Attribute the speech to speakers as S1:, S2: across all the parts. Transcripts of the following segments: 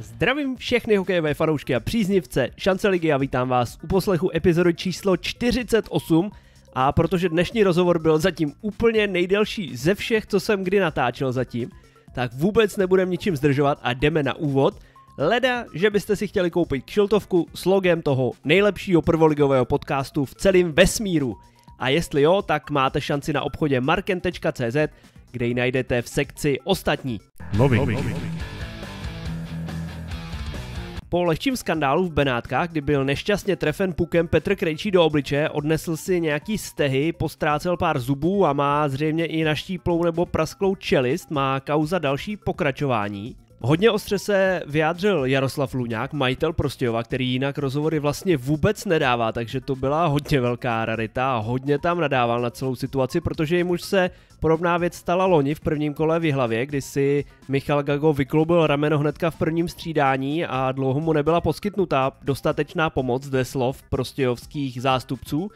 S1: Zdravím všechny hokejové fanoušky a příznivce Šance ligy a vítám vás u poslechu epizody číslo 48, a protože dnešní rozhovor byl zatím úplně nejdelší ze všech, co jsem kdy natáčel zatím, tak vůbec nebudem ničím zdržovat a jdeme na úvod. Leda, že byste si chtěli koupit kšiltovku s logem toho nejlepšího prvoligového podcastu v celém vesmíru. A jestli jo, tak máte šanci na obchodě marken.cz, kde ji najdete v sekci ostatní. Loving. Loving. Po lehčím skandálu v Benátkách, kdy byl nešťastně trefen pukem Petr Krejčí do obličeje, odnesl si nějaký stehy, postrácel pár zubů a má zřejmě i naštíplou nebo prasklou čelist, má kauza další pokračování. Hodně ostře se vyjádřil Jaroslav Luňák, majitel Prostějova, který jinak rozhovory vlastně vůbec nedává, takže to byla hodně velká rarita a hodně tam nadával na celou situaci, protože jim už se Podobná věc stala loni v prvním kole v Jihlavě, kdy si Michal Gago vyklubil rameno hnedka v prvním střídání a dlouho mu nebyla poskytnutá dostatečná pomoc ze slov prostějovských zástupců.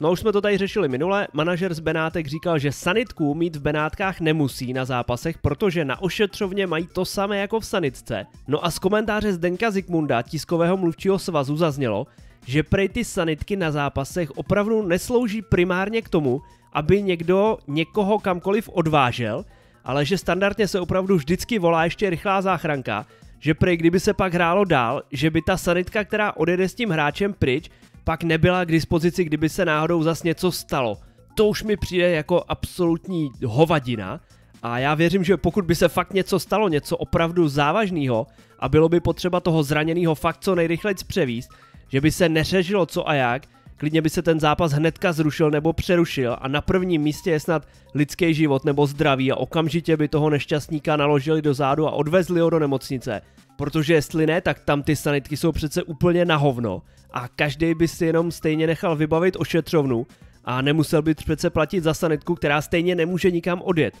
S1: No už jsme to tady řešili minule, manažer z Benátek říkal, že sanitku mít v Benátkách nemusí na zápasech, protože na ošetřovně mají to samé jako v sanitce. No a z komentáře Zdenka Zikmunda, tiskového mluvčího svazu, zaznělo, že prej ty sanitky na zápasech opravdu neslouží primárně k tomu, aby někdo někoho kamkoliv odvážel, ale že standardně se opravdu vždycky volá ještě rychlá záchranka, že prej kdyby se pak hrálo dál, že by ta sanitka, která odjede s tím hráčem pryč, pak nebyla k dispozici, kdyby se náhodou zas něco stalo. To už mi přijde jako absolutní hovadina a já věřím, že pokud by se fakt něco stalo, něco opravdu závažného a bylo by potřeba toho zraněného fakt co nejrychleji převíst, že by se neřešilo co a jak, Klidně by se ten zápas hnedka zrušil nebo přerušil a na prvním místě je snad lidský život nebo zdraví a okamžitě by toho nešťastníka naložili do zádu a odvezli ho do nemocnice. Protože jestli ne, tak tam ty sanitky jsou přece úplně na hovno a každý by si jenom stejně nechal vybavit ošetřovnu a nemusel by přece platit za sanitku, která stejně nemůže nikam odjet.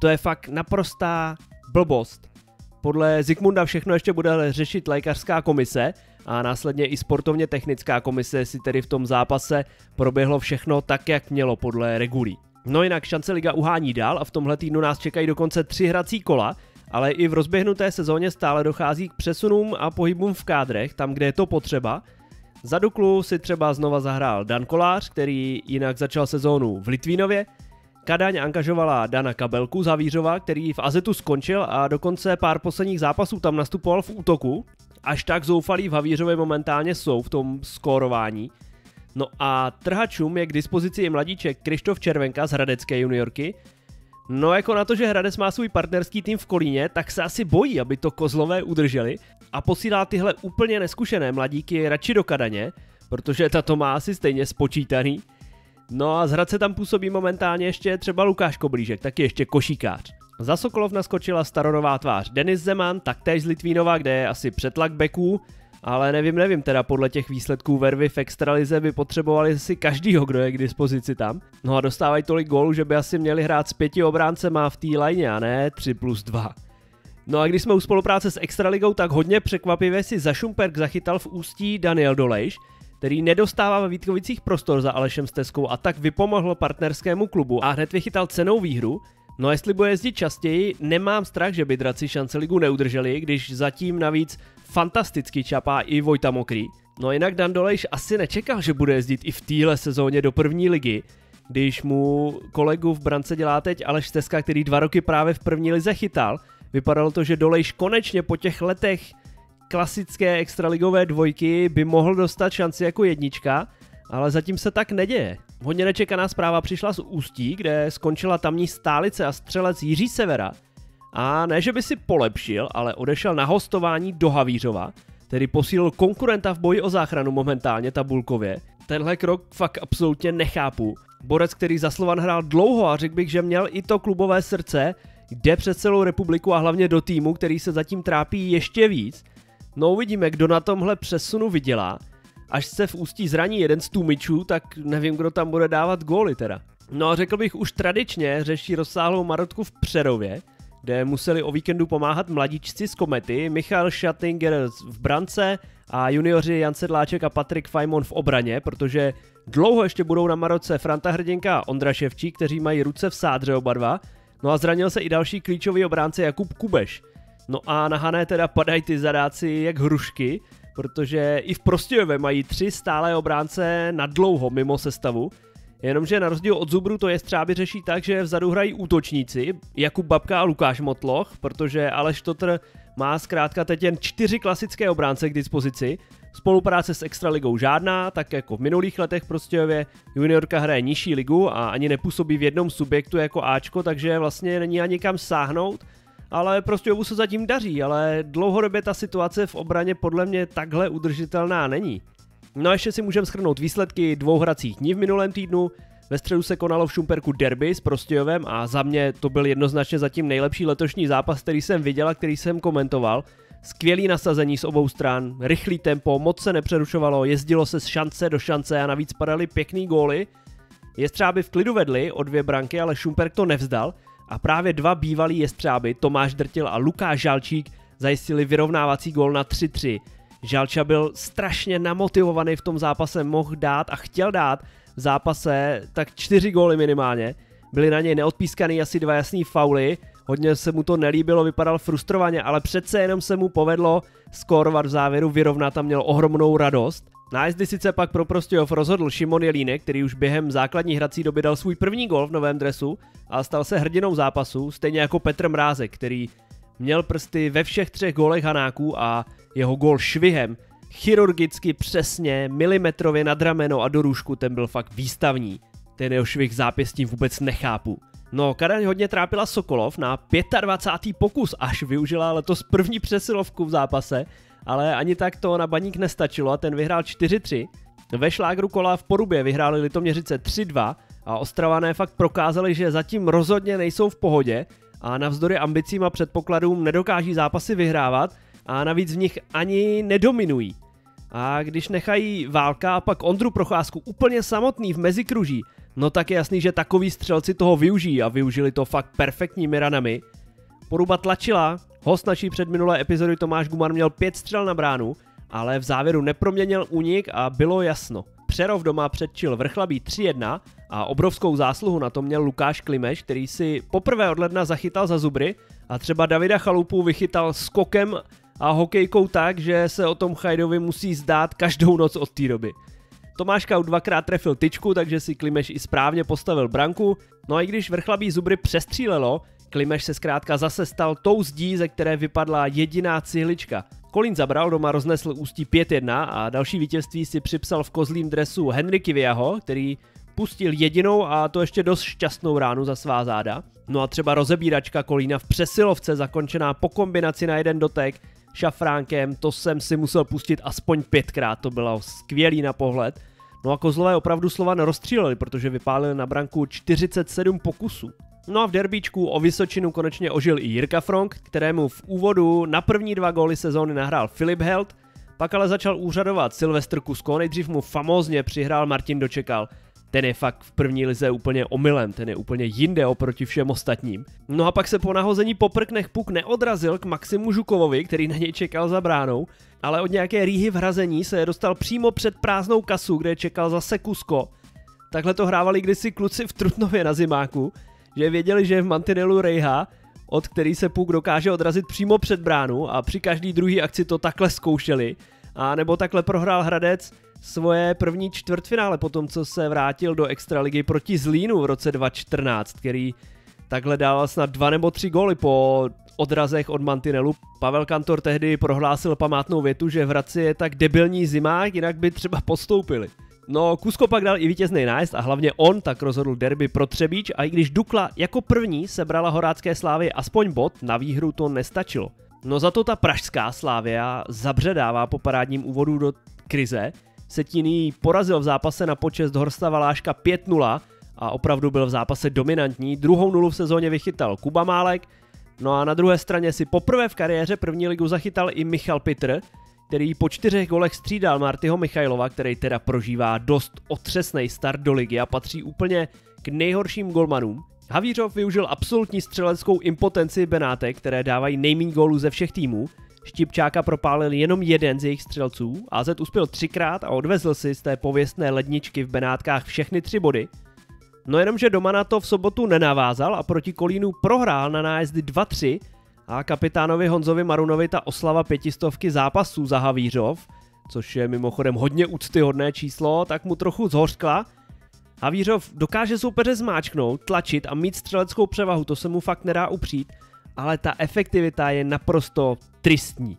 S1: To je fakt naprostá blbost. Podle Zikmunda všechno ještě bude řešit lékařská komise, a následně i sportovně technická komise si tedy v tom zápase proběhlo všechno tak, jak mělo podle regulí. No jinak šance Liga uhání dál a v tomhle týdnu nás čekají dokonce tři hrací kola, ale i v rozběhnuté sezóně stále dochází k přesunům a pohybům v kádrech, tam, kde je to potřeba. Za Duklu si třeba znova zahrál Dan Kolář, který jinak začal sezónu v Litvínově. Kadaň angažovala Dana Kabelku za Vířova, který v Azetu skončil a dokonce pár posledních zápasů tam nastupoval v útoku až tak zoufalí v Havířově momentálně jsou v tom skórování. No a trhačům je k dispozici i mladíček Krištof Červenka z Hradecké juniorky. No jako na to, že Hradec má svůj partnerský tým v Kolíně, tak se asi bojí, aby to Kozlové udrželi a posílá tyhle úplně neskušené mladíky radši do Kadaně, protože ta to má asi stejně spočítaný. No a z Hradce tam působí momentálně ještě třeba Lukáš Koblížek, taky ještě košíkář. Za Sokolov naskočila staronová tvář Denis Zeman, taktéž z Litvínova, kde je asi přetlak beků, ale nevím, nevím, teda podle těch výsledků Vervy v extralize by potřebovali si každýho, kdo je k dispozici tam. No a dostávají tolik gólů, že by asi měli hrát s pěti obráncema v té lajně a ne 3 plus 2. No a když jsme u spolupráce s Extraligou, tak hodně překvapivě si za Šumperk zachytal v ústí Daniel Dolejš, který nedostává ve Vítkovicích prostor za Alešem Stezkou a tak vypomohl partnerskému klubu a hned vychytal cenou výhru, No a jestli bude jezdit častěji, nemám strach, že by draci šance ligu neudrželi, když zatím navíc fantasticky čapá i Vojta Mokrý. No jinak Dan Dolejš asi nečekal, že bude jezdit i v téhle sezóně do první ligy, když mu kolegu v brance dělá teď Aleš Teska, který dva roky právě v první lize chytal. Vypadalo to, že Dolejš konečně po těch letech klasické extraligové dvojky by mohl dostat šanci jako jednička, ale zatím se tak neděje. Hodně nečekaná zpráva přišla z Ústí, kde skončila tamní stálice a střelec Jiří Severa. A ne, že by si polepšil, ale odešel na hostování do Havířova, který posílil konkurenta v boji o záchranu momentálně Tabulkově. Tenhle krok fakt absolutně nechápu. Borec, který za Slovan hrál dlouho a řekl bych, že měl i to klubové srdce, jde před celou republiku a hlavně do týmu, který se zatím trápí ještě víc. No uvidíme, kdo na tomhle přesunu vydělá až se v ústí zraní jeden z tůmičů, tak nevím, kdo tam bude dávat góly teda. No a řekl bych, už tradičně řeší rozsáhlou marotku v Přerově, kde museli o víkendu pomáhat mladíčci z Komety, Michal Schattinger v brance a junioři Jan Sedláček a Patrik Fajmon v obraně, protože dlouho ještě budou na Maroce Franta Hrdinka a Ondra Ševčík, kteří mají ruce v sádře oba dva. No a zranil se i další klíčový obránce Jakub Kubeš. No a na Hané teda padají ty zadáci jak hrušky, protože i v Prostějově mají tři stálé obránce na dlouho mimo sestavu, Jenomže na rozdíl od Zubru to je střáby řeší tak, že vzadu hrají útočníci, Jakub Babka a Lukáš Motloch, protože Aleš Totr má zkrátka teď jen čtyři klasické obránce k dispozici. Spolupráce s Extraligou žádná, tak jako v minulých letech Prostějově juniorka hraje nižší ligu a ani nepůsobí v jednom subjektu jako Ačko, takže vlastně není ani kam sáhnout ale prostě obu se zatím daří, ale dlouhodobě ta situace v obraně podle mě takhle udržitelná není. No a ještě si můžeme schrnout výsledky dvou hracích dní v minulém týdnu. Ve středu se konalo v Šumperku derby s Prostějovem a za mě to byl jednoznačně zatím nejlepší letošní zápas, který jsem viděl a který jsem komentoval. Skvělý nasazení z obou stran, rychlý tempo, moc se nepřerušovalo, jezdilo se z šance do šance a navíc padaly pěkný góly. by v klidu vedli o dvě branky, ale Šumperk to nevzdal – a právě dva bývalí jestřáby, Tomáš Drtil a Lukáš Žalčík, zajistili vyrovnávací gol na 3-3. Žalča byl strašně namotivovaný v tom zápase, mohl dát a chtěl dát v zápase tak čtyři góly minimálně. Byly na něj neodpískaný asi dva jasný fauly, hodně se mu to nelíbilo, vypadal frustrovaně, ale přece jenom se mu povedlo skorovat v závěru vyrovnat a měl ohromnou radost. Nájezdy sice pak pro Prostějov rozhodl Šimon Jelínek, který už během základní hrací doby dal svůj první gol v novém dresu a stal se hrdinou zápasu, stejně jako Petr Mrázek, který měl prsty ve všech třech golech Hanáků a jeho gol švihem, chirurgicky přesně, milimetrově nad rameno a do růžku ten byl fakt výstavní. Ten jeho švih zápěstím vůbec nechápu. No, Karel hodně trápila Sokolov na 25. pokus, až využila letos první přesilovku v zápase ale ani tak to na baník nestačilo a ten vyhrál 4-3. Ve šlágru kola v Porubě vyhráli Litoměřice 3-2 a Ostravané fakt prokázali, že zatím rozhodně nejsou v pohodě a navzdory ambicím a předpokladům nedokáží zápasy vyhrávat a navíc v nich ani nedominují. A když nechají Válka a pak Ondru Procházku úplně samotný v mezikruží, no tak je jasný, že takový střelci toho využijí a využili to fakt perfektními ranami. Poruba tlačila, Host naší předminulé epizody Tomáš Guman měl pět střel na bránu, ale v závěru neproměnil únik a bylo jasno. Přerov doma předčil vrchlabí 3-1 a obrovskou zásluhu na to měl Lukáš Klimeš, který si poprvé od ledna zachytal za zubry a třeba Davida Chalupu vychytal skokem a hokejkou tak, že se o tom Chajdovi musí zdát každou noc od té doby. Tomáš Kau dvakrát trefil tyčku, takže si Klimeš i správně postavil branku, no a i když vrchlabí zubry přestřílelo, Klimeš se zkrátka zase stal tou zdí, ze které vypadla jediná cihlička. Kolín zabral, doma roznesl ústí 5-1 a další vítězství si připsal v kozlým dresu Henry Kiviaho, který pustil jedinou a to ještě dost šťastnou ránu za svá záda. No a třeba rozebíračka Kolína v přesilovce zakončená po kombinaci na jeden dotek šafránkem, to jsem si musel pustit aspoň pětkrát, to bylo skvělý na pohled. No a Kozlové opravdu Slovan rozstříleli, protože vypálili na branku 47 pokusů. No a v derbíčku o Vysočinu konečně ožil i Jirka Frank, kterému v úvodu na první dva góly sezóny nahrál Filip Held, pak ale začal úřadovat Silvestr Kusko, nejdřív mu famózně přihrál Martin Dočekal. Ten je fakt v první lize úplně omylem, ten je úplně jinde oproti všem ostatním. No a pak se po nahození po prknech puk neodrazil k Maximu Žukovovi, který na něj čekal za bránou, ale od nějaké rýhy v hrazení se dostal přímo před prázdnou kasu, kde čekal zase Kusko. Takhle to hrávali kdysi kluci v Trutnově na zimáku, že věděli, že je v mantinelu Rejha, od který se puk dokáže odrazit přímo před bránu a při každý druhý akci to takhle zkoušeli. A nebo takhle prohrál Hradec svoje první čtvrtfinále po tom, co se vrátil do Extraligy proti Zlínu v roce 2014, který takhle dával snad dva nebo tři góly po odrazech od mantinelu. Pavel Kantor tehdy prohlásil památnou větu, že v Hradci je tak debilní zima, jinak by třeba postoupili. No, Kusko pak dal i vítězný nájezd a hlavně on tak rozhodl derby pro Třebíč a i když Dukla jako první sebrala horácké slávy aspoň bod, na výhru to nestačilo. No za to ta pražská Slávia zabředává po parádním úvodu do krize. Setiný porazil v zápase na počest Horsta Valáška 5-0 a opravdu byl v zápase dominantní. Druhou nulu v sezóně vychytal Kuba Málek, no a na druhé straně si poprvé v kariéře první ligu zachytal i Michal Pitr, který po čtyřech golech střídal Martyho Michailova, který teda prožívá dost otřesný start do ligy a patří úplně k nejhorším golmanům. Havířov využil absolutní střeleckou impotenci Benátek, které dávají nejméně gólů ze všech týmů. Štipčáka propálil jenom jeden z jejich střelců, AZ uspěl třikrát a odvezl si z té pověstné ledničky v Benátkách všechny tři body. No jenomže doma na to v sobotu nenavázal a proti Kolínu prohrál na nájezdy 2-3 a kapitánovi Honzovi Marunovi ta oslava pětistovky zápasů za Havířov, což je mimochodem hodně úctyhodné číslo, tak mu trochu zhořkla. Havířov dokáže soupeře zmáčknout, tlačit a mít střeleckou převahu, to se mu fakt nedá upřít, ale ta efektivita je naprosto tristní.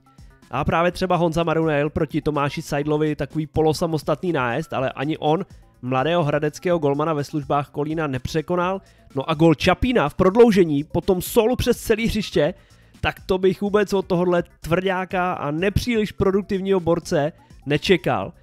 S1: A právě třeba Honza Marunel proti Tomáši Seidlovi takový polosamostatný nájezd, ale ani on mladého hradeckého golmana ve službách Kolína nepřekonal. No a gol Čapína v prodloužení, potom solu přes celý hřiště, tak to bych vůbec od tohohle tvrdáka a nepříliš produktivního borce nečekal.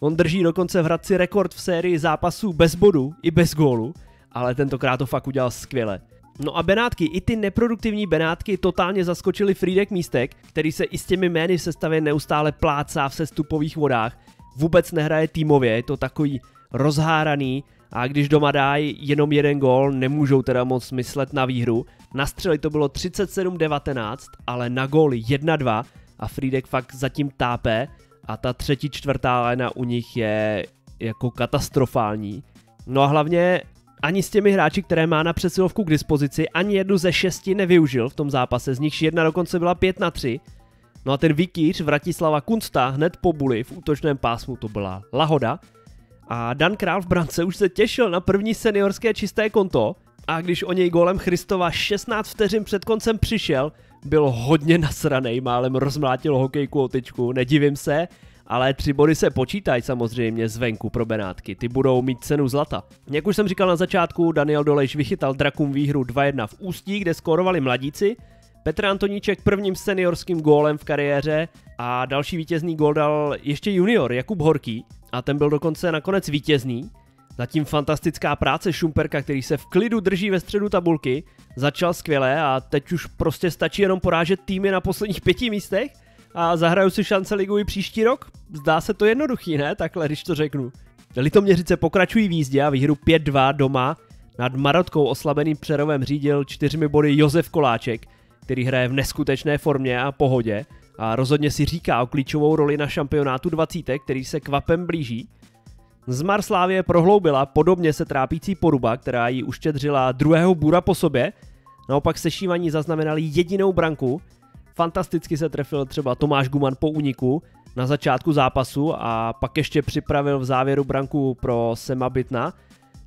S1: On drží dokonce v Hradci rekord v sérii zápasů bez bodu i bez gólu, ale tentokrát to fakt udělal skvěle. No a Benátky, i ty neproduktivní Benátky totálně zaskočili Frídek Místek, který se i s těmi jmény v sestavě neustále plácá v sestupových vodách, vůbec nehraje týmově, je to takový rozháraný a když doma dá jenom jeden gól, nemůžou teda moc myslet na výhru, na střeli to bylo 37-19, ale na góli 1-2 a Friedek fakt zatím tápe a ta třetí čtvrtá léna u nich je jako katastrofální. No a hlavně ani s těmi hráči, které má na přesilovku k dispozici, ani jednu ze šesti nevyužil v tom zápase, z nichž jedna dokonce byla 5 na 3. No a ten vikýř Vratislava Kunsta hned po buli v útočném pásmu to byla lahoda. A Dan Král v brance už se těšil na první seniorské čisté konto, a když o něj golem Christova 16 vteřin před koncem přišel, byl hodně nasranej, málem rozmlátil hokejku o tyčku, nedivím se, ale tři body se počítají samozřejmě zvenku pro Benátky, ty budou mít cenu zlata. Jak už jsem říkal na začátku, Daniel Dolejš vychytal drakům výhru 2-1 v Ústí, kde skorovali mladíci, Petr Antoníček prvním seniorským gólem v kariéře a další vítězný gól dal ještě junior Jakub Horký a ten byl dokonce nakonec vítězný. Zatím fantastická práce Šumperka, který se v klidu drží ve středu tabulky, začal skvěle a teď už prostě stačí jenom porážet týmy na posledních pěti místech a zahrajou si šance ligu i příští rok. Zdá se to jednoduchý, ne? Takhle, když to řeknu. Litoměřice pokračují v jízdě a výhru 5-2 doma nad Marotkou oslabeným Přerovem řídil čtyřmi body Josef Koláček, který hraje v neskutečné formě a pohodě a rozhodně si říká o klíčovou roli na šampionátu 20, který se kvapem blíží. Zmar Slávě prohloubila podobně se trápící poruba, která ji uštědřila druhého bura po sobě. Naopak se šívaní zaznamenali jedinou branku. Fantasticky se trefil třeba Tomáš Guman po úniku na začátku zápasu a pak ještě připravil v závěru branku pro Sema Bitna.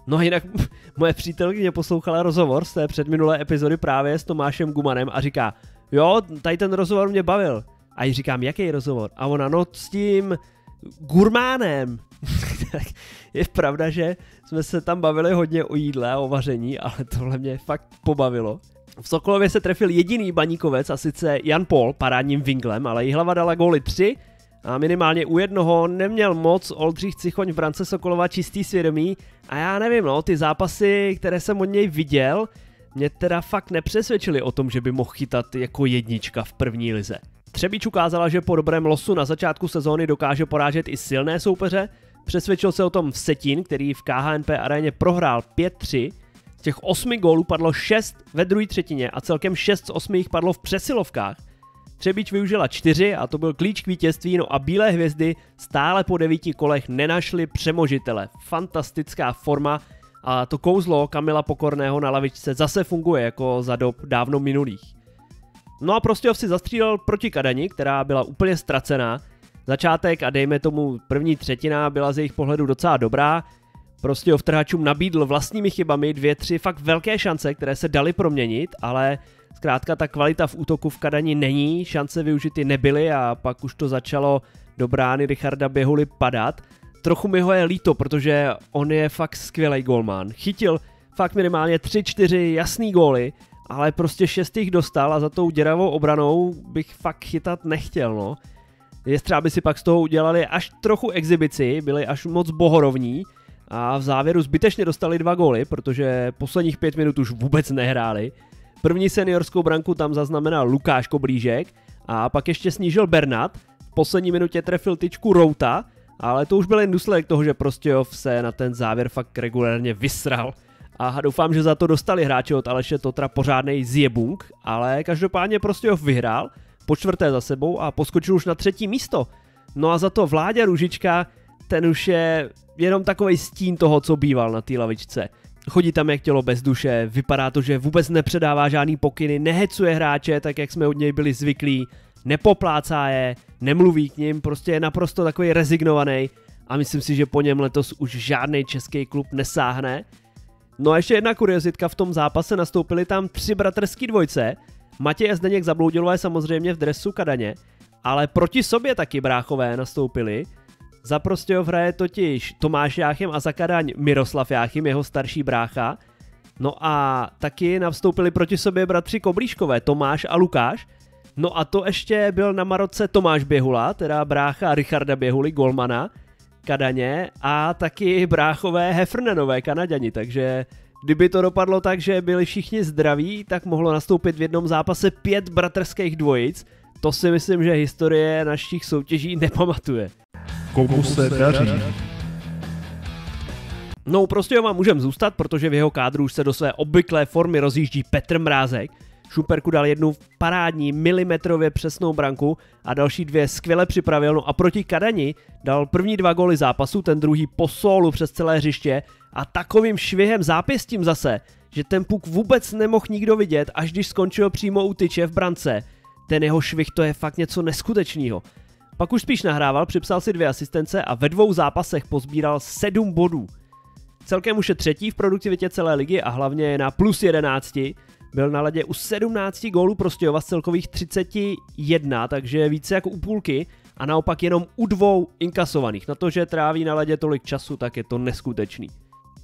S1: No a jinak moje přítelkyně poslouchala rozhovor z té předminulé epizody právě s Tomášem Gumanem a říká, jo, tady ten rozhovor mě bavil. A jí říkám, jaký rozhovor? A ona, no s tím, gurmánem. je pravda, že jsme se tam bavili hodně o jídle a o vaření, ale tohle mě fakt pobavilo. V Sokolově se trefil jediný baníkovec a sice Jan Pol parádním vinglem, ale Jihlava dala góly 3 a minimálně u jednoho neměl moc Oldřich Cichoň v brance Sokolova čistý svědomí a já nevím no, ty zápasy, které jsem od něj viděl, mě teda fakt nepřesvědčili o tom, že by mohl chytat jako jednička v první lize. Třebíč ukázala, že po dobrém losu na začátku sezóny dokáže porážet i silné soupeře, přesvědčil se o tom setin, který v KHNP aréně prohrál 5-3, z těch 8 gólů padlo 6 ve druhé třetině a celkem 6 z 8 jich padlo v přesilovkách. Třebíč využila 4 a to byl klíč k vítězství, no a Bílé hvězdy stále po devíti kolech nenašly přemožitele. Fantastická forma a to kouzlo Kamila Pokorného na lavičce zase funguje jako za dob dávno minulých. No a Prostějov si zastřílel proti Kadani, která byla úplně ztracená. Začátek a dejme tomu první třetina byla z jejich pohledu docela dobrá. Prostějov trhačům nabídl vlastními chybami dvě, tři fakt velké šance, které se daly proměnit, ale zkrátka ta kvalita v útoku v Kadani není, šance využity nebyly a pak už to začalo do brány Richarda Běhuly padat. Trochu mi ho je líto, protože on je fakt skvělý golman. Chytil fakt minimálně 3-4 jasný góly ale prostě šest jich dostal a za tou děravou obranou bych fakt chytat nechtěl, no. Je třeba, si pak z toho udělali až trochu exibici, byli až moc bohorovní a v závěru zbytečně dostali dva góly, protože posledních pět minut už vůbec nehráli. První seniorskou branku tam zaznamenal Lukáš Koblížek a pak ještě snížil Bernat, v poslední minutě trefil tyčku Routa, ale to už byl jen důsledek toho, že prostě se na ten závěr fakt regulérně vysral a doufám, že za to dostali hráči od Aleše Totra pořádnej zjebung, ale každopádně prostě ho vyhrál, po čtvrté za sebou a poskočil už na třetí místo. No a za to Vláďa Ružička, ten už je jenom takový stín toho, co býval na té lavičce. Chodí tam jak tělo bez duše, vypadá to, že vůbec nepředává žádný pokyny, nehecuje hráče, tak jak jsme od něj byli zvyklí, nepoplácá je, nemluví k ním, prostě je naprosto takový rezignovaný a myslím si, že po něm letos už žádný český klub nesáhne No a ještě jedna kuriozitka, v tom zápase nastoupili tam tři bratrský dvojce, Matěj a Zdeněk Zabloudilové samozřejmě v dresu Kadaně, ale proti sobě taky bráchové nastoupili. Za Prostějov hraje totiž Tomáš Jáchym a za Kadaň Miroslav Jáchym, jeho starší brácha. No a taky navstoupili proti sobě bratři Koblíškové, Tomáš a Lukáš. No a to ještě byl na Maroce Tomáš Běhula, teda brácha Richarda Běhuli golmana, Kadaně a taky bráchové Hefrnenové Kanaďani, takže kdyby to dopadlo tak, že byli všichni zdraví, tak mohlo nastoupit v jednom zápase pět bratrských dvojic. To si myslím, že historie našich soutěží nepamatuje. Komu se daří? No prostě ho vám můžeme zůstat, protože v jeho kádru už se do své obvyklé formy rozjíždí Petr Mrázek, Šumperku dal jednu parádní milimetrově přesnou branku a další dvě skvěle připravil, no a proti Kadani dal první dva góly zápasu, ten druhý po solu přes celé hřiště a takovým švihem zápěstím zase, že ten puk vůbec nemohl nikdo vidět, až když skončil přímo u tyče v brance. Ten jeho švih to je fakt něco neskutečného. Pak už spíš nahrával, připsal si dvě asistence a ve dvou zápasech pozbíral sedm bodů. Celkem už je třetí v produktivitě celé ligy a hlavně je na plus 11, byl na ledě u 17 gólů Prostějova z celkových 31, takže více jako u půlky a naopak jenom u dvou inkasovaných. Na to, že tráví na ledě tolik času, tak je to neskutečný.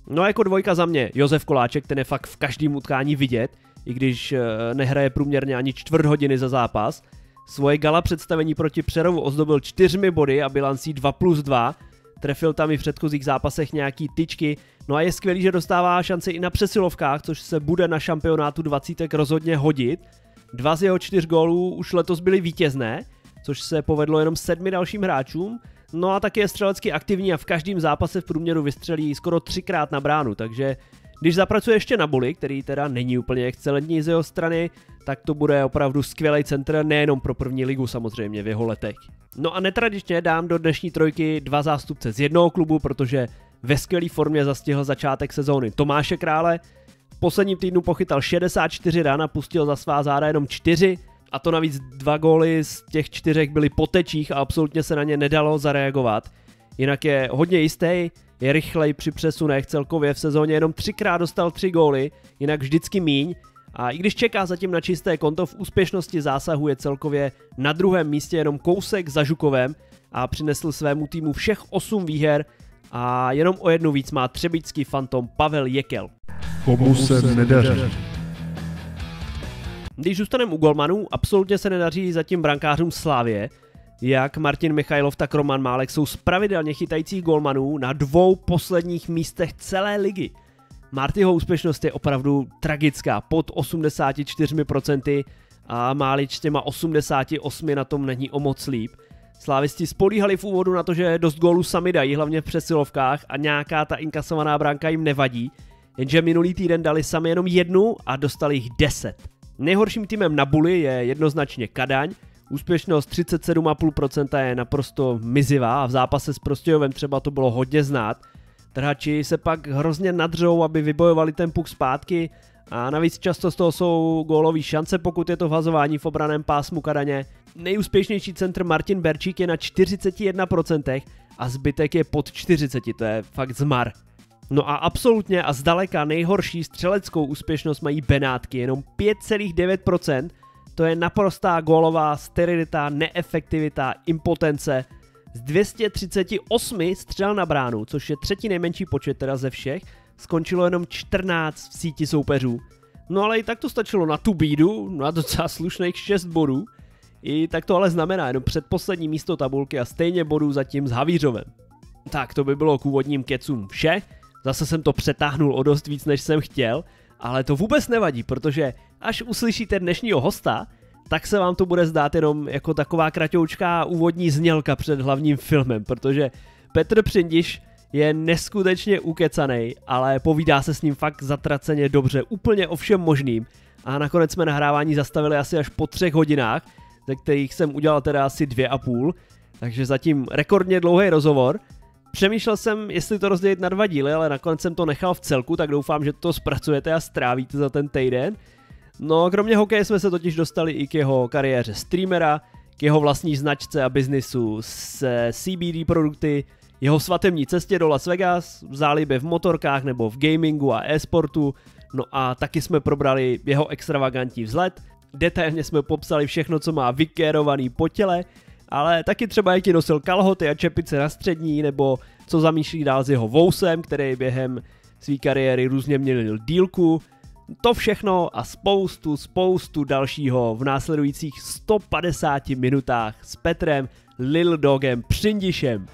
S1: No a jako dvojka za mě, Josef Koláček, ten je fakt v každém utkání vidět, i když eh, nehraje průměrně ani čtvrt hodiny za zápas. Svoje gala představení proti Přerovu ozdobil čtyřmi body a bilancí 2 plus 2. Trefil tam i v předchozích zápasech nějaký tyčky, No a je skvělý, že dostává šanci i na přesilovkách, což se bude na šampionátu 20 rozhodně hodit. Dva z jeho čtyř gólů už letos byly vítězné, což se povedlo jenom sedmi dalším hráčům. No a taky je střelecky aktivní a v každém zápase v průměru vystřelí skoro třikrát na bránu, takže když zapracuje ještě na boli, který teda není úplně excelentní z jeho strany, tak to bude opravdu skvělý centr nejenom pro první ligu samozřejmě v jeho letech. No a netradičně dám do dnešní trojky dva zástupce z jednoho klubu, protože ve skvělé formě zastihl začátek sezóny Tomáše Krále. V posledním týdnu pochytal 64 rán a pustil za svá záda jenom 4, a to navíc dva góly z těch čtyřech byly po tečích a absolutně se na ně nedalo zareagovat. Jinak je hodně jistý, je rychlej při přesunech celkově v sezóně, jenom třikrát dostal tři góly, jinak vždycky míň. A i když čeká zatím na čisté konto, v úspěšnosti zásahu je celkově na druhém místě jenom kousek za Žukovem a přinesl svému týmu všech 8 výher a jenom o jednu víc má třebický fantom Pavel Jekel. Komu se nedaří? Když zůstaneme u golmanů, absolutně se nedaří zatím brankářům Slávě. Jak Martin Michajlov, tak Roman Málek jsou spravidelně chytajících golmanů na dvou posledních místech celé ligy. Martyho úspěšnost je opravdu tragická, pod 84% a Málič s těma 88 na tom není o moc líp. Slávisti spolíhali v úvodu na to, že dost gólů sami dají, hlavně v přesilovkách a nějaká ta inkasovaná bránka jim nevadí, jenže minulý týden dali sami jenom jednu a dostali jich deset. Nejhorším týmem na buly je jednoznačně Kadaň, úspěšnost 37,5% je naprosto mizivá a v zápase s Prostějovem třeba to bylo hodně znát. Trhači se pak hrozně nadřou, aby vybojovali ten puk zpátky a navíc často z toho jsou gólové šance, pokud je to vhazování v obraném pásmu Kadaně – Nejúspěšnější centr Martin Berčík je na 41% a zbytek je pod 40%, to je fakt zmar. No a absolutně a zdaleka nejhorší střeleckou úspěšnost mají Benátky, jenom 5,9%, to je naprostá gólová sterilita, neefektivita, impotence, z 238 střel na bránu, což je třetí nejmenší počet teda ze všech, skončilo jenom 14 v síti soupeřů. No ale i tak to stačilo na tu bídu, na docela slušných 6 bodů, i tak to ale znamená jenom předposlední místo tabulky a stejně bodů zatím s Havířovem. Tak to by bylo k úvodním kecům vše, zase jsem to přetáhnul o dost víc než jsem chtěl, ale to vůbec nevadí, protože až uslyšíte dnešního hosta, tak se vám to bude zdát jenom jako taková kratoučká úvodní znělka před hlavním filmem, protože Petr Přindiš je neskutečně ukecaný, ale povídá se s ním fakt zatraceně dobře, úplně o všem možným. A nakonec jsme nahrávání zastavili asi až po třech hodinách, ze kterých jsem udělal teda asi dvě a půl, takže zatím rekordně dlouhý rozhovor. Přemýšlel jsem, jestli to rozdělit na dva díly, ale nakonec jsem to nechal v celku, tak doufám, že to zpracujete a strávíte za ten týden. No, kromě hokeje jsme se totiž dostali i k jeho kariéře streamera, k jeho vlastní značce a biznisu s CBD produkty, jeho svatémní cestě do Las Vegas, zálibě v motorkách nebo v gamingu a e-sportu, no a taky jsme probrali jeho extravagantní vzlet, Detailně jsme popsali všechno, co má vykérovaný po těle, ale taky třeba jaký nosil kalhoty a čepice na střední, nebo co zamýšlí dál s jeho vousem, který během své kariéry různě měnil dílku. To všechno a spoustu, spoustu dalšího v následujících 150 minutách s Petrem, Lil Dogem, Přindišem.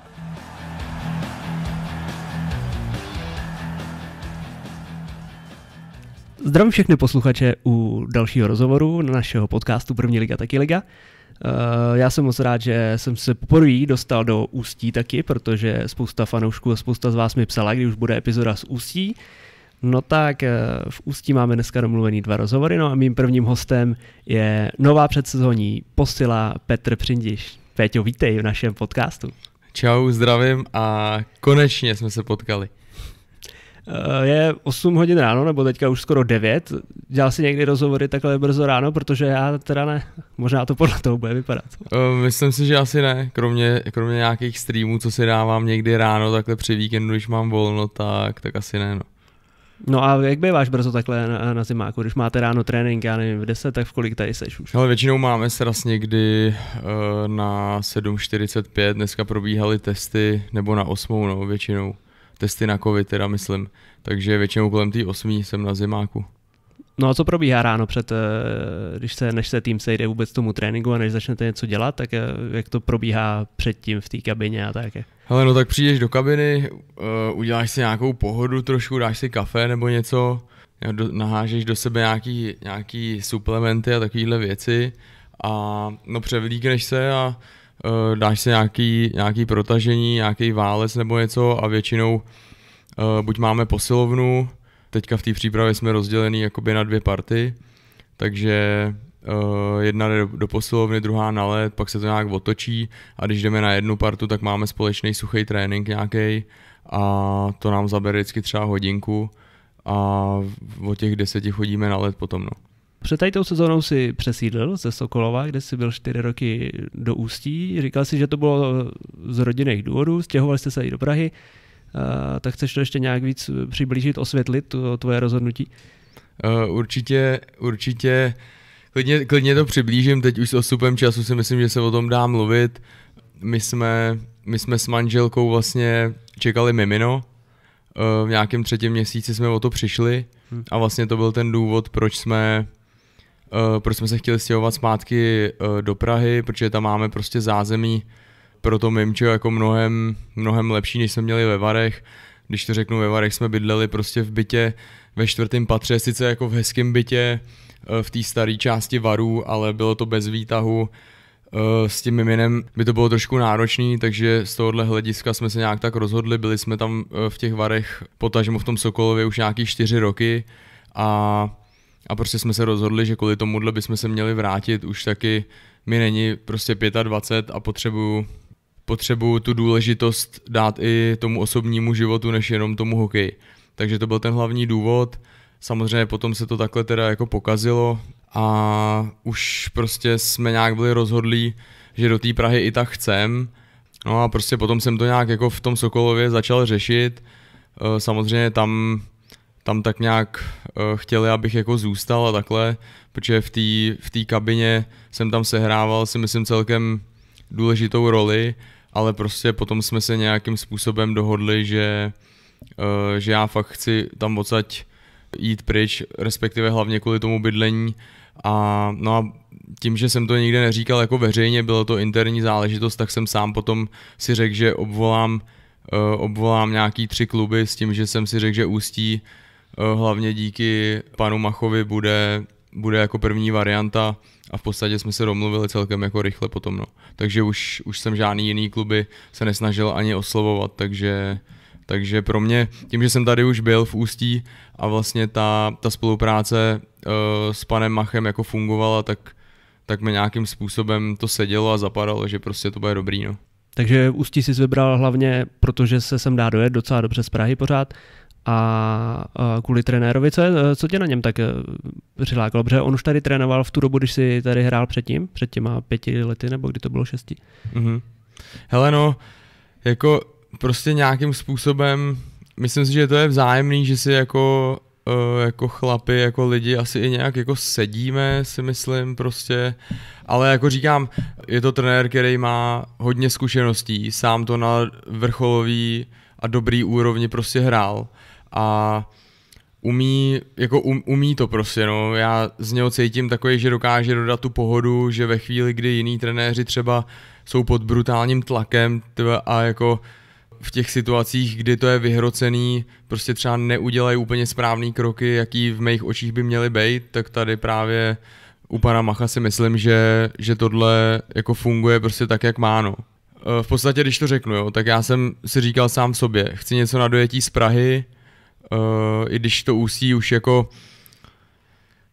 S1: Zdravím všechny posluchače u dalšího rozhovoru na našeho podcastu První liga taky liga. Eh, já jsem moc rád, že jsem se poprvé dostal do Ústí taky, protože spousta fanoušků a spousta z vás mi psala, když už bude epizoda z Ústí. No tak eh, v Ústí máme dneska domluvený dva rozhovory, no a mým prvním hostem je nová předsezonní posila Petr Přindiš. Péťo, vítej v našem podcastu. Čau, zdravím a konečně jsme se potkali. Eh, je 8 hodin ráno, nebo teďka už skoro 9. Dělal si někdy rozhovory takhle brzo ráno, protože já teda ne. Možná to podle toho bude vypadat.
S2: Eh, myslím si, že asi ne. Kromě, kromě nějakých streamů, co si dávám někdy ráno, takhle při víkendu, když mám volno, tak, tak asi ne. No. No a
S1: jak býváš brzo takhle na, na zimáku, když máte ráno trénink, já nevím, v 10, tak v kolik tady seš
S2: už? Ale většinou máme sraz někdy uh, na 7.45, dneska probíhaly testy, nebo na 8, no většinou testy na covid, teda myslím. Takže většinou kolem té osmí jsem na zimáku. No a co probíhá ráno před, eh, když se, než se tým sejde vůbec
S1: tomu tréninku a než začnete něco dělat, tak eh, jak to probíhá předtím v té kabině a tak?
S2: Hele, no tak přijdeš do kabiny, eh, uděláš si nějakou pohodu trošku, dáš si kafe nebo něco, nahážeš do sebe nějaký, nějaký suplementy a takovéhle věci a no převlíkneš se a uh, dáš se nějaký, nějaký protažení, nějaký válec nebo něco a většinou uh, buď máme posilovnu, teďka v té přípravě jsme rozdělený jakoby na dvě party, takže uh, jedna jde do, do posilovny, druhá na led, pak se to nějak otočí a když jdeme na jednu partu, tak máme společný suchý trénink nějaký a to nám zabere vždycky třeba hodinku a o těch deseti chodíme na led potom. No. Před tady tou sezónou si přesídl ze Sokolova,
S1: kde jsi byl čtyři roky do Ústí. Říkal si, že to bylo z rodinných důvodů, stěhoval jste se i do Prahy, tak chceš to ještě nějak víc přiblížit, osvětlit to tvoje
S2: rozhodnutí? Eh, určitě, určitě. Klidně, klidně to přiblížím, teď už s osupem času si myslím, že se o tom dá mluvit. My jsme, my jsme s manželkou vlastně čekali mimino, eh, v nějakém třetím měsíci jsme o to přišli hm. a vlastně to byl ten důvod, proč jsme Uh, proč jsme se chtěli stěhovat zpátky uh, do Prahy, protože tam máme prostě zázemí pro to Mimčo jako mnohem, mnohem lepší, než jsme měli ve Varech. Když to řeknu, ve Varech jsme bydleli prostě v bytě ve čtvrtém patře, sice jako v hezkém bytě uh, v té staré části Varů, ale bylo to bez výtahu. S tím miminem by to bylo trošku náročné, takže z tohohle hlediska jsme se nějak tak rozhodli. Byli jsme tam v těch Varech, potažmo v tom Sokolově už nějaký čtyři roky a a prostě jsme se rozhodli, že kvůli tomuhle bychom se měli vrátit, už taky mi není prostě 25 a potřebuju, potřebuju tu důležitost dát i tomu osobnímu životu, než jenom tomu hokeji. Takže to byl ten hlavní důvod, samozřejmě potom se to takhle teda jako pokazilo a už prostě jsme nějak byli rozhodlí, že do té Prahy i tak chcem. No a prostě potom jsem to nějak jako v tom Sokolově začal řešit. E, samozřejmě tam tam tak nějak eh, chtěli, abych jako zůstal a takhle, protože v té v kabině jsem tam sehrával si myslím celkem důležitou roli, ale prostě potom jsme se nějakým způsobem dohodli, že, eh, že já fakt chci tam odsaď jít pryč, respektive hlavně kvůli tomu bydlení a no a tím, že jsem to nikde neříkal jako veřejně, bylo to interní záležitost, tak jsem sám potom si řekl, že obvolám, eh, obvolám nějaký tři kluby s tím, že jsem si řekl, že Ústí Eh, hlavně díky panu Machovi bude, bude jako první varianta a v podstatě jsme se domluvili celkem jako rychle potom. No. Takže už, už jsem žádný jiný kluby se nesnažil ani oslovovat, takže takže pro mě, tím, že jsem tady už byl v Ústí a vlastně ta, ta spolupráce uh, s panem Machem jako fungovala, tak, tak mi nějakým způsobem to sedělo a zapadalo, že prostě to bude dobrý. No.
S1: Takže Ústí si vybral hlavně, protože se sem dá dojet docela dobře z Prahy pořád, a kvůli trenérovi, co, je, co tě na něm tak eh, přilákalo? Protože on už tady trénoval v tu dobu, když si tady hrál předtím,
S2: před těma pěti lety, nebo kdy to bylo šesti? Mm-hmm. Hele no, jako prostě nějakým způsobem, myslím si, že to je vzájemný, že si jako, eh, jako chlapi, jako lidi asi i nějak jako sedíme, si myslím prostě, ale jako říkám, je to trenér, který má hodně zkušeností, sám to na vrcholový a dobrý úrovni prostě hrál a umí, jako um, umí to prostě, no. Já z něho cítím takový, že dokáže dodat tu pohodu, že ve chvíli, kdy jiní trenéři třeba jsou pod brutálním tlakem a jako v těch situacích, kdy to je vyhrocený, prostě třeba neudělají úplně správný kroky, jaký v mých očích by měly být, tak tady právě u pana Macha si myslím, že, že tohle jako funguje prostě tak, jak má, no. Eh, v podstatě, když to řeknu, jo, tak já jsem si říkal sám sobě, chci něco na dojetí z Prahy, Eh, I když to úsí už jako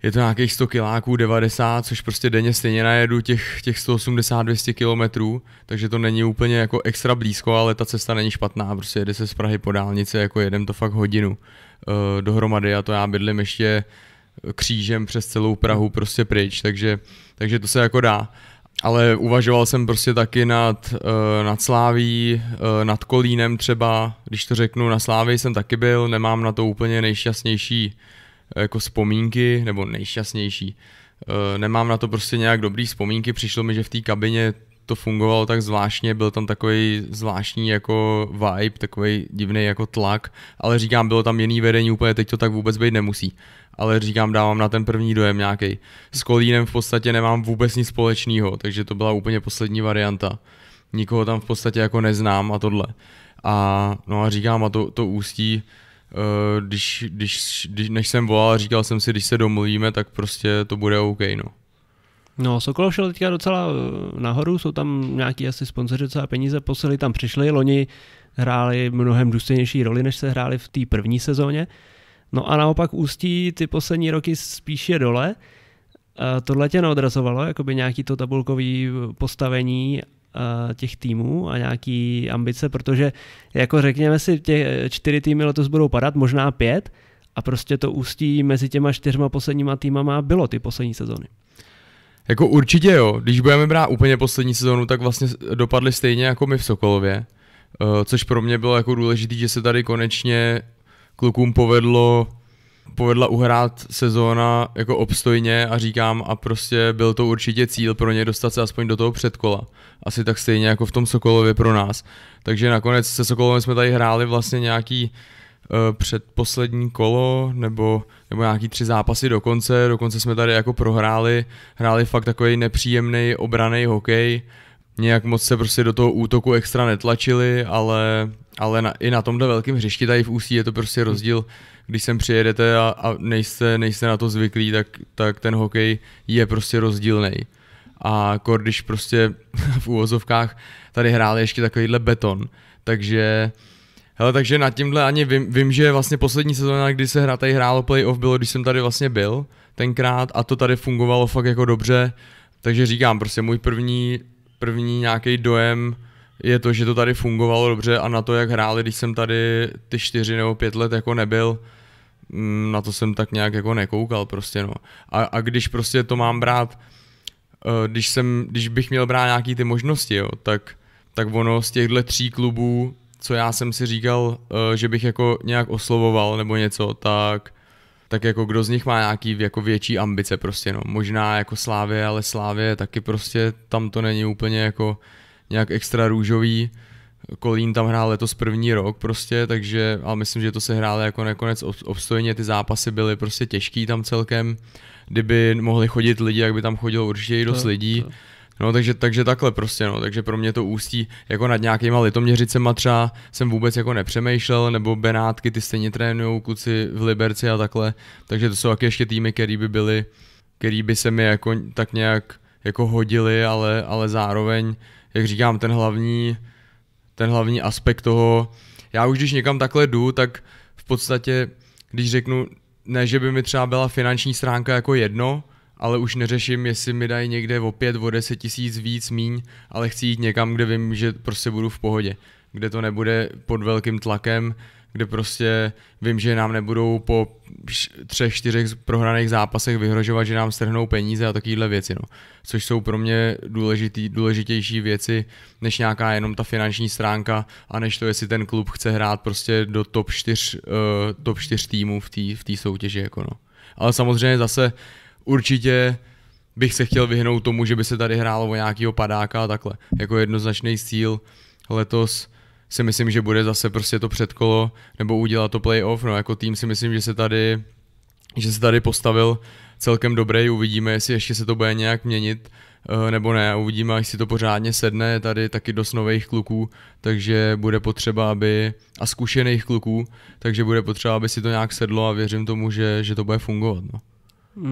S2: je to nějakých 100 kiláků, 90, což prostě denně stejně najedu těch, těch 180-200 kilometrů, takže to není úplně jako extra blízko, ale ta cesta není špatná, prostě jede se z Prahy po dálnici, jako jedem to fakt hodinu uh, dohromady a to já bydlím ještě křížem přes celou Prahu prostě pryč, takže, takže to se jako dá ale uvažoval jsem prostě taky nad, uh, nad Sláví, uh, nad Kolínem třeba, když to řeknu, na Slávii jsem taky byl, nemám na to úplně nejšťastnější eh, jako vzpomínky, nebo nejšťastnější, uh, nemám na to prostě nějak dobrý vzpomínky, přišlo mi, že v té kabině to fungovalo tak zvláštně, byl tam takový zvláštní jako vibe, takový divný jako tlak, ale říkám, bylo tam jiný vedení, úplně teď to tak vůbec být nemusí ale říkám, dávám na ten první dojem nějaký. S Kolínem v podstatě nemám vůbec nic společného, takže to byla úplně poslední varianta. Nikoho tam v podstatě jako neznám a tohle. A no a říkám, a to, to ústí, eh, když, když, když, než jsem volal, říkal jsem si, když se domluvíme, tak prostě to bude OK, no.
S1: No, Sokolov šel teďka docela eh, nahoru, jsou tam nějaký asi sponzoři docela peníze, posily tam Přišli loni hráli mnohem důstojnější roli, než se hráli v té první sezóně. No a naopak Ústí ty poslední roky spíše dole. A tohle tě neodrazovalo, by nějaký to tabulkový postavení těch týmů a nějaký ambice, protože jako řekněme si, tě čtyři týmy letos budou padat, možná pět, a prostě to ústí mezi těma čtyřma posledníma týmama bylo ty poslední sezony.
S2: Jako určitě jo, když budeme brát úplně poslední sezonu, tak vlastně dopadly stejně jako my v Sokolově, e, což pro mě bylo jako důležité, že se tady konečně klukům povedlo povedla uhrát sezóna jako obstojně a říkám a prostě byl to určitě cíl pro ně dostat se aspoň do toho předkola. Asi tak stejně jako v tom Sokolově pro nás. Takže nakonec se Sokolovem jsme tady hráli vlastně nějaký uh, předposlední kolo nebo, nebo nějaký tři zápasy dokonce. Dokonce jsme tady jako prohráli, hráli fakt takový nepříjemný obraný hokej. Nějak moc se prostě do toho útoku extra netlačili, ale ale na, i na tomhle velkém hřišti tady v Ústí je to prostě hmm. rozdíl, když sem přijedete a, a nejste, nejste na to zvyklí, tak, tak ten hokej je prostě rozdílný. A kor, když prostě v úvozovkách tady hráli ještě takovýhle beton, takže Hele, takže nad tímhle ani vím, vím, že vlastně poslední sezóna, kdy se hra tady hrálo playoff, bylo, když jsem tady vlastně byl tenkrát a to tady fungovalo fakt jako dobře, takže říkám, prostě můj první, první nějaký dojem, je to, že to tady fungovalo dobře a na to, jak hráli, když jsem tady ty čtyři nebo pět let jako nebyl, mm, na to jsem tak nějak jako nekoukal prostě no. A, a když prostě to mám brát, eh, když, jsem, když bych měl brát nějaký ty možnosti, jo, tak, tak ono z těchto tří klubů, co já jsem si říkal, eh, že bych jako nějak oslovoval nebo něco, tak, tak jako kdo z nich má nějaký jako větší ambice prostě no. Možná jako Slávě, ale Slávě taky prostě tam to není úplně jako nějak extra růžový. Kolín tam hrál letos první rok prostě, takže ale myslím, že to se hrálo jako nakonec obstojně, ty zápasy byly prostě těžký tam celkem, kdyby mohli chodit lidi, jak by tam chodilo určitě i dost to, lidí. To. No, takže, takže takhle prostě, no, takže pro mě to ústí jako nad nějakýma litoměřicema třeba jsem vůbec jako nepřemýšlel, nebo Benátky, ty stejně trénujou kluci v Liberci a takhle, takže to jsou taky ještě týmy, který by byly, který by se mi jako tak nějak jako hodili, ale, ale zároveň jak říkám, ten hlavní, ten hlavní aspekt toho, já už když někam takhle jdu, tak v podstatě, když řeknu, ne, že by mi třeba byla finanční stránka jako jedno, ale už neřeším, jestli mi dají někde o pět, o deset tisíc víc, míň, ale chci jít někam, kde vím, že prostě budu v pohodě, kde to nebude pod velkým tlakem, kde prostě vím, že nám nebudou po třech, čtyřech prohraných zápasech vyhrožovat, že nám strhnou peníze a takovéhle věci. No. Což jsou pro mě důležitý, důležitější věci, než nějaká jenom ta finanční stránka a než to, jestli ten klub chce hrát prostě do top 4, uh, eh, top 4 týmů v té v tý soutěži. Jako no. Ale samozřejmě zase určitě bych se chtěl vyhnout tomu, že by se tady hrálo o nějakého padáka a takhle. Jako jednoznačný cíl letos si myslím, že bude zase prostě to předkolo nebo udělat to playoff. No jako tým si myslím, že se tady, že se tady postavil celkem dobrý. Uvidíme, jestli ještě se to bude nějak měnit eh, nebo ne. Uvidíme, až si to pořádně sedne. Tady taky dost nových kluků, takže bude potřeba, aby a zkušených kluků, takže bude potřeba, aby si to nějak sedlo a věřím tomu, že, že to bude fungovat. No.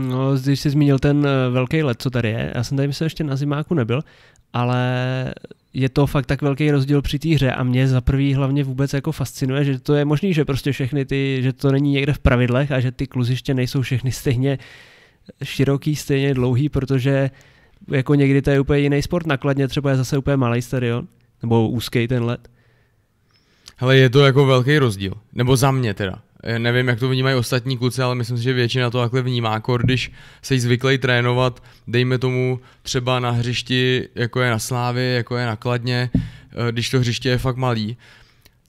S1: No, když jsi zmínil ten eh, velký let, co tady je, já jsem tady myslel ještě na zimáku nebyl, ale je to fakt tak velký rozdíl při té hře a mě za prvý hlavně vůbec jako fascinuje, že to je možný, že prostě všechny ty, že to není někde v pravidlech a že ty kluziště nejsou všechny stejně široký, stejně dlouhý, protože jako někdy to je úplně jiný sport, nakladně třeba je zase úplně malý stadion,
S2: nebo úzký ten let. Hele, je to jako velký rozdíl, nebo za mě teda. Eh, nevím, jak to vnímají ostatní kluci, ale myslím si, že většina to takhle vnímá, kor, když se jí zvyklej trénovat, dejme tomu třeba na hřišti, jako je na Slávě, jako je na Kladně, eh, když to hřiště je fakt malý,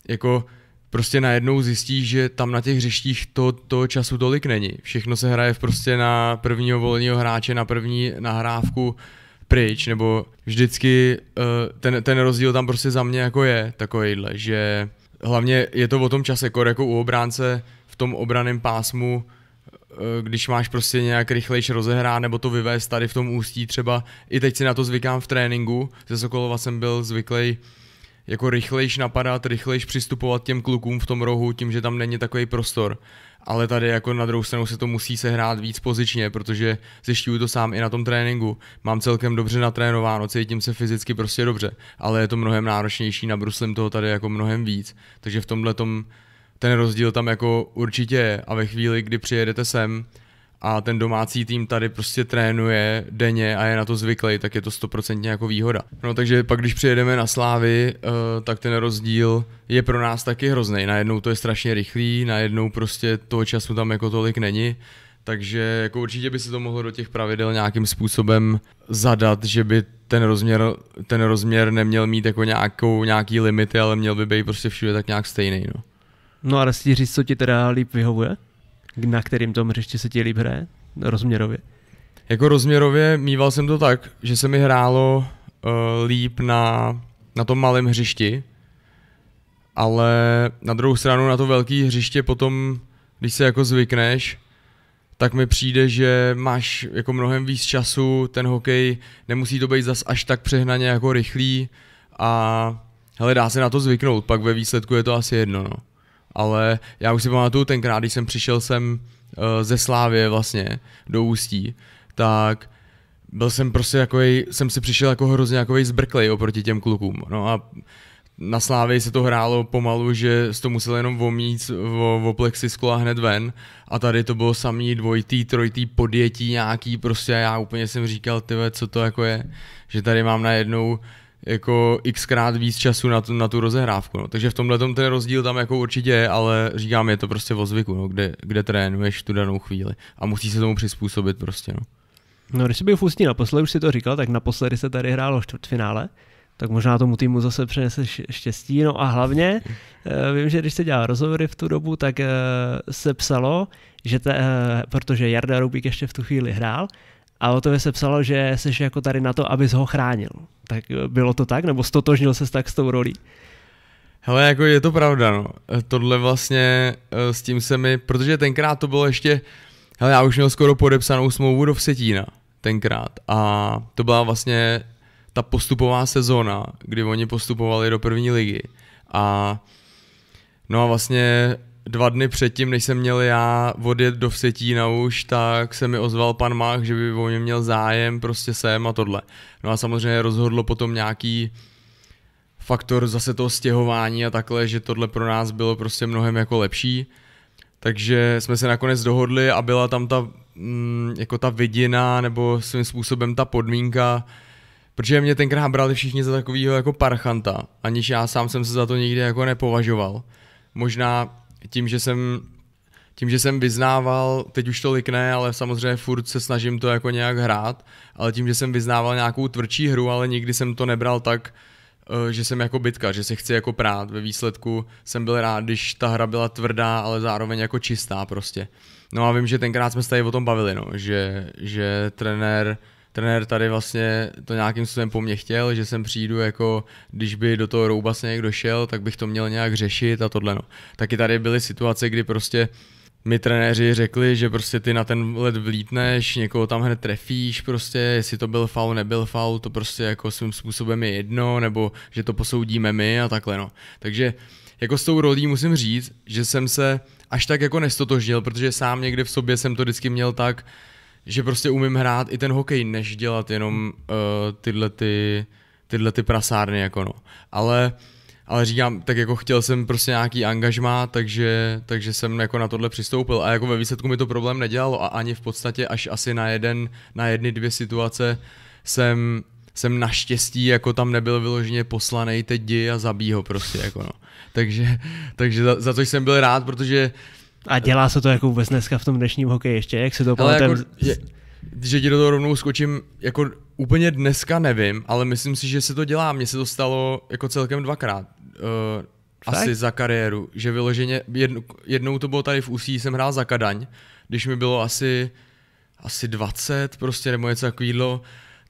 S2: jako prostě najednou zjistíš, že tam na těch hřištích to, to času tolik není. Všechno se hraje prostě na prvního volného hráče, na první nahrávku pryč, nebo vždycky eh, ten, ten rozdíl tam prostě za mě jako je takovýhle, že hlavně je to o tom čase, jako, jako u obránce v tom obraném pásmu, eh, když máš prostě nějak rychlejš rozehrá nebo to vyvést tady v tom ústí třeba, i teď si na to zvykám v tréninku, ze Sokolova jsem byl zvyklý jako rychlejš napadat, rychlejš přistupovat těm klukům v tom rohu, tím, že tam není takový prostor ale tady jako na druhou stranu se to musí sehrát víc pozičně, protože zjišťuju to sám i na tom tréninku. Mám celkem dobře natrénováno, cítím se fyzicky prostě dobře, ale je to mnohem náročnější, na bruslim toho tady jako mnohem víc, takže v tomhle tom ten rozdíl tam jako určitě je a ve chvíli, kdy přijedete sem, a ten domácí tým tady prostě trénuje denně a je na to zvyklý, tak je to stoprocentně jako výhoda. No takže pak, když přijedeme na Slávy, eh, tak ten rozdíl je pro nás taky hrozný. Najednou to je strašně rychlý, najednou prostě toho času tam jako tolik není. Takže jako určitě by se to mohlo do těch pravidel nějakým způsobem zadat, že by ten rozměr, ten rozměr neměl mít jako nějakou, nějaký limity, ale měl by být prostě všude tak nějak stejný. No. No a rastíři, co ti teda líp vyhovuje? Na kterým tom hřišti se ti líb hraje? Rozměrově? Jako rozměrově mýval jsem to tak, že se mi hrálo uh, líp na, na tom malém hřišti, ale na druhou stranu na to velké hřiště potom, když se jako zvykneš, tak mi přijde, že máš jako mnohem víc času, ten hokej nemusí to být zas až tak přehnaně jako rychlý a hele, dá se na to zvyknout, pak ve výsledku je to asi jedno, no ale já už si pamatuju tenkrát, když jsem přišel sem eh, ze Slávě vlastně do Ústí, tak byl jsem prostě jako jsem si přišel jako hrozně jako zbrklej oproti těm klukům. No a na Slávě se to hrálo pomalu, že z to musel jenom vomít v, v plexisklo a hned ven. A tady to bylo samý dvojitý, trojitý podjetí nějaký prostě a já úplně jsem říkal, ty co to jako je, že tady mám najednou jako xkrát víc času na tu, na tu rozehrávku. No. Takže v tomhle ten rozdíl tam jako určitě je, ale říkám, je to prostě o zvyku, no, kde, kde trénuješ tu danou chvíli a musí se tomu přizpůsobit prostě. No.
S1: No, když jsi byl v Ústí naposledy, už si to říkal, tak naposledy se tady hrálo čtvrtfinále, tak možná tomu týmu zase přinese štěstí. No a hlavně, eh, vím, že když se dělal rozhovory v tu dobu, tak eh, se psalo, že te, eh, protože Jarda Rubík ještě v tu chvíli hrál, a o tobě se psalo, že jsi jako tady na to, abys ho chránil. Tak bylo to tak? Nebo stotožnil ses tak s tou rolí?
S2: Hele, jako je to pravda, no. Tohle vlastně eh, s tím se mi, protože tenkrát to bylo ještě, hele, já už měl skoro podepsanou smlouvu do Vsetína tenkrát a to byla vlastně ta postupová sezóna, kdy oni postupovali do první ligy a no a vlastně dva dny předtím, než jsem měl já odjet do Vsetína už, tak se mi ozval pan Mach, že by o mě měl zájem, prostě sem a tohle. No a samozřejmě rozhodlo potom nějaký faktor zase toho stěhování a takhle, že tohle pro nás bylo prostě mnohem jako lepší. Takže jsme se nakonec dohodli a byla tam ta, mm, jako ta vidina nebo svým způsobem ta podmínka, protože mě tenkrát brali všichni za takového jako parchanta, aniž já sám jsem se za to nikdy jako nepovažoval. Možná tím, že jsem tím, že jsem vyznával, teď už tolik ne, ale samozřejmě furt se snažím to jako nějak hrát, ale tím, že jsem vyznával nějakou tvrdší hru, ale nikdy jsem to nebral tak, eh, že jsem jako bitka, že se chci jako prát. Ve výsledku jsem byl rád, když ta hra byla tvrdá, ale zároveň jako čistá prostě. No a vím, že tenkrát jsme se tady o tom bavili, no, že, že trenér uh, trenér tady vlastně to nějakým způsobem po mně chtěl, že jsem přijdu jako, když by do toho rouba se někdo šel, tak bych to měl nějak řešit a tohle no. Taky tady byly situace, kdy prostě my trenéři řekli, že prostě ty na ten let vlítneš, někoho tam hned trefíš prostě, jestli to byl faul, nebyl faul, to prostě jako svým způsobem je jedno, nebo že to posoudíme my a takhle no. Takže jako s tou rolí musím říct, že jsem se až tak jako nestotožnil, protože sám někde v sobě jsem to vždycky měl tak, že prostě umím hrát i ten hokej, než dělat jenom uh, tyhle, ty, tyhle ty prasárny, jako no. Ale, ale říkám, tak jako chtěl jsem prostě nějaký angažmá, takže, takže jsem jako na tohle přistoupil a jako ve výsledku mi to problém nedělalo a ani v podstatě až asi na jeden, na jedny dvě situace jsem jsem naštěstí jako tam nebyl vyloženě poslanej teď děj a zabí ho prostě jako no. Takže, takže za, za to jsem byl rád, protože uh, a dělá se to jako vůbec dneska v tom dnešním hokeji ještě, jak se to Ale Jako, je, že ti do toho rovnou skočím, jako úplně dneska nevím, ale myslím si, že se to dělá. Mně se to stalo jako celkem dvakrát. Uh, asi za kariéru, že vyloženě, jednou, jednou to bylo tady v Úsí, jsem hrál za Kadaň, když mi bylo asi, asi 20 prostě nebo něco takového,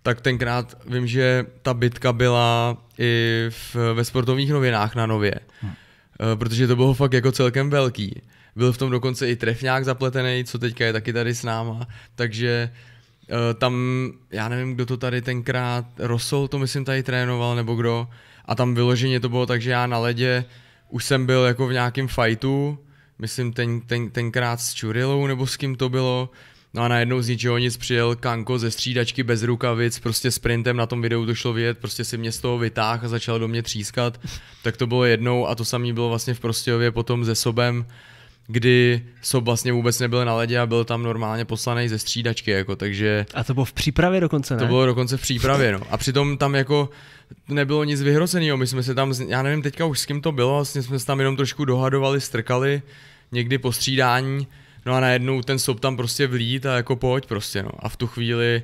S2: tak tenkrát vím, že ta bitka byla i v, ve sportovních novinách na Nově, hmm. protože to bylo fakt jako celkem velký. Byl v tom dokonce i trefňák zapletený, co teďka je taky tady s náma, takže eh, tam, já nevím, kdo to tady tenkrát, Rosol to myslím tady trénoval, nebo kdo, a tam vyloženě to bylo tak, že já na ledě už jsem byl jako v nějakém fightu, myslím ten, ten, tenkrát s Čurilou, nebo s kým to bylo, No a najednou z ničeho nic přijel Kanko ze střídačky bez rukavic, prostě sprintem na tom videu to šlo vidět, prostě si mě z toho vytáhl a začal do mě třískat, tak to bylo jednou a to samý bylo vlastně v Prostějově potom ze Sobem, kdy Sob vlastně vůbec nebyl na ledě a byl tam normálně poslaný ze střídačky, jako, takže...
S1: A to bylo v přípravě dokonce, ne? To bylo dokonce v přípravě, no.
S2: A přitom tam jako nebylo nic vyhroceného, my jsme se tam, já nevím teďka už s kým to bylo, vlastně jsme se tam jenom trošku dohadovali, strkali, někdy po střídání, no a najednou ten Sob tam prostě vlít a jako pojď prostě, no. A v tu chvíli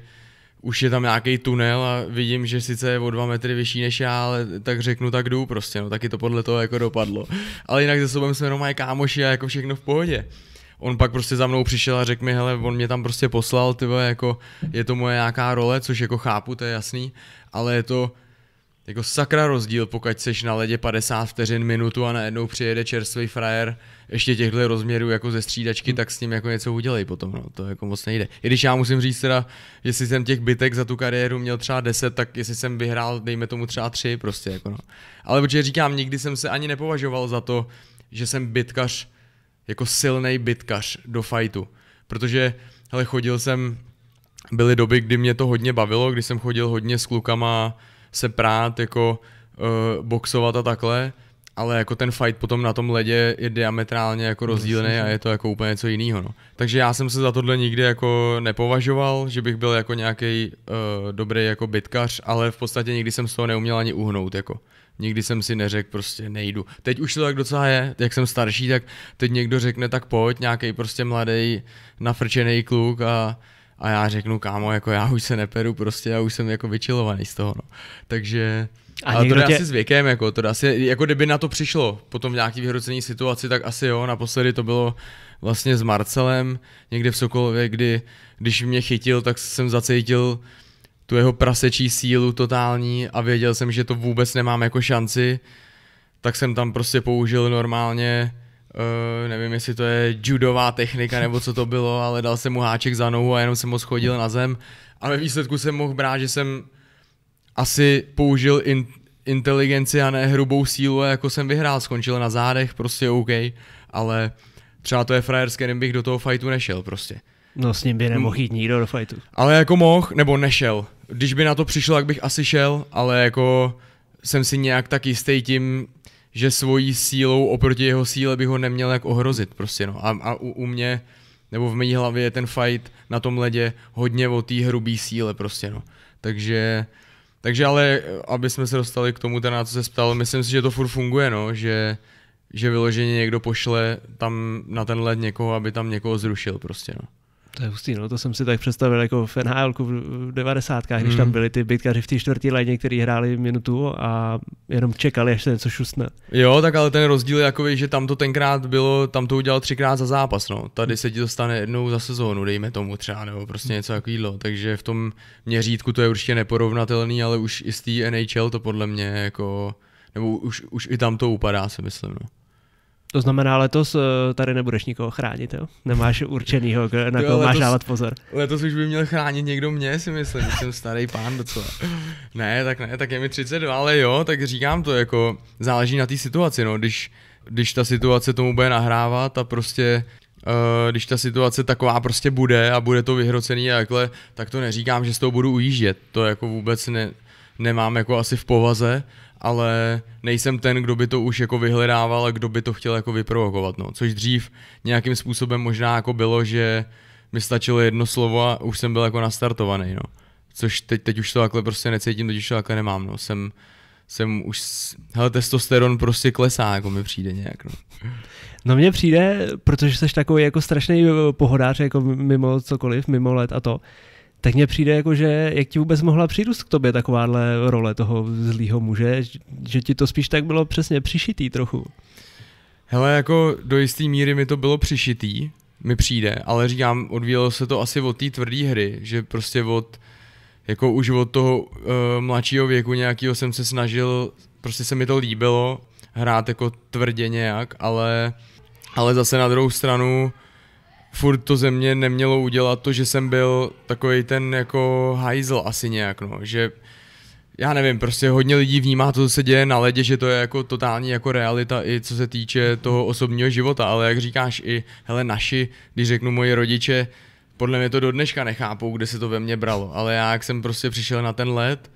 S2: už je tam nějaký tunel a vidím, že sice je o dva metry vyšší než já, ale tak řeknu, tak jdu prostě, no taky to podle toho jako dopadlo. Ale jinak ze sobem jsme jenom mají kámoši a jako všechno v pohodě. On pak prostě za mnou přišel a řekl mi, hele, on mě tam prostě poslal, tyvo, jako je to moje nějaká role, což jako chápu, to je jasný, ale je to, jako sakra rozdíl, pokud seš na ledě 50 vteřin, minutu a najednou přijede čerstvý frajer ještě těchto rozměrů jako ze střídačky, tak s ním jako něco udělej potom, no, to jako moc nejde. I když já musím říct teda, jestli jsem těch bytek za tu kariéru měl třeba 10, tak jestli jsem vyhrál, dejme tomu třeba 3 prostě, jako no. Ale protože říkám, nikdy jsem se ani nepovažoval za to, že jsem bytkař, jako silný bytkař do fajtu, protože, hele, chodil jsem, byly doby, kdy mě to hodně bavilo, kdy jsem chodil hodně s klukama, se prát, jako uh, boxovat a takhle, ale jako ten fight potom na tom ledě je diametrálně jako no, rozdílný a je to jako úplně něco jiného. No. Takže já jsem se za tohle nikdy jako nepovažoval, že bych byl jako nějaký uh, eh, dobrý jako bitkař, ale v podstatě nikdy jsem z toho neuměl ani uhnout. Jako. Nikdy jsem si neřekl, prostě nejdu. Teď už to tak docela je, jak jsem starší, tak teď někdo řekne, tak pojď, nějaký prostě mladý, nafrčený kluk a a já řeknu, kámo, jako já už se neperu prostě, já už jsem jako vyčilovaný z toho, no. Takže... A ale to je tě... asi s věkem, jako, to asi, jako kdyby na to přišlo potom v nějaký vyhrocený situaci, tak asi jo, naposledy to bylo vlastně s Marcelem někde v Sokolově, kdy když mě chytil, tak jsem zacítil tu jeho prasečí sílu totální a věděl jsem, že to vůbec nemám jako šanci, tak jsem tam prostě použil normálně Uh, nevím, jestli to je judová technika nebo co to bylo, ale dal jsem mu háček za nohu a jenom jsem ho schodil na zem. Ale ve výsledku jsem mohl brát, že jsem asi použil in, inteligenci a ne hrubou sílu a jako jsem vyhrál, skončil na zádech, prostě OK, ale třeba to je frajer, s kterým bych do toho fightu nešel prostě. No s ním by nemohl hmm. jít nikdo do fightu. Ale jako mohl, nebo nešel. Když by na to přišel, tak bych asi šel, ale jako jsem si nějak tak jistý tím, že svojí sílou oproti jeho síle by ho neměl jak ohrozit prostě no. A, a u, u mě, nebo v mé hlavě je ten fight na tom ledě hodně o té hrubý síle prostě no. Takže, takže ale, aby jsme se dostali k tomu, na co se ptal, myslím si, že to furt funguje no, že, že vyloženě někdo pošle tam na ten led někoho, aby tam někoho zrušil prostě no.
S1: To je hustý, no to jsem si tak představil jako v nhl v 90. Mm. když tam hmm. byli ty bitkaři v té čtvrtý léně, kteří hráli minutu a jenom čekali, až se něco šustne.
S2: Jo, tak ale ten rozdíl je jakový, že tam to tenkrát bylo, tam to udělal třikrát za zápas, no. Tady hmm. se ti to stane jednou za sezónu, dejme tomu třeba, nebo prostě něco jídlo. Takže v tom měřítku to je určitě neporovnatelný, ale už i z té NHL to podle mě jako, nebo už, už i tam to upadá, si myslím, no.
S1: To znamená, letos eh, tady nebudeš nikoho chránit, jo?
S2: Nemáš určenýho, na koho máš dávat pozor. Letos už by měl chránit někdo mě, si myslím, jsem starý pán docela. Ne, tak ne, tak je mi 32, ale jo, tak říkám to, jako záleží na té situaci, no, když, když ta situace tomu bude nahrávat a prostě uh, když ta situace taková prostě bude a bude to vyhrocený a takhle, tak to neříkám, že s tou budu ujíždět. To jako vůbec ne, nemám jako asi v povaze, ale nejsem ten, kdo by to už jako vyhledával a kdo by to chtěl jako vyprovokovat, no. Což dřív nějakým způsobem možná jako bylo, že mi stačilo jedno slovo a už jsem byl jako nastartovaný, no. Což teď, teď už to takhle prostě necítím, teď už to takhle nemám, no. Jsem, jsem už, hele, testosteron prostě klesá, jako mi přijde nějak, no.
S1: No mně přijde, protože jsi takový jako strašný eh, pohodář, jako mimo cokoliv, mimo let a to, tak mně přijde jako, že jak ti vůbec mohla přijít k tobě takováhle
S2: role toho zlýho muže, že ti to spíš tak bylo přesně přišitý trochu. Hele, jako do jisté míry mi to bylo přišitý, mi přijde, ale říkám, odvíjelo se to asi od té tvrdé hry, že prostě od, jako už od toho uh, mladšího věku nějakého jsem se snažil, prostě se mi to líbilo, hrát jako tvrdě nějak, ale, ale zase na druhou stranu furt to ze mě nemělo udělat to, že jsem byl takový ten jako hajzl asi nějak, no, že já nevím, prostě hodně lidí vnímá to, co se děje na ledě, že to je jako totální jako realita i co se týče toho osobního života, ale jak říkáš i, hele naši, když řeknu moji rodiče, podle mě to do dneška nechápou, kde se to ve mně bralo, ale já jak jsem prostě přišel na ten led,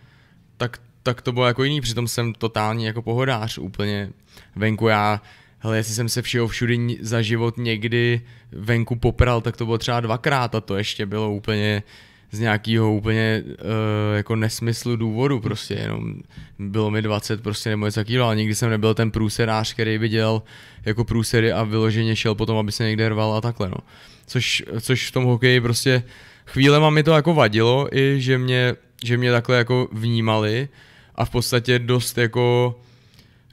S2: tak, tak to bylo jako jiný, přitom jsem totální jako pohodář úplně venku, já, hele jestli jsem se všeho všudy za život někdy uh, venku popral, tak to bylo třeba dvakrát a to ještě bylo úplně z nějakého úplně uh, jako nesmyslu důvodu prostě, jenom bylo mi 20 prostě nebo něco takového, ale nikdy jsem nebyl ten průserář, který by dělal jako průsery a vyloženě šel potom, aby se někde rval a takhle no. Což, což v tom hokeji prostě chvílema mi to jako vadilo i, že mě, že mě takhle jako vnímali a v podstatě dost jako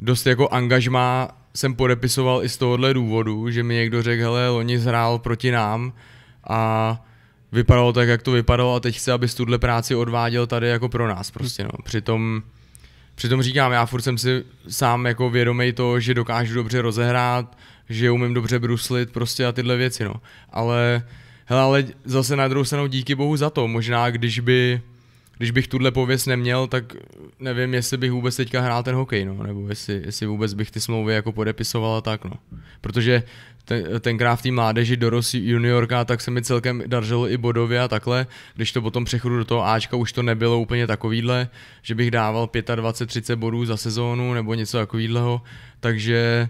S2: dost jako angažmá jsem podepisoval i z tohohle důvodu, že mi někdo řekl, hele, loni zhrál proti nám a vypadalo tak, jak to vypadalo a teď chce, abys tuhle práci odváděl tady jako pro nás prostě, no. Přitom, přitom říkám, já furt jsem si sám jako vědomý to, že dokážu dobře rozehrát, že umím dobře bruslit prostě a tyhle věci, no. Ale, hele, ale zase na druhou stranu díky bohu za to, možná když by když bych tuhle pověst neměl, tak nevím, jestli bych vůbec teďka hrál ten hokej, no, nebo jestli, jestli vůbec bych ty smlouvy jako podepisoval a tak, no. Protože ten, tenkrát v té mládeži do juniorka, tak se mi celkem dařilo i bodově a takhle, když to potom přechodu do toho Ačka už to nebylo úplně takovýhle, že bych dával 25-30 bodů za sezónu nebo něco takovýhleho, takže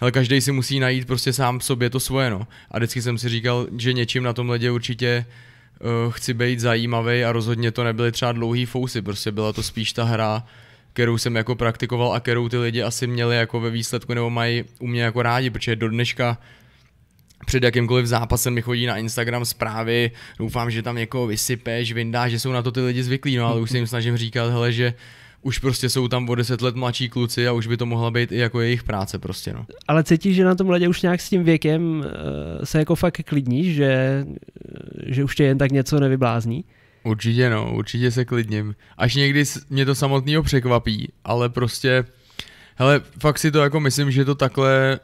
S2: ale každý si musí najít prostě sám v sobě to svoje, no. A vždycky jsem si říkal, že něčím na tom ledě určitě uh, chci být zajímavý a rozhodně to nebyly třeba dlouhý fousy, prostě byla to spíš ta hra, kterou jsem jako praktikoval a kterou ty lidi asi měli jako ve výsledku nebo mají u mě jako rádi, protože do dneška před jakýmkoliv zápasem mi chodí na Instagram zprávy, doufám, že tam někoho jako vysypeš, vyndáš, že jsou na to ty lidi zvyklí, no ale už se jim snažím říkat, hele, že uh, už prostě jsou tam o deset let mladší kluci a už by to mohla být i jako jejich práce prostě, no.
S1: Ale cítíš, že na tom ledě už nějak s tím věkem eh, se jako fakt klidníš, že, eh,
S2: že už tě jen tak něco
S1: nevyblázní?
S2: Určitě no, určitě se klidním. Až někdy mě to samotného překvapí, ale prostě, hele, fakt si to jako myslím, že to takhle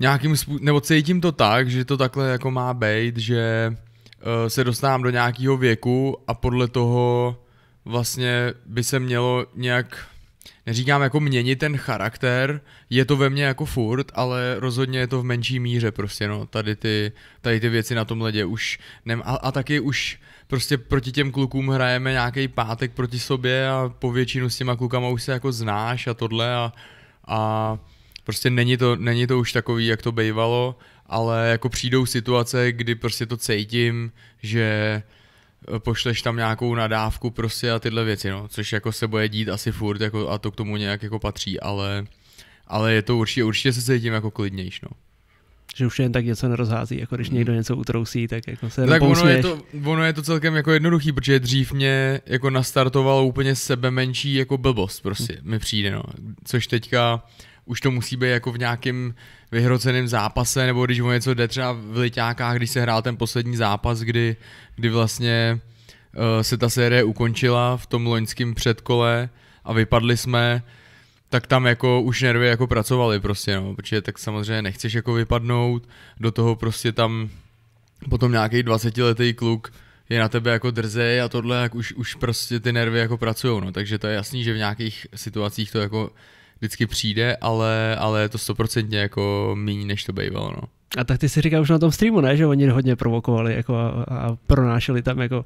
S2: nějakým způsobem, nebo cítím to tak, že to takhle jako má být, že uh, se dostávám do nějakého věku a podle toho vlastně by se mělo nějak neříkám jako měnit ten charakter, je to ve mně jako furt, ale rozhodně je to v menší míře prostě, no, tady ty, tady ty věci na tom ledě už, nem, a, a taky už prostě proti těm klukům hrajeme nějaký pátek proti sobě a po většinu s těma klukama už se jako znáš a tohle a, a prostě není to, není to už takový, jak to bývalo, ale jako přijdou situace, kdy prostě to cítím, že pošleš tam nějakou nadávku prostě a tyhle věci, no, což jako se bude dít asi furt jako, a to k tomu nějak jako patří, ale, ale je to určitě, určitě se cítím jako klidnější, no.
S1: Že už jen tak něco nerozhází, jako když mm. někdo něco utrousí, tak jako se no Tak ono je, to,
S2: ono je to celkem jako jednoduchý, protože dřív mě jako nastartovalo úplně sebe menší jako blbost prostě, hm. mi přijde, no. Což teďka, uh, už to musí být jako v nějakém vyhroceném zápase, nebo když o něco jde třeba v Liťákách, když se hrál ten poslední zápas, kdy, kdy vlastně uh, se ta série ukončila v tom loňském předkole a vypadli jsme, tak tam jako už nervy jako pracovali prostě, no, protože tak samozřejmě nechceš jako vypadnout, do toho prostě tam potom nějaký 20 letý kluk je na tebe jako drzej a tohle, jak už, už prostě ty nervy jako pracují, no, takže to je jasný, že v nějakých situacích to jako vždycky přijde, ale, ale je to stoprocentně jako méně, než to bývalo, no.
S1: A tak ty si říkal už na tom streamu, ne, že oni hodně provokovali jako a, a pronášeli tam jako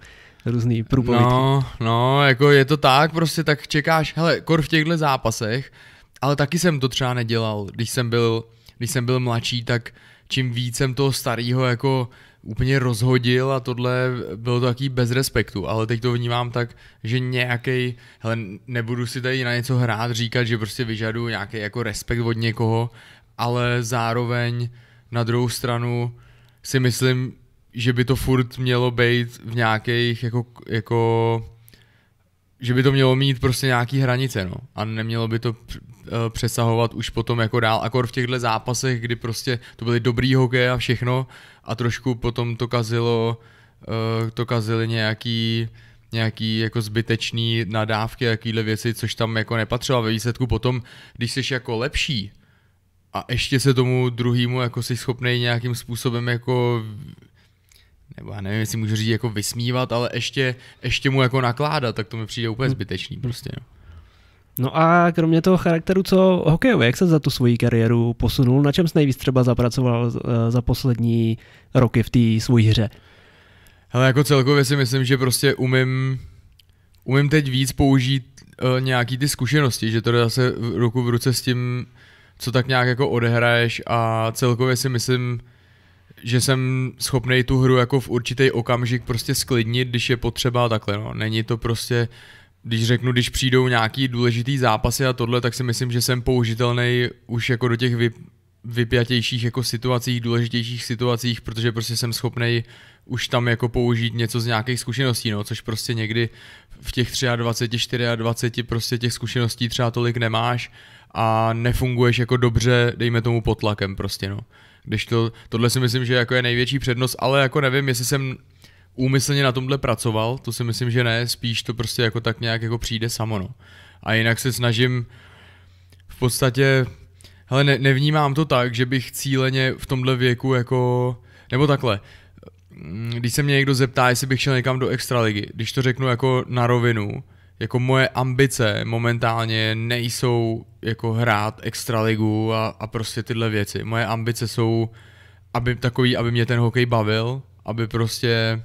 S1: různý průpovědky. No,
S2: no, jako je to tak, prostě tak čekáš, hele, kor v těchto zápasech, ale taky jsem to třeba nedělal, když jsem byl, když jsem byl mladší, tak čím víc jsem toho starého jako úplně rozhodil a tohle bylo to taký bez respektu, ale teď to vnímám tak, že nějaký, hele, nebudu si tady na něco hrát, říkat, že prostě vyžaduju nějaký jako respekt od někoho, ale zároveň na druhou stranu si myslím, že by to furt mělo být v nějakých jako, jako že by to mělo mít prostě nějaký hranice, no. A nemělo by to Eh, přesahovat už potom jako dál, akor v těchto zápasech, kdy prostě to byly dobrý hokej a všechno a trošku potom to kazilo, eh, to kazili nějaký nějaký jako zbytečný nadávky, jakýhle věci, což tam jako nepatřilo. Ve výsledku potom, když jsi jako lepší a ještě se tomu druhému jako jsi schopný nějakým způsobem jako nebo já nevím, jestli můžu říct jako vysmívat, ale ještě, ještě mu jako nakládat, tak to mi přijde úplně hm. zbytečný prostě. No.
S1: No a kromě toho charakteru, co hokejový, jak se za tu svoji kariéru posunul, na čem jsi nejvíc třeba zapracoval eh, za poslední roky v té svojí hře?
S2: Hele, jako celkově si myslím, že prostě umím, umím teď víc použít uh, nějaký ty zkušenosti, že to jde zase ruku v ruce s tím, co tak nějak jako odehraješ a celkově si myslím, že jsem schopný tu hru jako v určitý okamžik prostě sklidnit, když je potřeba takhle, no. Není to prostě, uh, když řeknu, když přijdou nějaký důležitý zápasy a tohle, tak si myslím, že jsem použitelný už jako do těch vyp, vypjatějších jako situacích, důležitějších situacích, protože prostě jsem schopný už tam jako použít něco z nějakých zkušeností, no, což prostě někdy v těch 23, 24 prostě těch zkušeností třeba tolik nemáš a nefunguješ jako dobře, dejme tomu potlakem prostě, no. Když to, tohle si myslím, že jako je největší přednost, ale jako nevím, jestli jsem úmyslně na tomhle pracoval, to si myslím, že ne, spíš to prostě jako tak nějak jako přijde samo, no. A jinak se snažím v podstatě, hele, ne, nevnímám to tak, že bych cíleně v tomhle věku jako, nebo takhle, mm, když se mě někdo zeptá, jestli bych šel někam do extraligy, když to řeknu jako na rovinu, jako moje ambice momentálně nejsou jako hrát extraligu a, a prostě tyhle věci. Moje ambice jsou, aby takový, aby mě ten hokej bavil, aby prostě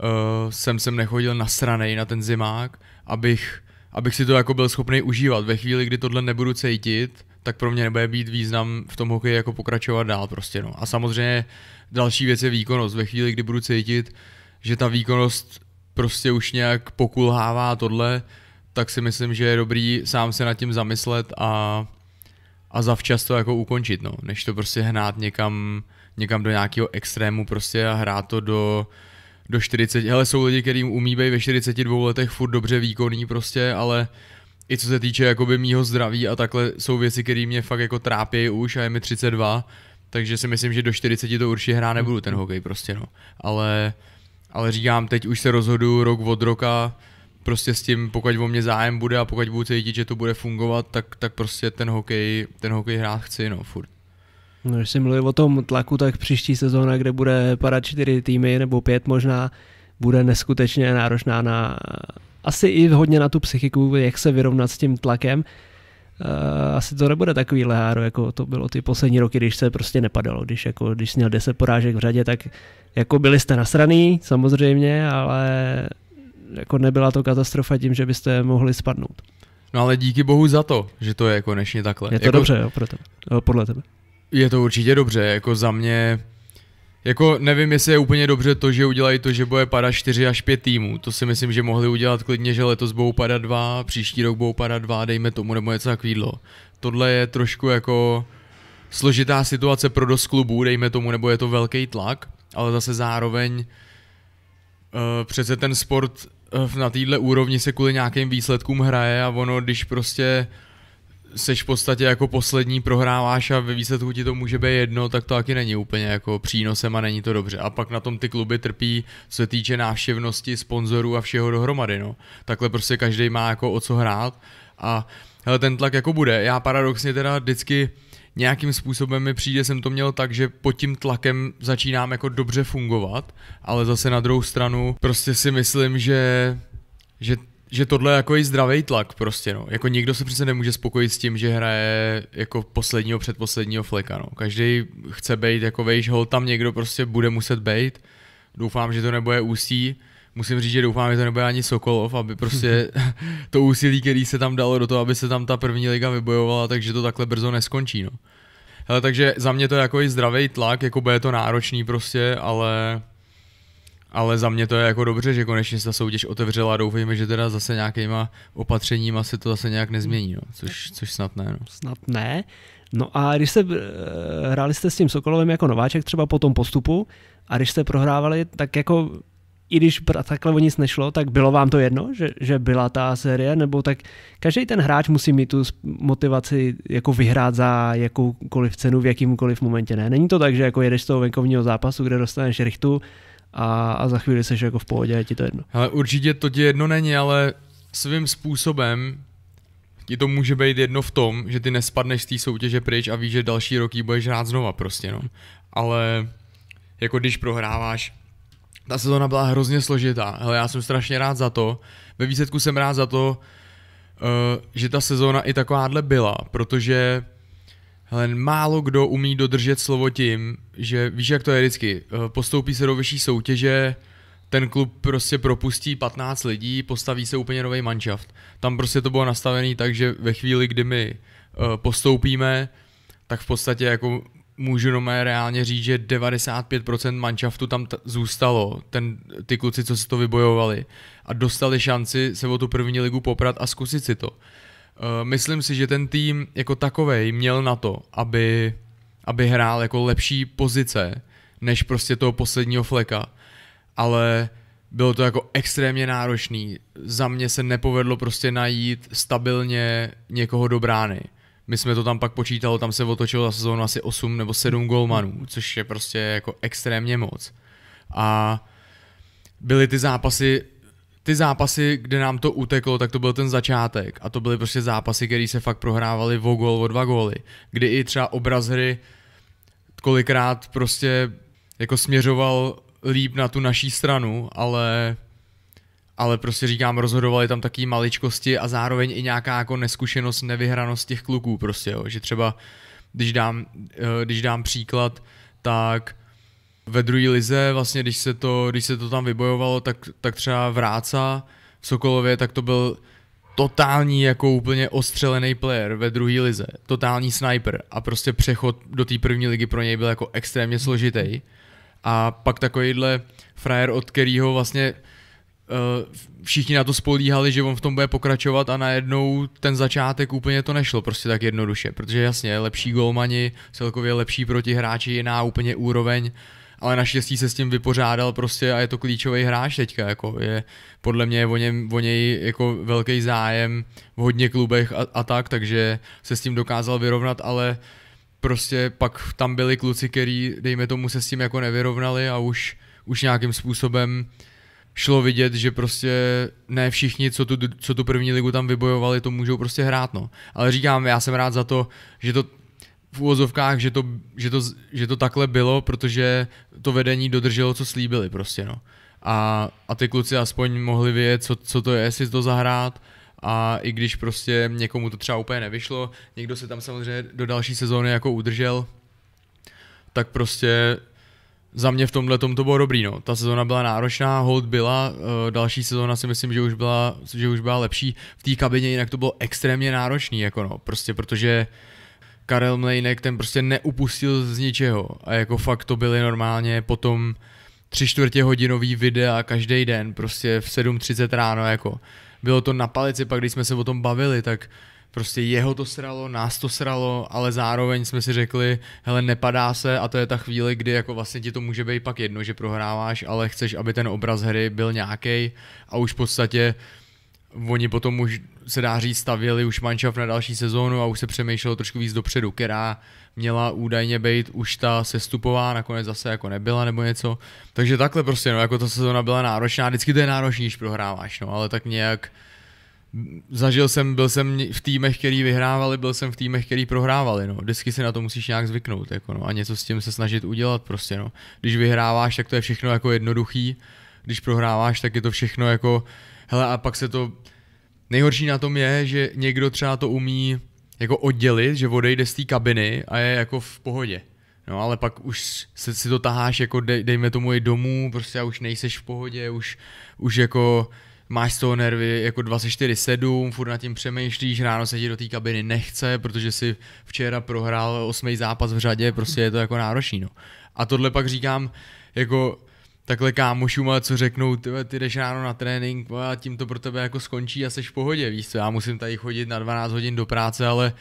S2: uh, eh, jsem sem nechodil nasranej na ten zimák, abych, abych si to jako byl schopný užívat. Ve chvíli, kdy tohle nebudu cítit, tak pro mě nebude být význam v tom hokeji jako pokračovat dál prostě. No. A samozřejmě další věc je výkonnost. Ve chvíli, kdy budu cítit, že ta výkonnost prostě už nějak pokulhává tohle, tak si myslím, že je dobrý sám se nad tím zamyslet a, a zavčas to jako ukončit, no. Než to prostě hnát někam, někam do nějakého extrému prostě a hrát to do, uh, do 40. Hele, jsou lidi, kterým umí být ve 42 letech furt dobře výkonný prostě, ale i co se týče jakoby mýho zdraví a takhle jsou věci, které mě fakt jako trápí už a je mi 32, takže si myslím, že do 40 to určitě hrá nebudu ten hokej prostě no. Ale, ale říkám, teď už se rozhodu rok od roka, prostě s tím, pokud o mě zájem bude a pokud budu cítit, že to bude fungovat, tak, tak prostě ten hokej, ten hokej hrát chci, no, furt.
S1: No, když si mluví o tom tlaku, tak příští sezóna, kde bude padat čtyři týmy nebo pět možná, bude neskutečně náročná na asi i hodně na tu psychiku, jak se vyrovnat s tím tlakem. Eh, asi to nebude takový leháro, jako to bylo ty poslední roky, když se prostě nepadalo. Když, jako, když měl 10 porážek v řadě, tak jako byli jste nasraný, samozřejmě, ale jako nebyla to katastrofa tím, že byste mohli spadnout.
S2: No ale díky bohu za to, že to je konečně takhle. Je to jako... dobře, jo,
S1: pro tebe. podle tebe.
S2: Je to určitě dobře, jako za mě, jako nevím, jestli je úplně dobře to, že udělají to, že bude padat 4 až 5 týmů. To si myslím, že mohli udělat klidně, že letos budou padat dva. příští rok budou padat dva. dejme tomu, nebo něco takového. Tohle je trošku jako složitá situace pro dost klubů, dejme tomu, nebo je to velký tlak, ale zase zároveň uh, přece ten sport uh, na této úrovni se kvůli nějakým výsledkům hraje a ono, když prostě seš v podstatě jako poslední prohráváš a ve výsledku ti to může být jedno, tak to taky není úplně jako přínosem a není to dobře. A pak na tom ty kluby trpí, co se týče návštěvnosti, sponzorů a všeho dohromady. No. Takhle prostě každý má jako o co hrát a hele, ten tlak jako bude. Já paradoxně teda vždycky nějakým způsobem mi přijde, jsem to měl tak, že pod tím tlakem začínám jako dobře fungovat, ale zase na druhou stranu prostě si myslím, že že že tohle je jako i zdravý tlak prostě, no. Jako nikdo se přece nemůže spokojit s tím, že hraje jako posledního předposledního fleka, no. Každý chce být jako vejš, hol tam někdo prostě bude muset být. Doufám, že to nebude úsí. Musím říct, že doufám, že to nebude ani Sokolov, aby prostě to úsilí, který se tam dalo do toho, aby se tam ta první liga vybojovala, takže to takhle brzo neskončí, no. Hele, takže za mě to je jako i zdravý tlak, jako bude to náročný prostě, ale ale za mě to je jako dobře, že konečně se ta soutěž otevřela. Doufejme, že teda zase nějakýma opatřeníma se to zase nějak nezmění, no. což, což snad ne. No.
S1: Snad ne. No a když se eh, hráli jste s tím Sokolovem jako nováček třeba po tom postupu a když jste prohrávali, tak jako i když takhle o nic nešlo, tak bylo vám to jedno, že, že byla ta série, nebo tak každý ten hráč musí mít tu motivaci jako vyhrát za jakoukoliv cenu v jakýmkoliv momentě, ne? Není to tak, že jako jedeš z toho venkovního zápasu, kde dostaneš rychtu a, a za chvíli seš jako v pohodě, je ti to jedno.
S2: Ale určitě to ti jedno není, ale svým způsobem ti to může být jedno v tom, že ty nespadneš z té soutěže pryč a víš, že další rok ji budeš hrát znova prostě, no. Ale jako když prohráváš, ta sezona byla hrozně složitá. Hele, já jsem strašně rád za to. Ve výsledku jsem rád za to, uh, že ta sezona i takováhle byla, protože ale málo kdo umí dodržet slovo tím, že víš, jak to je vždycky. Eh, postoupí se do vyšší soutěže, ten klub prostě propustí 15 lidí, postaví se úplně nový manšaft. Tam prostě to bylo nastavené tak, že ve chvíli, kdy my eh, postoupíme, tak v podstatě jako můžu nomé reálně říct, že 95% manšaftu tam t- zůstalo, ten, ty kluci, co si to vybojovali a dostali šanci se o tu první ligu poprat a zkusit si to. Eh, myslím si, že ten tým jako takovej měl na to, aby, aby hrál jako lepší pozice než prostě toho posledního fleka, ale bylo to jako extrémně náročný. Za mě se nepovedlo prostě najít stabilně někoho do brány. My jsme to tam pak počítali, tam se otočilo za sezónu asi 8 nebo 7 golmanů, což je prostě jako extrémně moc. A byly ty zápasy ty zápasy, kde nám to uteklo, tak to byl ten začátek. A to byly prostě zápasy, které se fakt prohrávaly o gol, o dva góly. Kdy i třeba obraz hry kolikrát prostě jako směřoval líp na tu naší stranu, ale ale prostě říkám, rozhodovali tam taky maličkosti a zároveň i nějaká jako neskušenost, nevyhranost těch kluků prostě, jo. že třeba když dám, eh, když dám příklad, tak ve druhé lize, vlastně když se to, když se to tam vybojovalo, tak, tak třeba Vráca v Sokolově, tak to byl totální jako úplně ostřelený player ve druhé lize, totální sniper a prostě přechod do té první ligy pro něj byl jako extrémně složitý. A pak takovýhle frajer, od kterého vlastně uh, všichni na to spolíhali, že on v tom bude pokračovat a najednou ten začátek úplně to nešlo prostě tak jednoduše, protože jasně, lepší golmani, celkově lepší protihráči, jiná úplně úroveň, ale naštěstí se s tím vypořádal prostě a je to klíčový hráč teďka, jako je, podle mě je o, něm, o něj jako velký zájem v hodně klubech a, a tak, takže se s tím dokázal vyrovnat, ale prostě pak tam byli kluci, který dejme tomu se s tím jako nevyrovnali a už, už nějakým způsobem šlo vidět, že prostě ne všichni, co tu, co tu první ligu tam vybojovali, to můžou prostě hrát, no. Ale říkám, já jsem rád za to, že to v úvozovkách, že to, že, to, že to takhle bylo, protože to vedení dodrželo, co slíbili prostě, no. A, a ty kluci aspoň mohli vědět, co, co to je, jestli to zahrát a i když prostě někomu to třeba úplně nevyšlo, někdo se tam samozřejmě do další sezóny jako udržel, tak prostě za mě v tomhle tom to bylo dobrý, no. Ta sezona byla náročná, hold byla, eh, další sezona si myslím, že už byla, že už byla lepší. V té kabině jinak to bylo extrémně náročný, jako no, prostě protože uh, Karel Mlejnek, ten prostě neupustil z ničeho a jako fakt to byly normálně potom tři čtvrtě hodinový videa každý den, prostě v 7.30 ráno jako. Bylo to na palici, pak když jsme se o tom bavili, tak prostě jeho to sralo, nás to sralo, ale zároveň jsme si řekli, hele nepadá se a to je ta chvíle, kdy jako vlastně ti to může být pak jedno, že prohráváš, ale chceš, aby ten obraz hry byl nějaký a už v podstatě oni potom už se dá říct stavěli už manšaft na další sezónu a už se přemýšlelo trošku víc dopředu, která měla údajně být už ta sestupová, nakonec zase jako nebyla nebo něco. Takže takhle prostě, no, jako ta sezóna byla náročná, vždycky to je náročný, když prohráváš, no, ale tak nějak zažil jsem, byl jsem v týmech, který vyhrávali, byl jsem v týmech, který prohrávali, no. Vždycky si na to musíš nějak zvyknout, jako no, a něco s tím se snažit udělat prostě, no. Když vyhráváš, tak to je všechno jako jednoduchý, když prohráváš, tak je to všechno jako, hele, a pak se to Nejhorší na tom je, že někdo třeba to umí jako oddělit, že odejde z té kabiny a je jako v pohodě. No ale pak už se, si to taháš jako dej, dejme tomu i domů, prostě a už nejseš v pohodě, už, už jako máš z toho nervy jako 24-7, furt na tím přemýšlíš, ráno se ti do té kabiny nechce, protože si včera prohrál osmý zápas v řadě, prostě je to jako náročný, no. A tohle pak říkám, jako takhle kámošům, co řeknou, ty, ty jdeš ráno na trénink a tím to pro tebe jako skončí a jsi v pohodě, víš co, já musím tady chodit na 12 hodin do práce, ale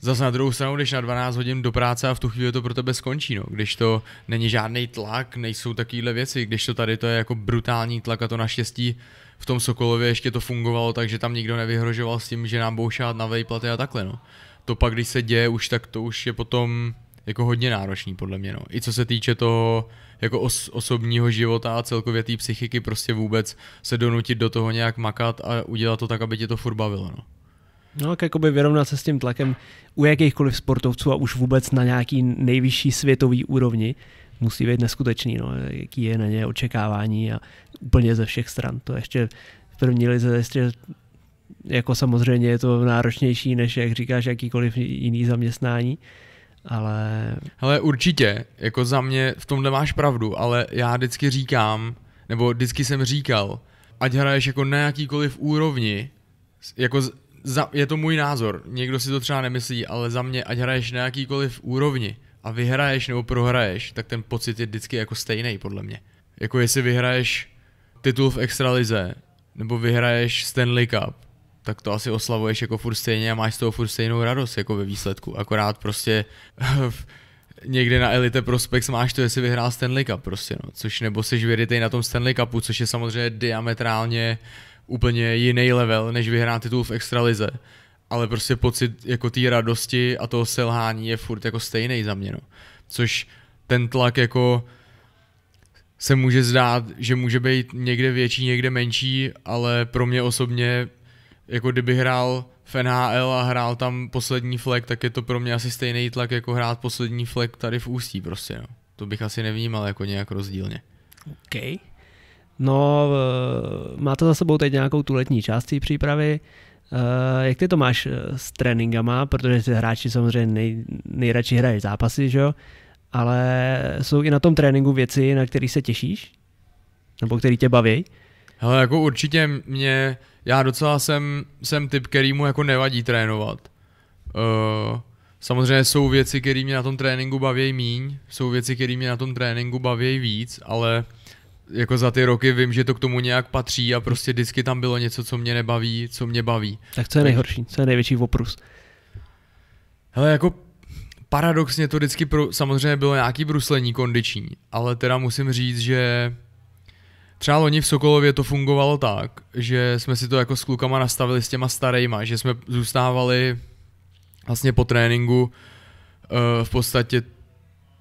S2: zase na druhou stranu jdeš na 12 hodin do práce a v tu chvíli to pro tebe skončí, no. Když to není žádný tlak, nejsou takovéhle věci, když to tady to je jako brutální tlak a to naštěstí v tom Sokolově ještě to fungovalo, takže tam nikdo nevyhrožoval s tím, že nám boušát na vejplaty a takhle, no. To pak, když se děje už, tak to už je potom jako hodně náročný podle mě, no. I co se týče toho, jako os, osobního života a celkově té psychiky prostě vůbec se donutit do toho nějak makat a udělat to tak, aby tě to furt bavilo. No.
S1: No, tak jakoby vyrovnat se s tím tlakem u jakýchkoliv sportovců a už vůbec na nějaký nejvyšší světový úrovni musí být neskutečný, no, jaký je na ně očekávání a úplně ze všech stran. To ještě v první lize ještě jako samozřejmě
S2: je to náročnější, než jak říkáš, jakýkoliv jiný zaměstnání, ale... Ale určitě, jako za mě v tomhle máš pravdu, ale já vždycky říkám, nebo vždycky jsem říkal, ať hraješ jako na jakýkoliv úrovni, jako za, je to můj názor, někdo si to třeba nemyslí, ale za mě, ať hraješ na jakýkoliv úrovni a vyhraješ nebo prohraješ, tak ten pocit je vždycky jako stejný podle mě. Jako jestli vyhraješ titul v extralize, nebo vyhraješ Stanley Cup, tak to asi oslavuješ jako furt stejně a máš z toho furt stejnou radost jako ve výsledku, akorát prostě někde na Elite Prospects máš to, jestli vyhrál Stanley Cup prostě, no. což nebo jsi věritej na tom Stanley Cupu, což je samozřejmě diametrálně úplně jiný level, než vyhrát titul v extralize, ale prostě pocit jako té radosti a toho selhání je furt jako stejný za mě, no. což ten tlak jako se může zdát, že může být někde větší, někde menší, ale pro mě osobně jako kdyby hrál v NHL a hrál tam poslední flag, tak je to pro mě asi stejný tlak, jako hrát poslední flag tady v Ústí prostě, no. To bych asi nevnímal jako nějak rozdílně.
S1: OK. No, to za sebou teď nějakou tu letní část té přípravy. Eh, jak ty to máš eh, s tréninkama, protože ty hráči samozřejmě nej, nejradši hrají zápasy, že jo? Ale jsou i na tom tréninku věci, na které se těšíš? Nebo
S2: které tě baví? Hele, jako určitě mě já docela jsem, jsem typ, který mu jako nevadí trénovat. Uh, samozřejmě jsou věci, které mě na tom tréninku baví míň, jsou věci, které mě na tom tréninku baví víc, ale jako za ty roky vím, že to k tomu nějak patří a prostě vždycky tam bylo něco, co mě nebaví, co mě baví. Tak co je nejhorší, co je největší oprus? Hele, jako paradoxně to vždycky pro, samozřejmě bylo nějaký bruslení kondiční, ale teda musím říct, že Třeba oni v Sokolově to fungovalo tak, že jsme si to jako s klukama nastavili s těma starýma, že jsme zůstávali vlastně po tréninku eh, v podstatě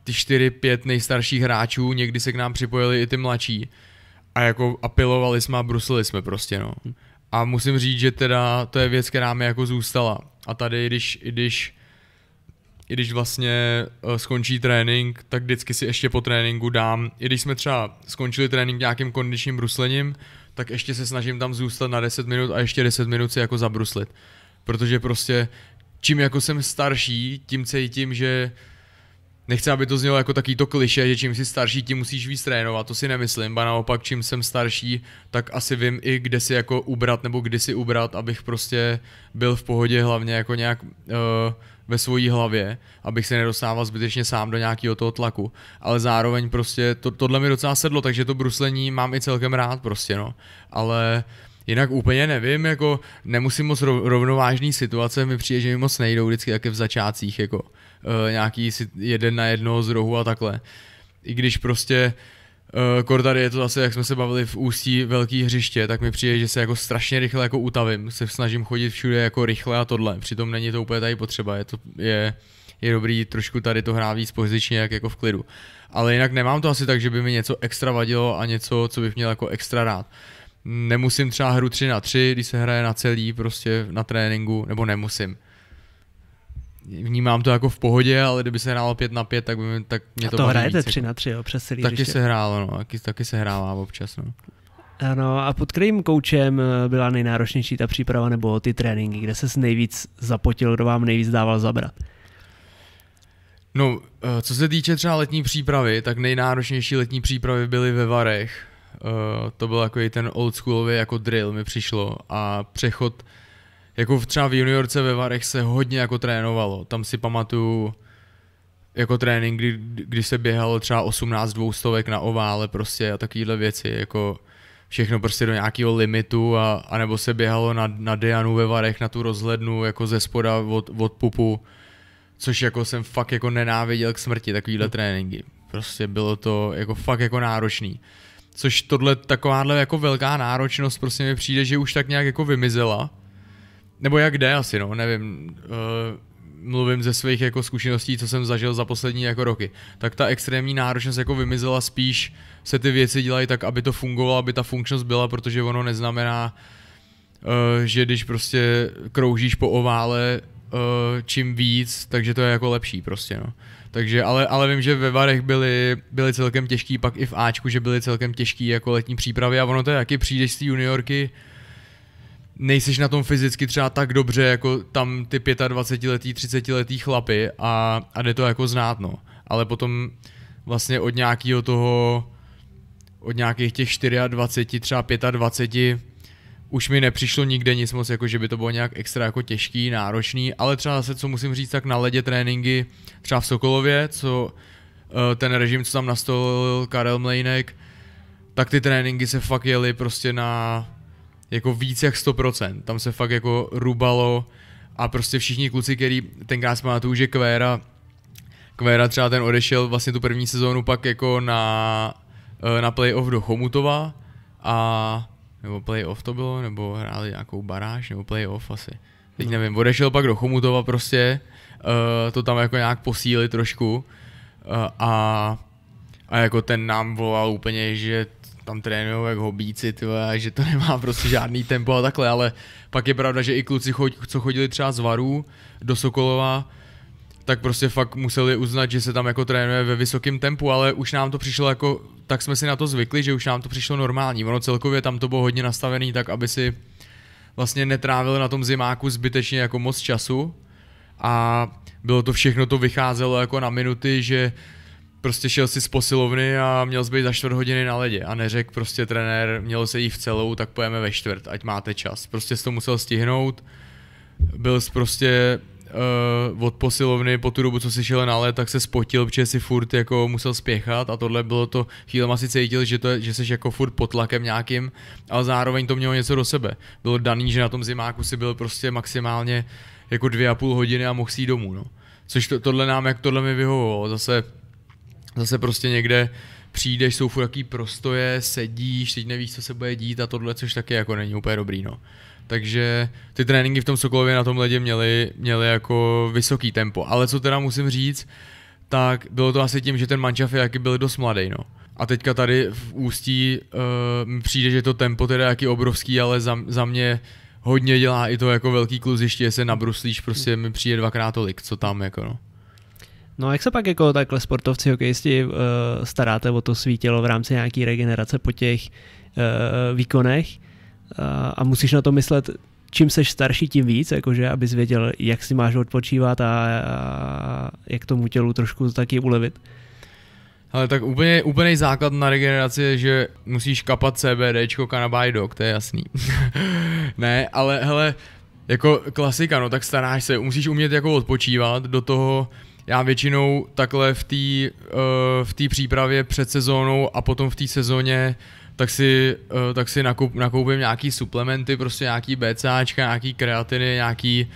S2: ty 4-5 nejstarších hráčů, někdy se k nám připojili i ty mladší a jako apilovali jsme a brusili jsme prostě no. A musím říct, že teda to je věc, která mi jako zůstala. A tady, když, když i když vlastně eh, skončí trénink, tak vždycky si ještě po tréninku dám, i když jsme třeba skončili trénink nějakým kondičním bruslením, tak ještě se snažím tam zůstat na 10 minut a ještě 10 minut si jako zabruslit. Protože prostě čím jako jsem starší, tím cítím, že nechci, aby to znělo jako taký to kliše, že čím jsi starší, tím musíš víc trénovat, to si nemyslím, a naopak, čím jsem starší, tak asi vím i kde si jako ubrat nebo kdy si ubrat, abych prostě byl v pohodě hlavně jako nějak uh, ve svojí hlavě, abych se nedostával zbytečně sám do nějakého toho tlaku, ale zároveň prostě to, tohle mi docela sedlo, takže to bruslení mám i celkem rád prostě, no. Ale Jinak úplně nevím, jako nemusím moc rovnovážný situace, mi přijde, že mi moc nejdou vždycky taky v začátcích, jako eh, nějaký jeden na jedno z rohu a takhle. I když prostě Eh, tady je to zase, jak jsme se bavili v ústí velký hřiště, tak mi přijde, že se jako strašně rychle jako utavím, se snažím chodit všude jako rychle a tohle. Přitom není to úplně tady potřeba, je to, je, je dobrý trošku tady to hrát víc pozičně, jak jako v klidu. Ale jinak nemám to asi tak, že by mi něco extra vadilo a něco, co bych měl jako extra rád. Nemusím třeba hru 3 na 3, když se hraje na celý, prostě na tréninku, nebo nemusím vnímám to jako v pohodě, ale kdyby se hrálo 5 na 5, tak, by mi, tak mě a to, to hrajete 3 jako. na 3, jo, přes celý Taky se hrálo, no, taky, taky se hrává občas, no.
S1: Ano, a pod kterým koučem eh, byla nejnáročnější ta příprava nebo ty tréninky, kde se nejvíc zapotil, kdo vám nejvíc dával zabrat?
S2: No, eh, co se týče třeba letní přípravy, tak nejnáročnější letní přípravy byly ve Varech. Eh, to byl takový ten old schoolový jako drill mi přišlo a přechod jako v třeba v juniorce ve Varech se hodně jako trénovalo. Tam si pamatuju jako trénink, kdy, kdy se běhalo třeba 18 dvoustovek na ovále prostě a takovéhle věci, jako všechno prostě do nějakého limitu a, a nebo se běhalo na, na Dianu ve Varech na tu rozhlednu jako ze spoda od, od pupu, což jako jsem fakt jako nenáviděl k smrti takovýhle hmm. tréninky. Prostě bylo to jako fakt jako náročný. Což tohle takováhle jako velká náročnost prostě mi přijde, že už tak nějak jako vymizela nebo jak jde asi, no, nevím. Uh, mluvím ze svých jako zkušeností, co jsem zažil za poslední jako roky, tak ta extrémní náročnost jako vymizela spíš se ty věci dělají tak, aby to fungovalo, aby ta funkčnost byla, protože ono neznamená, uh, že když prostě kroužíš po ovále uh, čím víc, takže to je jako lepší prostě, no. Takže, ale, ale vím, že ve Varech byly, byly celkem těžký, pak i v Ačku, že byly celkem těžký jako letní přípravy a ono to je taky přijdeš z té juniorky, nejsiš na tom fyzicky třeba tak dobře, jako tam ty 25-letý, 30-letý chlapy a, a jde to jako znát, no. Ale potom vlastně od nějakého toho, od nějakých těch 24, třeba 25, už mi nepřišlo nikde nic moc, jako že by to bylo nějak extra jako těžký, náročný, ale třeba zase, co musím říct, tak na ledě tréninky, třeba v Sokolově, co eh, ten režim, co tam nastolil Karel Mlejnek, tak ty tréninky se fakt jeli prostě na jako víc jak 100%. Tam se fakt jako rubalo a prostě všichni kluci, který tenkrát si pamatuju, že Kvéra, Kvéra třeba ten odešel vlastně tu první sezónu pak jako na, eh, na playoff do Chomutova a nebo playoff to bylo, nebo hráli nějakou baráž, nebo playoff asi. Teď no. nevím, odešel pak do Chomutova prostě, eh, to tam jako nějak posílit trošku eh, a, a jako ten nám volal úplně, že tam trénují jak hobíci, tyhle, že to nemá prostě žádný tempo a takhle, ale pak je pravda, že i kluci, co chodili třeba z Varů do Sokolova, tak prostě fakt museli uznat, že se tam jako trénuje ve vysokém tempu, ale už nám to přišlo jako, tak jsme si na to zvykli, že už nám to přišlo normální. Ono celkově tam to bylo hodně nastavený tak, aby si vlastně netrávil na tom zimáku zbytečně jako moc času a bylo to všechno, to vycházelo jako na minuty, že prostě šel si z posilovny a měl být za čtvrt hodiny na ledě a neřek prostě trenér, mělo se jít v celou, tak pojeme ve čtvrt, ať máte čas. Prostě jsi to musel stihnout, byl jsi prostě uh, od posilovny po tu dobu, co si šel na led, tak se spotil, protože si furt jako musel spěchat a tohle bylo to, chvíle asi cítil, že, to je, že jsi jako furt pod tlakem nějakým, ale zároveň to mělo něco do sebe. Bylo daný, že na tom zimáku si byl prostě maximálně jako dvě a půl hodiny a mohl si jít domů, no. Což to, tohle nám, jak tohle mi vyhovovalo, zase zase prostě někde přijdeš, jsou furt jaký prostoje, sedíš, teď nevíš, co se bude dít a tohle, což taky jako není úplně dobrý, no. Takže ty tréninky v tom Sokolově na tom ledě měly, měly jako vysoký tempo. Ale co teda musím říct, tak bylo to asi tím, že ten mančaf jaký byl dost mladý, no. A teďka tady v Ústí uh, přijde, že to tempo teda jaký obrovský, ale za, za mě hodně dělá i to jako velký kluziště, se nabruslíš, prostě mi přijde dvakrát tolik, co tam jako no.
S1: No jak se pak jako takhle sportovci, hokejisti eh, staráte o to svý tělo v rámci nějaký regenerace po těch eh, výkonech eh, a musíš na to myslet čím seš starší, tím víc, jakože abys věděl, jak si máš odpočívat a, a jak tomu tělu trošku taky
S2: ulevit. Ale tak úplně, úplný základ na regeneraci je, že musíš kapat CBD kanabajdok, to je jasný. ne, ale hele, jako klasika, no tak staráš se, musíš umět jako odpočívat, do toho uh, já většinou takhle v té uh, eh, v tý přípravě před sezónou a potom v té sezóně tak si, uh, tak si nakup, nakoupím nějaký suplementy, prostě nějaký BCAčka, nějaký kreatiny, nějaký,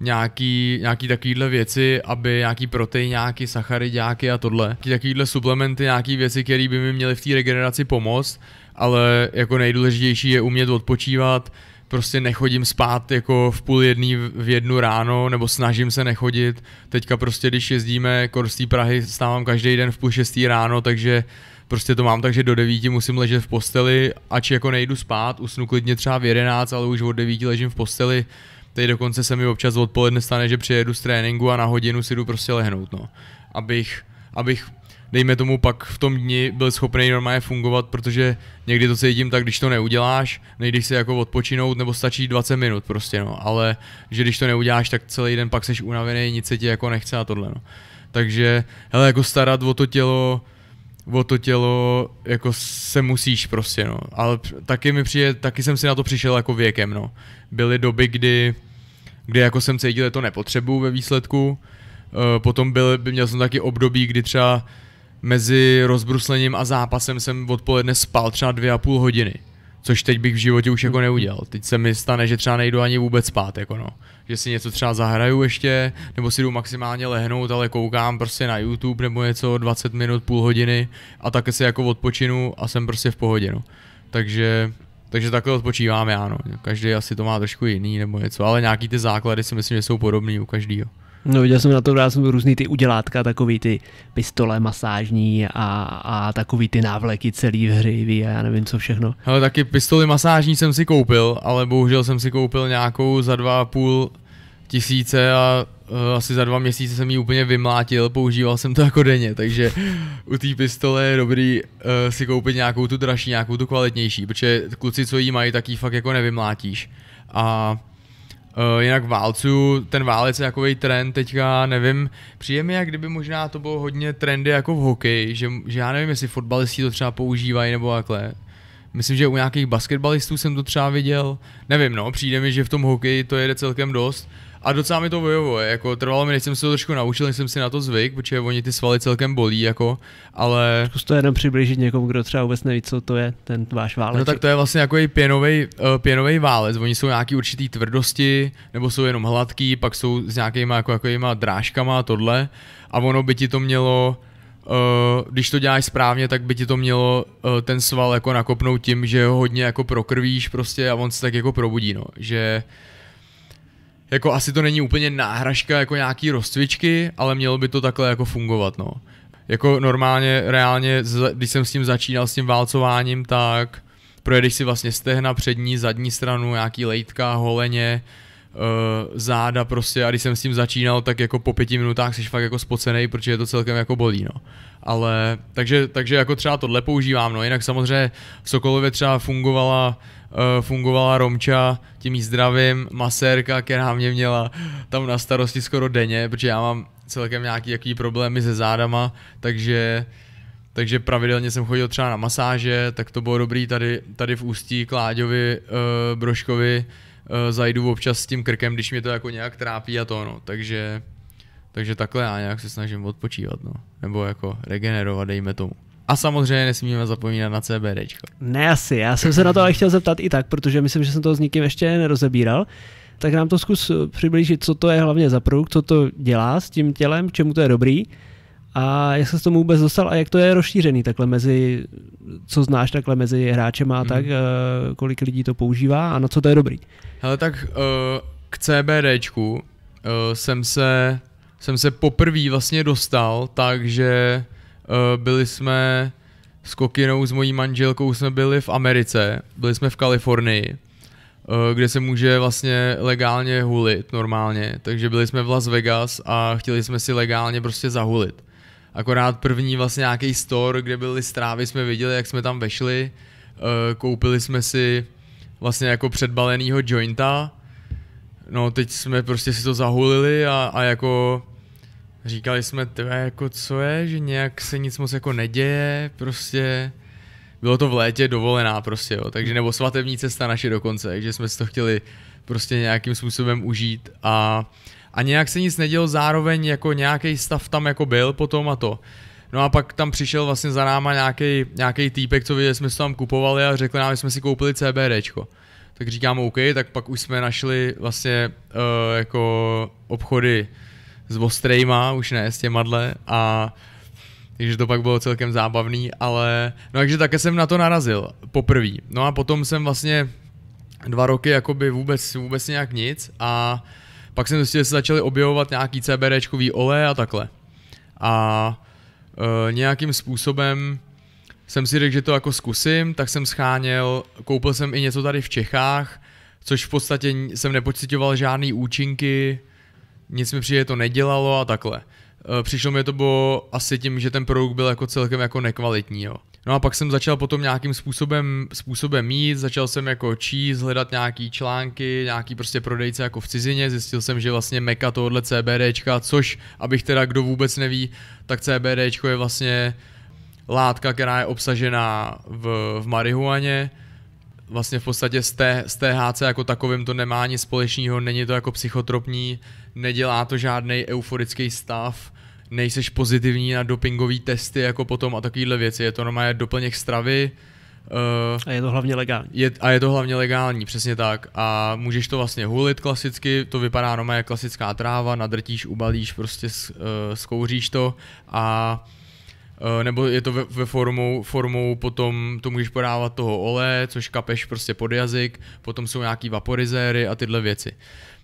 S2: nějaký, nějaký takovýhle věci, aby nějaký proteináky, sacharidáky a tohle. Nějaký takovýhle suplementy, nějaký věci, které by mi měly v té regeneraci pomoct, ale jako nejdůležitější je umět odpočívat, prostě nechodím spát jako v půl jedný v jednu ráno, nebo snažím se nechodit. Teďka prostě, když jezdíme korstí Prahy, stávám každý den v půl šestý ráno, takže prostě to mám tak, že do devíti musím ležet v posteli, ač jako nejdu spát, usnu klidně třeba v jedenáct, ale už od devíti ležím v posteli. Teď dokonce se mi občas odpoledne stane, že přijedu z tréninku a na hodinu si jdu prostě lehnout, no. Abych, abych dejme tomu pak v tom dni byl schopný normálně fungovat, protože někdy to cítím tak, když to neuděláš, nejdeš se jako odpočinout, nebo stačí 20 minut prostě, no, ale že když to neuděláš, tak celý den pak seš unavený, nic se ti jako nechce a tohle, no. Takže, hele, jako starat o to tělo, o to tělo jako se musíš prostě, no. Ale taky mi přijde, taky jsem si na to přišel jako věkem, no. Byly doby, kdy, kdy jako jsem cítil, že to nepotřebuju ve výsledku, e, potom byl, měl jsem taky období, kdy třeba mezi rozbruslením a zápasem jsem odpoledne spal třeba dvě a půl hodiny. Což teď bych v životě už jako neudělal. Teď se mi stane, že třeba nejdu ani vůbec spát, jako no. Že si něco třeba zahraju ještě, nebo si jdu maximálně lehnout, ale koukám prostě na YouTube nebo něco 20 minut, půl hodiny a také si jako odpočinu a jsem prostě v pohodě, no. Takže, takže takhle odpočívám já, no. Každý asi to má trošku jiný nebo něco, ale nějaký ty základy si myslím, že jsou podobný u každého.
S1: No viděl jsem na to, jsem různý ty udělátka, takový ty pistole masážní a, a takový ty návleky celý v hry a já nevím co všechno.
S2: Hele, taky pistoli masážní jsem si koupil, ale bohužel jsem si koupil nějakou za dva a půl tisíce a uh, asi za dva měsíce jsem ji úplně vymlátil, používal jsem to jako denně, takže u té pistole je dobrý uh, si koupit nějakou tu dražší, nějakou tu kvalitnější, protože kluci, co jí mají, tak ji fakt jako nevymlátíš. A Uh, jinak válcu, ten válec je takový trend teďka, nevím, přijde mi, jak kdyby možná to bylo hodně trendy jako v hokeji, že, že já nevím, jestli fotbalisti to třeba používají nebo takhle. Myslím, že u nějakých basketbalistů jsem to třeba viděl, nevím no, přijde mi, že v tom hokeji to jede celkem dost, a docela mi to bojovuje, jako trvalo mi, než jsem se to trošku naučil, než jsem si na to zvyk, protože oni ty svaly celkem bolí, jako, ale... Zkus to jenom přiblížit někomu, kdo třeba vůbec neví, co to je, ten váš válec. No tak to je vlastně jako pěnový, uh, eh, pěnovej válec, oni jsou nějaký určitý tvrdosti, nebo jsou jenom hladký, pak jsou s nějakýma jako, jako drážkama a tohle, a ono by ti to mělo, Uh, když to děláš správně, tak by ti to mělo uh, ten sval jako nakopnout tím, že ho hodně jako prokrvíš prostě a on se tak jako probudí, no. Že jako asi to není úplně náhražka jako nějaký rozcvičky, ale mělo by to takhle jako fungovat, no. Jako normálně, reálně, když jsem s tím začínal, s tím válcováním, tak projedeš si vlastně stehna, přední, zadní stranu, nějaký lejtka, holeně, eh, záda prostě a když jsem s tím začínal, tak jako po pěti minutách jsi fakt jako spocený, protože je to celkem jako bolí, no. Ale, takže, takže jako třeba tohle používám, no, jinak samozřejmě v Sokolově třeba fungovala Eh, fungovala Romča, tím jí zdravím, masérka, která mě měla tam na starosti skoro denně, protože já mám celkem nějaký nějaký problémy se zádama, takže takže pravidelně jsem chodil třeba na masáže, tak to bylo dobrý tady, tady v Ústí, Kláďovi, uh, eh, Broškovi, uh, eh, zajdu občas s tím krkem, když mě to jako nějak trápí a to no, takže, takže takhle já nějak se snažím odpočívat no, nebo jako regenerovat, dejme tomu. A samozřejmě nesmíme zapomínat na CBD.
S1: Ne asi, já jsem se na to ale chtěl zeptat i tak, protože myslím, že jsem to s nikým ještě nerozebíral. Tak nám to zkus eh, přiblížit, co to je hlavně za produkt, co to dělá s tím tělem, čemu to je dobrý a jak se s tomu vůbec dostal a jak to je rozšířený takhle mezi, co znáš takhle mezi hráčem a mhm. tak, eh, kolik lidí to používá a na co to je dobrý.
S2: Hele, tak eh, k CBDčku jsem se, jsem se poprvé vlastně dostal, takže Eh, byli jsme s Kokinou, s mojí manželkou jsme byli v Americe, byli jsme v Kalifornii, eh, kde se může vlastně legálně hulit normálně, takže byli jsme v Las Vegas a chtěli jsme si legálně prostě zahulit. Akorát první vlastně nějaký store, kde byly strávy, jsme viděli, jak jsme tam vešli, eh, koupili jsme si vlastně jako předbalenýho jointa, no teď jsme prostě si to zahulili a, a jako Říkali jsme, tyhle, jako co je, že nějak se nic moc jako neděje, prostě bylo to v létě dovolená prostě, jo, takže nebo svatební cesta naše dokonce, takže jsme si to chtěli prostě nějakým způsobem užít a, a nějak se nic nedělo, zároveň jako nějaký stav tam jako byl potom a to. No a pak tam přišel vlastně za náma nějaký týpek, co viděli jsme si tam kupovali a řekli nám, že jsme si koupili CBDčko. Tak říkám OK, tak pak už jsme našli vlastně uh, jako obchody s ostrejma, už ne s dle, a takže to pak bylo celkem zábavný, ale no takže také jsem na to narazil poprvé. No a potom jsem vlastně dva roky jakoby vůbec, vůbec nějak nic a pak jsem zjistil, že se začaly objevovat nějaký CBDčkový oleje a takhle. A e, nějakým způsobem jsem si řekl, že to jako zkusím, tak jsem scháněl, koupil jsem i něco tady v Čechách, což v podstatě jsem nepocitoval žádný účinky, nic mi přijde to nedělalo a takhle. E, přišlo mi to bylo asi tím, že ten produkt byl jako celkem jako nekvalitní, jo. No a pak jsem začal potom nějakým způsobem, způsobem mít, začal jsem jako číst, hledat nějaký články, nějaký prostě prodejce jako v cizině, zjistil jsem, že vlastně meka tohohle CBDčka, což, abych teda kdo vůbec neví, tak CBDčko je vlastně látka, která je obsažená v, v marihuaně, vlastně v podstatě s, té, THC jako takovým to nemá nic společného, není to jako psychotropní, nedělá to žádný euforický stav, nejseš pozitivní na dopingové testy jako potom a takovéhle věci. Je to normálně doplněk stravy. Uh, a je to hlavně legální. Je, a je to hlavně legální, přesně tak. A můžeš to vlastně hulit klasicky, to vypadá normálně klasická tráva, nadrtíš, ubalíš, prostě uh, eh, skouříš to a uh, nebo je to ve, ve formou, formou, potom to můžeš podávat toho ole, což kapeš prostě pod jazyk, potom jsou nějaký vaporizéry a tyhle věci.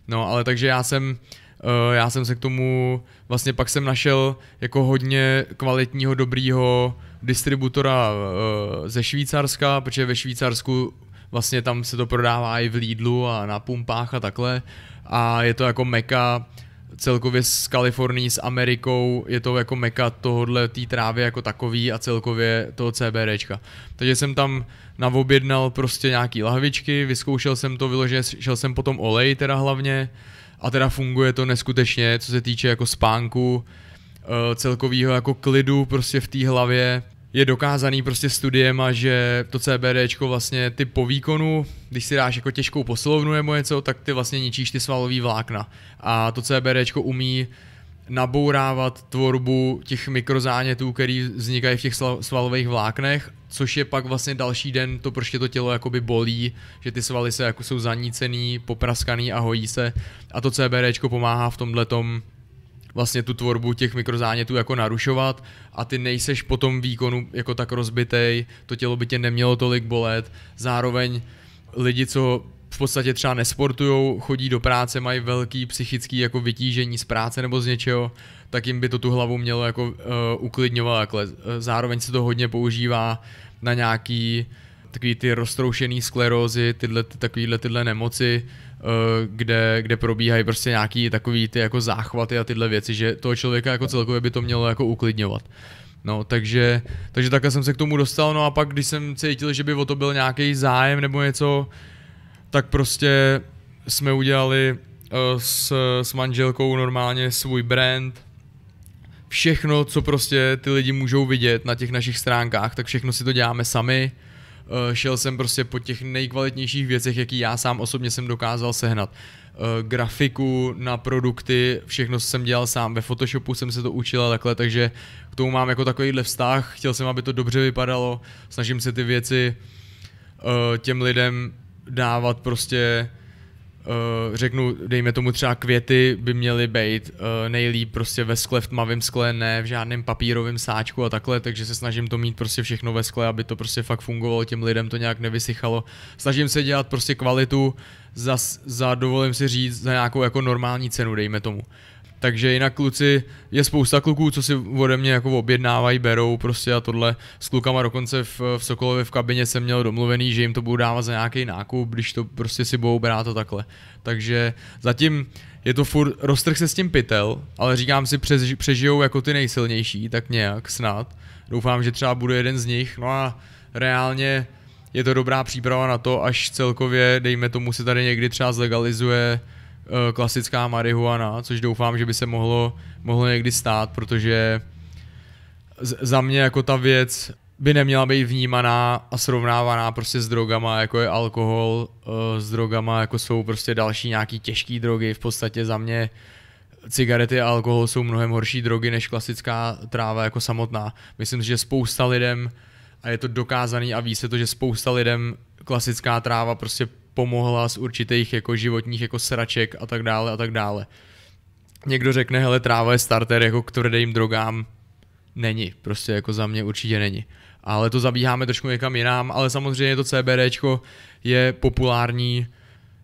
S2: No ale takže já jsem, Eh, já jsem se k tomu, vlastně pak jsem našel jako hodně kvalitního, dobrýho distributora eh, ze Švýcarska, protože ve Švýcarsku vlastně tam se to prodává i v Lidlu a na pumpách a takhle a je to jako meka celkově s Kalifornií, s Amerikou, je to jako meka tohodle té trávy jako takový a celkově toho CBDčka. Takže jsem tam navobjednal prostě nějaký lahvičky, vyzkoušel jsem to vyložil, šel jsem potom olej teda hlavně, a teda funguje to neskutečně, co se týče jako spánku, eh, celkového jako klidu prostě v té hlavě. Je dokázaný prostě studiem a že to CBDčko vlastně ty po výkonu, když si dáš jako těžkou poslovnu nebo něco, tak ty vlastně ničíš ty svalové vlákna. A to CBDčko umí nabourávat tvorbu těch mikrozánětů, které vznikají v těch svalových vláknech což je pak vlastně další den, to prostě to tělo jakoby bolí, že ty svaly se jako jsou zanícený, popraskaný a hojí se a to CBD pomáhá v tomhle tom vlastně tu tvorbu těch mikrozánětů jako narušovat a ty nejseš po tom výkonu jako tak rozbitej, to tělo by tě nemělo tolik bolet, zároveň lidi, co v podstatě třeba nesportujou, chodí do práce, mají velký psychický jako vytížení z práce nebo z něčeho, tak jim by to tu hlavu mělo jako uh, uklidňovat. Eh, zároveň se to hodně používá na nějaký takový ty roztroušený sklerózy, tyhle, ty, takovýhle tyhle nemoci, eh, kde, kde probíhají prostě nějaký takový ty jako záchvaty a tyhle věci, že toho člověka jako celkově by to mělo jako uklidňovat. No, takže, takže takhle jsem se k tomu dostal, no a pak, když jsem cítil, že by o to byl nějaký zájem nebo něco, tak prostě jsme udělali eh, s, s manželkou normálně svůj brand, všechno, co prostě ty lidi můžou vidět na těch našich stránkách, tak všechno si to děláme sami. Uh, šel jsem prostě po těch nejkvalitnějších věcech, jaký já sám osobně jsem dokázal sehnat. Uh, grafiku na produkty, všechno jsem dělal sám, ve Photoshopu jsem se to učil a takhle, takže k tomu mám jako takovýhle vztah, chtěl jsem, aby to dobře vypadalo, snažím se ty věci uh, těm lidem dávat prostě Uh, řeknu, dejme tomu třeba květy by měly být uh, nejlíp prostě ve skle, v tmavém skle, ne v žádném papírovém sáčku a takhle, takže se snažím to mít prostě všechno ve skle, aby to prostě fakt fungovalo, těm lidem to nějak nevysychalo. Snažím se dělat prostě kvalitu za, za dovolím si říct, za nějakou jako normální cenu, dejme tomu. Takže jinak kluci, je spousta kluků, co si ode mě jako objednávají, berou prostě a tohle. S klukama dokonce v, v Sokolově v kabině jsem měl domluvený, že jim to budu dávat za nějaký nákup, když to prostě si budou brát a takhle. Takže zatím je to furt, roztrh se s tím pytel, ale říkám si, přež, přežijou jako ty nejsilnější, tak nějak snad. Doufám, že třeba bude jeden z nich, no a reálně je to dobrá příprava na to, až celkově, dejme tomu, se tady někdy třeba zlegalizuje uh, Eh, klasická marihuana, což doufám, že by se mohlo, mohlo někdy stát, protože za mě jako ta věc by neměla být vnímaná a srovnávaná prostě s drogama, jako je alkohol, eh, s drogama, jako jsou prostě další nějaký těžké drogy. V podstatě za mě cigarety a alkohol jsou mnohem horší drogy než klasická tráva jako samotná. Myslím si, že spousta lidem, a je to dokázaný a ví se to, že spousta lidem klasická tráva prostě pomohla z určitých jako životních jako sraček a tak dále a tak dále. Někdo řekne, hele, tráva je starter jako k tvrdým drogám. Není, prostě jako za mě určitě není. Ale to zabíháme trošku někam jinam, ale samozřejmě to CBDčko je populární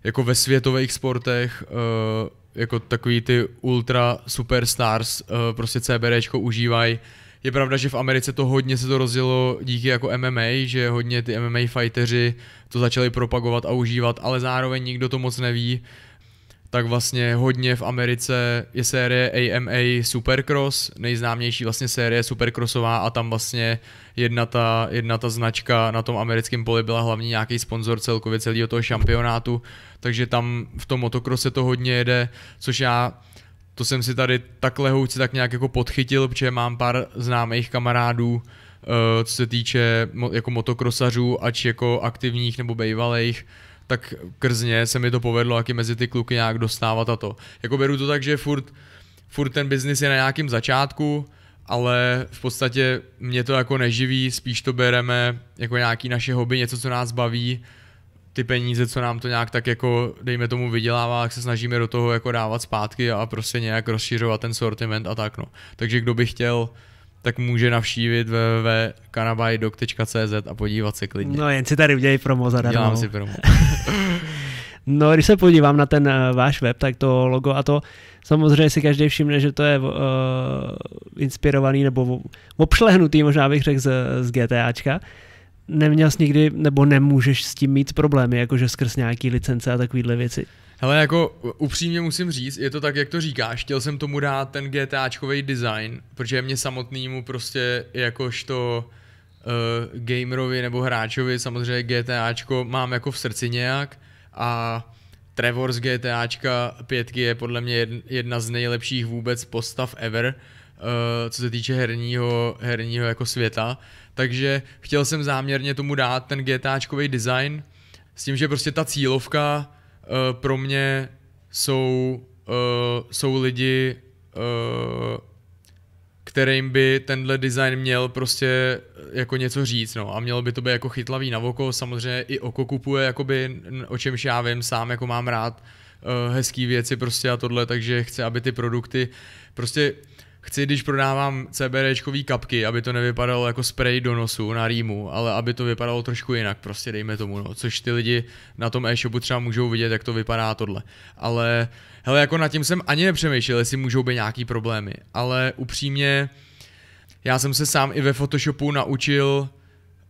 S2: jako ve světových sportech, eh, jako takový ty ultra superstars eh, prostě CBDčko užívají je pravda, že v Americe to hodně se to rozjelo díky jako MMA, že hodně ty MMA fighteři to začali propagovat a užívat, ale zároveň nikdo to moc neví, tak vlastně hodně v Americe je série AMA Supercross, nejznámější vlastně série Supercrossová a tam vlastně jedna ta, jedna ta značka na tom americkém poli byla hlavně nějaký sponzor celkově celého toho šampionátu, takže tam v tom motocrosse to hodně jede, což já to jsem si tady takhle houci tak nějak jako podchytil, protože mám pár známých kamarádů, eh, co se týče jako motokrosařů, ač jako aktivních nebo bývalých, tak krzně se mi to povedlo i mezi ty kluky nějak dostávat a to. Jako beru to tak, že furt, furt ten biznis je na nějakém začátku, ale v podstatě mě to jako neživí, spíš to bereme jako nějaký naše hobby, něco, co nás baví ty peníze, co nám to nějak tak jako, dejme tomu, vydělává, tak se snažíme do toho jako dávat zpátky a prostě nějak rozšířovat ten sortiment a tak no. Takže kdo by chtěl, tak může navštívit www.cannabidog.cz a podívat se klidně. No jen si
S1: tady udělej promo zadarmo. Dělám si promo. no, když se podívám na ten uh, váš web, tak to logo a to samozřejmě si každý všimne, že to je uh, inspirovaný nebo obšlehnutý, možná bych řekl, z, z GTAčka neměl jsi nikdy, nebo nemůžeš s tím mít problémy, jakože skrz nějaký licence a takovéhle věci?
S2: Hele, jako upřímně musím říct, je to tak, jak to říkáš, chtěl jsem tomu dát ten GTAčkový design, protože mě samotnýmu prostě jakožto uh, gamerovi nebo hráčovi samozřejmě GTAčko mám jako v srdci nějak a Trevor z GTAčka 5 je podle mě jedna z nejlepších vůbec postav ever, uh, co se týče herního, herního jako světa, takže chtěl jsem záměrně tomu dát ten GTAčkový design s tím, že prostě ta cílovka uh, pro mě jsou, uh, jsou lidi, uh, kterým by tenhle design měl prostě jako něco říct, no a mělo by to být jako chytlavý na oko, samozřejmě i oko kupuje, jakoby, o čemž já vím, sám jako mám rád uh, hezký věci prostě a tohle, takže chci, aby ty produkty prostě chci, když prodávám CBDčkový kapky, aby to nevypadalo jako spray do nosu na rýmu, ale aby to vypadalo trošku jinak, prostě dejme tomu, no. Což ty lidi na tom e-shopu třeba můžou vidět, jak to vypadá tohle. Ale hele, jako nad tím jsem ani nepřemýšlel, jestli můžou být nějaký problémy, ale upřímně já jsem se sám i ve Photoshopu naučil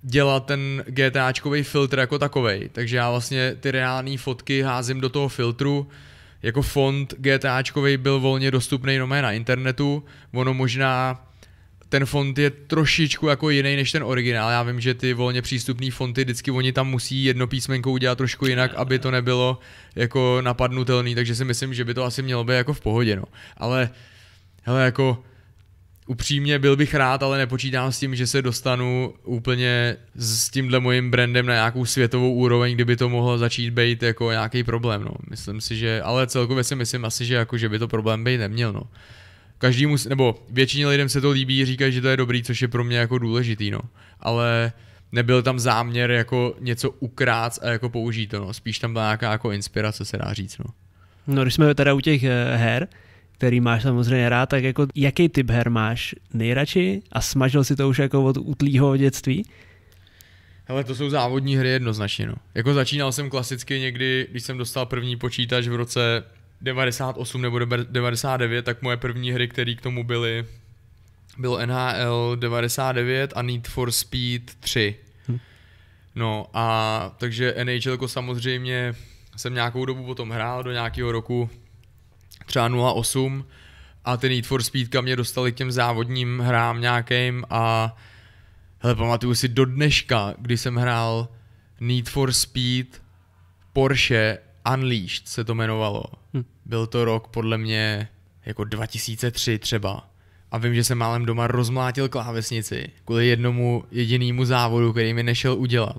S2: dělat ten GTAčkový filtr jako takový, takže já vlastně ty reální fotky házím do toho filtru, jako fond GTAčkovej byl volně dostupný jenom na internetu, ono možná ten fond je trošičku jako jiný než ten originál. Já vím, že ty volně přístupné fonty vždycky oni tam musí jedno písmenko udělat trošku jinak, aby to nebylo jako napadnutelný, takže si myslím, že by to asi mělo být jako v pohodě, no. Ale hele, jako upřímně byl bych rád, ale nepočítám s tím, že se dostanu úplně s tímhle mojím brandem na nějakou světovou úroveň, kdyby to mohlo začít být jako nějaký problém, no. Myslím si, že, ale celkově si myslím asi, že jako, že by to problém být neměl, no. Každému, nebo většině lidem se to líbí, říkají, že to je dobrý, což je pro mě jako důležitý, no. Ale nebyl tam záměr jako něco ukrát a jako použít to, no. Spíš tam byla nějaká jako inspirace, se dá říct, no.
S1: No, když jsme teda u těch eh, her, který máš samozřejmě rád, tak jako jaký typ her máš nejradši a smažil si to už jako od útlýho dětství?
S2: Ale to jsou závodní hry jednoznačně, no. Jako začínal jsem klasicky někdy, když jsem dostal první počítač v roce 98 nebo 99, tak moje první hry, které k tomu byly, bylo NHL 99 a Need for Speed 3. Hm. No a takže NHL samozřejmě jsem nějakou dobu potom hrál do nějakého roku třeba 0.8 a ty Need for Speedka mě dostali k těm závodním hrám nějakým a hele, pamatuju si do dneška, kdy jsem hrál Need for Speed Porsche Unleashed se to jmenovalo. Hm. Byl to rok podle mě jako 2003 třeba. A vím, že jsem málem doma rozmlátil klávesnici kvůli jednomu jedinému závodu, který mi nešel udělat.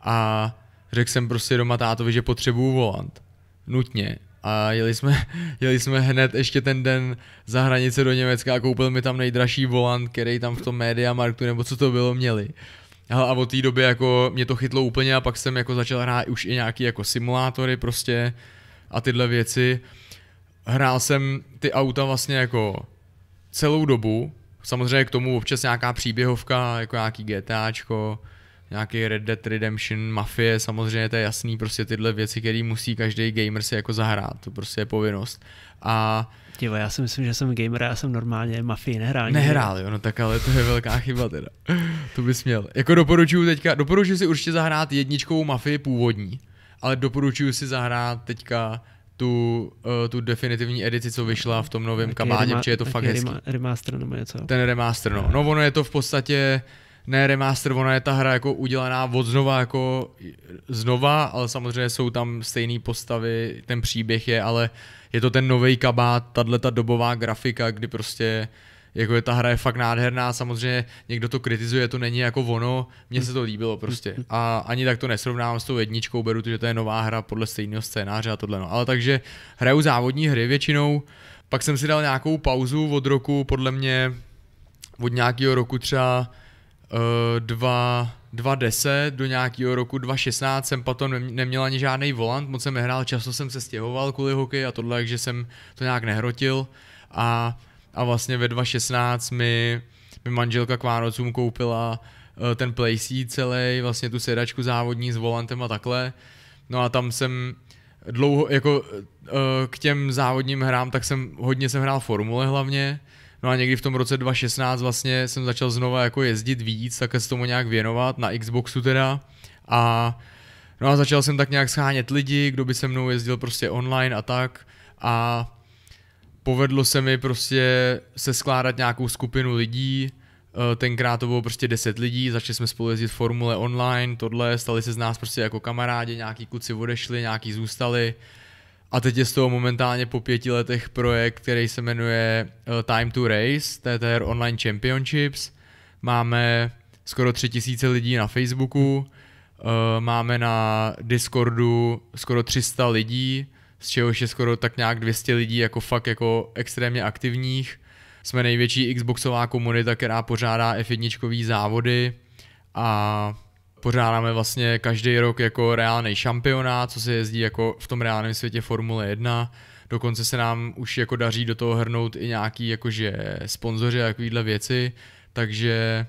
S2: A řekl jsem prostě doma tátovi, že potřebuju volant. Nutně. A jeli jsme, jeli jsme hned ještě ten den za hranice do Německa a koupil mi tam nejdražší volant, který tam v tom Media Marktu nebo co to bylo měli. a od té doby jako mě to chytlo úplně a pak jsem jako začal hrát už i nějaký jako simulátory prostě a tyhle věci. Hrál jsem ty auta vlastně jako celou dobu, samozřejmě k tomu občas nějaká příběhovka, jako nějaký GTAčko, nějaký Red Dead Redemption, Mafie, samozřejmě to je jasný, prostě tyhle věci, které musí každý gamer si jako zahrát, to prostě je povinnost. A Divo, já si myslím, že jsem gamer, já jsem normálně mafii nehrál. Nehrál, jo, no tak ale to je velká chyba teda. to bys měl. Jako doporučuju teďka, doporučuji si určitě zahrát jedničkou mafii původní, ale doporučuji si zahrát teďka tu, uh, tu definitivní edici, co vyšla v tom novém kabáně, protože je to fakt hezký. Remaster nebo něco. Ten remaster, no. No ono je to v podstatě ne remaster, ona je ta hra jako udělaná od znova, jako znova, ale samozřejmě jsou tam stejné postavy, ten příběh je, ale je to ten nový kabát, tahle ta dobová grafika, kdy prostě jako je ta hra je fakt nádherná, samozřejmě někdo to kritizuje, to není jako ono, mně se to líbilo prostě. A ani tak to nesrovnám s tou jedničkou, beru to, že to je nová hra podle stejného scénáře a tohle no. Ale takže hraju závodní hry většinou, pak jsem si dal nějakou pauzu od roku, podle mě od nějakého roku třeba Eh, dva, 2010 do nějakého roku 2016 jsem potom neměl ani žádný volant, moc jsem nehrál, často jsem se stěhoval kvůli hokeji a tohle, takže jsem to nějak nehrotil a, a vlastně ve 2016 mi, mi manželka k Vánocům koupila eh, ten playseat celý, vlastně tu sedačku závodní s volantem a takhle. No a tam jsem dlouho, jako eh, k těm závodním hrám, tak jsem hodně jsem hrál formule hlavně, No a někdy v tom roce 2016 vlastně jsem začal znova jako jezdit víc, tak se tomu nějak věnovat, na Xboxu teda. A No a začal jsem tak nějak schánět lidi, kdo by se mnou jezdil prostě online a tak. A povedlo se mi prostě se skládat nějakou skupinu lidí, e, tenkrát to bylo prostě 10 lidí, začali jsme spolu jezdit formule online, tohle, stali se z nás prostě jako kamarádi, nějaký kluci odešli, nějaký zůstali a teď je z toho momentálně po pěti letech projekt, který se jmenuje eh, Time to Race, TTR Online Championships. Máme skoro tři tisíce lidí na Facebooku, eh, máme na Discordu skoro 300 lidí, z čehož je skoro tak nějak 200 lidí jako fakt jako extrémně aktivních. Jsme největší Xboxová komunita, která pořádá F1 závody a pořádáme vlastně každý rok jako reálný šampionát, co se jezdí jako v tom reálném světě Formule 1. Dokonce se nám už jako daří do toho hrnout i nějaký jakože sponzoři a takovýhle věci, takže,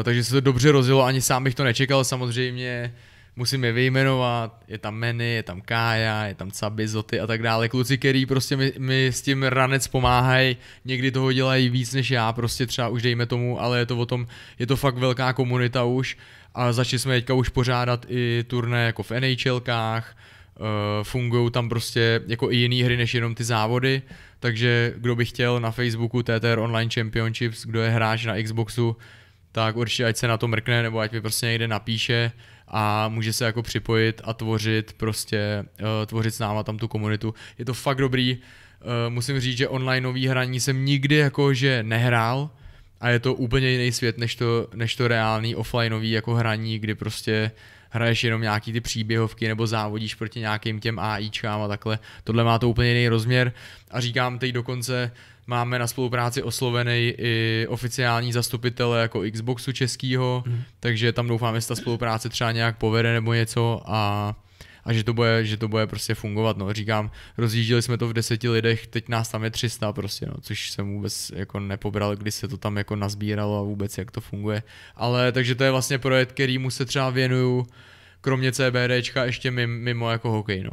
S2: eh, takže se to dobře rozjelo, ani sám bych to nečekal, samozřejmě musím je vyjmenovat, je tam Meny, je tam Kája, je tam Cabizoty a tak dále, kluci, který prostě mi, mi s tím ranec pomáhají, někdy toho dělají víc než já, prostě třeba už dejme tomu, ale je to o tom, je to fakt velká komunita už, a začali jsme teďka už pořádat i turné jako v NHLkách, Uh, eh, fungují tam prostě jako i jiné hry než jenom ty závody, takže kdo by chtěl na Facebooku TTR Online Championships, kdo je hráč na Xboxu, tak určitě ať se na to mrkne nebo ať mi prostě někde napíše a může se jako připojit a tvořit prostě, uh, tvořit s náma tam tu komunitu. Je to fakt dobrý, uh, musím říct, že online nový hraní jsem nikdy jakože nehrál, a je to úplně jiný svět, než to, než to reálný offlineový jako hraní, kdy prostě hraješ jenom nějaký ty příběhovky nebo závodíš proti nějakým těm AIčkám a takhle. Tohle má to úplně jiný rozměr a říkám, teď dokonce máme na spolupráci oslovený i oficiální zastupitele jako Xboxu českýho, mm. takže tam doufám, jestli ta spolupráce třeba nějak povede nebo něco a a že to bude, že to bude prostě fungovat. No. Říkám, rozjížděli jsme to v deseti lidech, teď nás tam je 300 prostě, no, což jsem vůbec jako nepobral, kdy se to tam jako nazbíralo a vůbec jak to funguje. Ale takže to je vlastně projekt, který mu se třeba věnuju, kromě CBDčka ještě mimo jako hokej. No.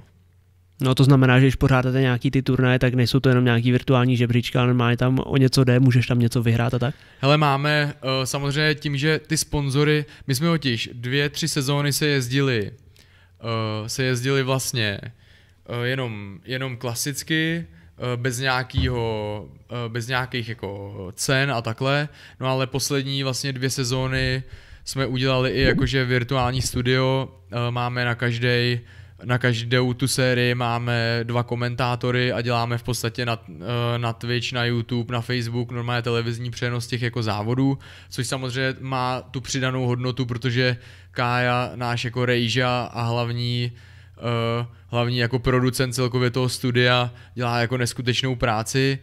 S1: No to znamená, že když pořádáte nějaký ty turnaje, tak nejsou to jenom nějaký virtuální žebříčka, ale normálně tam o něco jde, můžeš tam něco vyhrát a tak?
S2: Hele, máme eh, samozřejmě tím, že ty sponzory, my jsme totiž dvě, tři sezóny se jezdili uh, se jezdili vlastně uh, jenom, jenom klasicky, uh, bez nějakýho, uh, bez nějakých jako cen a takhle, no ale poslední vlastně dvě sezóny jsme udělali i jakože virtuální studio, uh, máme na každej na každou tu sérii máme dva komentátory a děláme v podstatě na, eh, na Twitch, na YouTube, na Facebook normálně televizní přenos těch jako závodů, což samozřejmě má tu přidanou hodnotu, protože Kája, náš jako rejža a hlavní eh, hlavní jako producent celkově toho studia dělá jako neskutečnou práci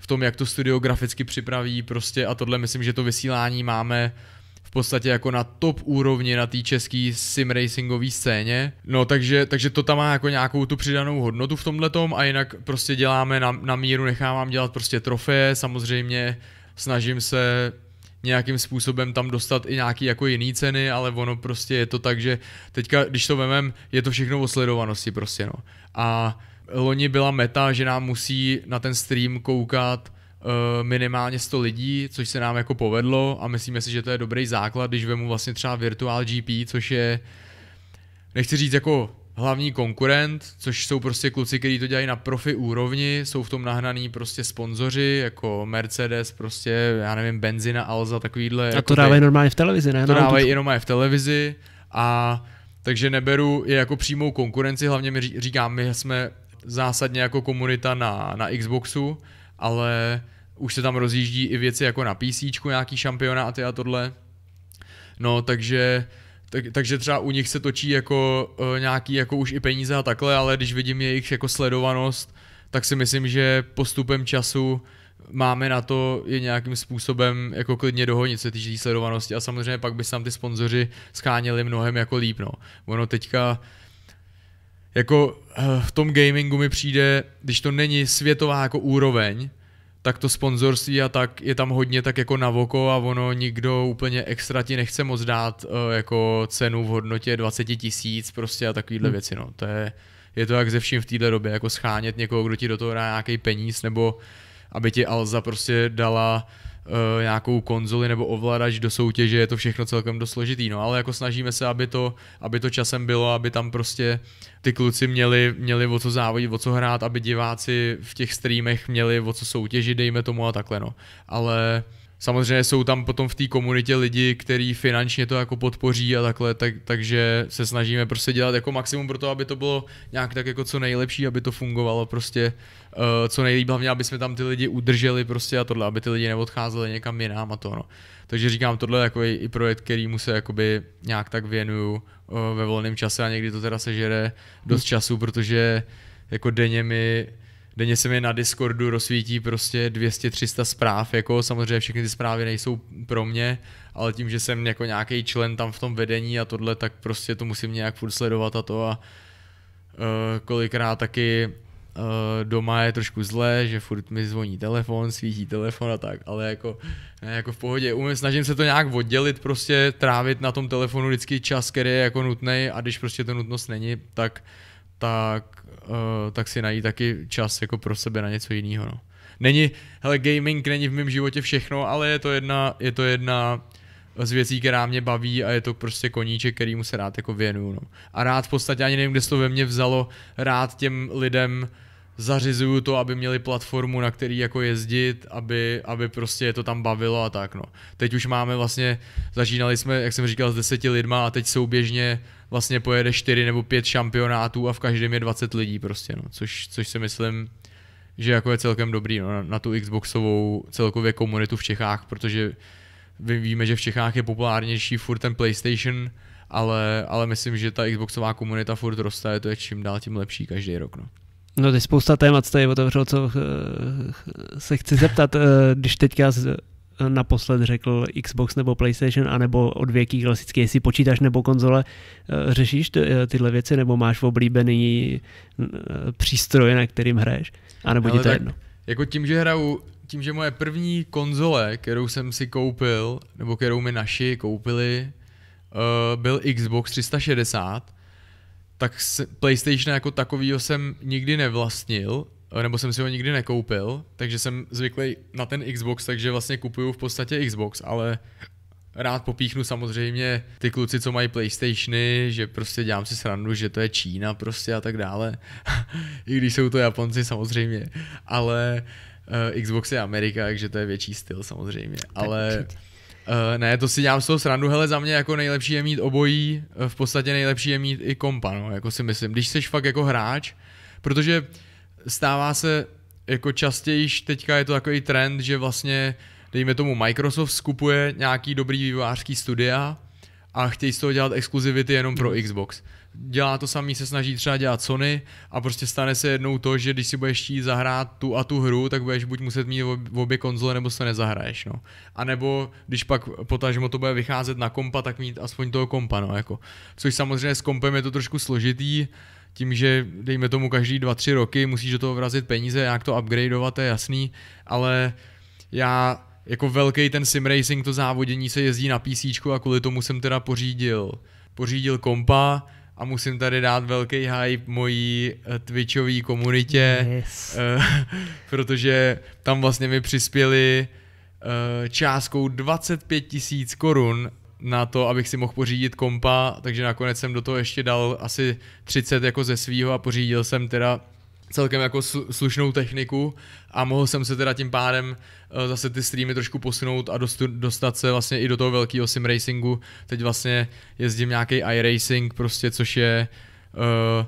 S2: v tom, jak to studio graficky připraví prostě a tohle myslím, že to vysílání máme v podstatě jako na top úrovni na té české sim racingové scéně. No takže, takže to tam má jako nějakou tu přidanou hodnotu v tomhle tom a jinak prostě děláme na, na míru, nechávám dělat prostě trofeje, samozřejmě snažím se nějakým způsobem tam dostat i nějaký jako jiný ceny, ale ono prostě je to tak, že teďka, když to vemem, je to všechno o sledovanosti prostě no. A loni byla meta, že nám musí na ten stream koukat Eh, minimálně 100 lidí, což se nám jako povedlo a myslíme si, že to je dobrý základ, když vemu vlastně třeba Virtual GP, což je, nechci říct jako hlavní konkurent, což jsou prostě kluci, kteří to dělají na profi úrovni, jsou v tom nahnaný prostě sponzoři, jako Mercedes, prostě, já nevím, benzina, Alza, takovýhle. A to jako dávají normálně v televizi, ne? To dávají jenom normálně v televizi a takže neberu je jako přímou konkurenci, hlavně mi říkám, my jsme zásadně jako komunita na, na Xboxu, ale už se tam rozjíždí i věci jako na PC, nějaký šampionáty a tohle. No, takže tak, takže třeba u nich se točí jako uh, nějaký jako už i peníze a takhle, ale když vidím jejich jako sledovanost, tak si myslím, že postupem času máme na to je nějakým způsobem jako klidně dohonit se týče sledovanosti a samozřejmě pak by se tam ty sponzoři scháněli mnohem jako líp, no. Ono teďka jako eh, v tom gamingu mi přijde, když to není světová jako úroveň, tak to sponzorství a tak je tam hodně tak jako na voko a ono nikdo úplně extra ti nechce moc dát eh, jako cenu v hodnotě 20 tisíc prostě a takovýhle hmm. věci, no. To je, je to jak ze vším v téhle době, jako schánět někoho, kdo ti do toho dá nějaký peníz, nebo aby ti Alza prostě dala uh, nějakou konzoli nebo ovladač do soutěže, je to všechno celkem dost složitý, no ale jako snažíme se, aby to, aby to časem bylo, aby tam prostě ty kluci měli, měli o co závodit, o co hrát, aby diváci v těch streamech měli o co soutěžit, dejme tomu a takhle no. Ale Samozřejmě jsou tam potom v té komunitě lidi, kteří finančně to jako podpoří a takhle, tak, takže se snažíme prostě dělat jako maximum pro to, aby to bylo nějak tak jako co nejlepší, aby to fungovalo prostě Eh, co nejlíp, hlavně aby jsme tam ty lidi udrželi prostě a tohle, aby ty lidi neodcházeli někam jinam a to no. Takže říkám, tohle je jako i projekt, který mu se jakoby nějak tak věnuju eh, ve volném čase a někdy to teda sežere dost času, protože jako denně mi denně se mi na Discordu rozsvítí prostě 200-300 zpráv, jako samozřejmě všechny ty zprávy nejsou pro mě, ale tím, že jsem jako nějaký člen tam v tom vedení a tohle, tak prostě to musím nějak furt sledovat a to a uh, kolikrát taky Eh, doma je trošku zlé, že furt mi zvoní telefon, svítí telefon a tak, ale jako, ne, jako v pohodě. Umím, snažím se to nějak oddělit, prostě trávit na tom telefonu vždycky čas, který je jako nutný a když prostě to nutnost není, tak, tak, uh, tak si najít taky čas jako pro sebe na něco jiného. No. Není, hele, gaming není v mém životě všechno, ale je to jedna, je to jedna z věcí, která mě baví a je to prostě koníček, kterýmu se rád jako věnuju. No. A rád v podstatě ani nevím, kde se to ve mně vzalo, rád těm lidem uh, zařizuju to, aby měli platformu, na který jako jezdit, aby, aby prostě je to tam bavilo a tak no. Teď už máme vlastně, začínali jsme, jak jsem říkal, s deseti lidma a teď souběžně vlastně pojede čtyři nebo pět šampionátů a v každém je 20 lidí prostě no, což, což si myslím, že jako je celkem dobrý no, na, na tu Xboxovou celkově komunitu v Čechách, protože víme, že v Čechách je populárnější furt ten PlayStation, ale, ale myslím, že ta Xboxová komunita furt roste, to je čím dál tím lepší každý rok. No.
S1: No, teď spousta témat jste otevřel, co eh, se chci zeptat, eh, když teďka eh, naposled řekl Xbox nebo PlayStation, anebo odvěký klasicky, jestli počítaš nebo konzole, řešíš tyhle věci, nebo máš oblíbený přístroj, na kterým hraješ, anebo ti to jedno?
S2: Jako tím, že hraju, tím, že moje první konzole, kterou jsem si koupil, nebo kterou mi naši koupili, byl Xbox 360, tak PlayStation jako takovýho jsem nikdy nevlastnil, nebo jsem si ho nikdy nekoupil, takže jsem zvyklý na ten Xbox, takže vlastně kupuju v podstatě Xbox, ale rád popíchnu samozřejmě ty kluci, co mají Playstationy, že prostě dělám si srandu, že to je Čína prostě a tak dále, i když jsou to Japonci samozřejmě, ale uh, Xbox je Amerika, takže to je větší styl samozřejmě, tak ale určitě. Uh, ne, to si dělám z toho srandu, hele, za mě jako nejlepší je mít obojí, eh, v podstatě nejlepší je mít i kompa, no, jako si myslím, když jsi fakt jako hráč, protože stává se jako častěji, teďka je to takový trend, že vlastně, dejme tomu, Microsoft skupuje nějaký dobrý vývojářský studia a chtějí z toho dělat exkluzivity jenom pro Xbox dělá to samý, se snaží třeba dělat Sony a prostě stane se jednou to, že když si budeš chtít zahrát tu a tu hru, tak budeš buď muset mít v obě konzole, nebo se nezahraješ, no. A nebo když pak potažmo to bude vycházet na kompa, tak mít aspoň toho kompa, no, jako. Což samozřejmě s kompem je to trošku složitý, tím, že dejme tomu každý 2-3 roky musíš do toho vrazit peníze, jak to upgradeovat, to je jasný, ale já jako velký ten sim racing, to závodění se jezdí na PC a kvůli tomu jsem teda pořídil pořídil kompa, a musím tady dát velký hype mojí eh, Twitchové komunitě, yes. Eh, protože tam vlastně mi přispěli eh, částkou 25 tisíc korun na to, abych si mohl pořídit kompa, takže nakonec jsem do toho ještě dal asi 30 jako ze svýho a pořídil jsem teda celkem jako slušnou techniku a mohl jsem se teda tím pádem Eh, zase ty streamy trošku posunout a dostu, dostat se vlastně i do toho velkého sim racingu. Teď vlastně jezdím nějaký iRacing prostě, což je uh,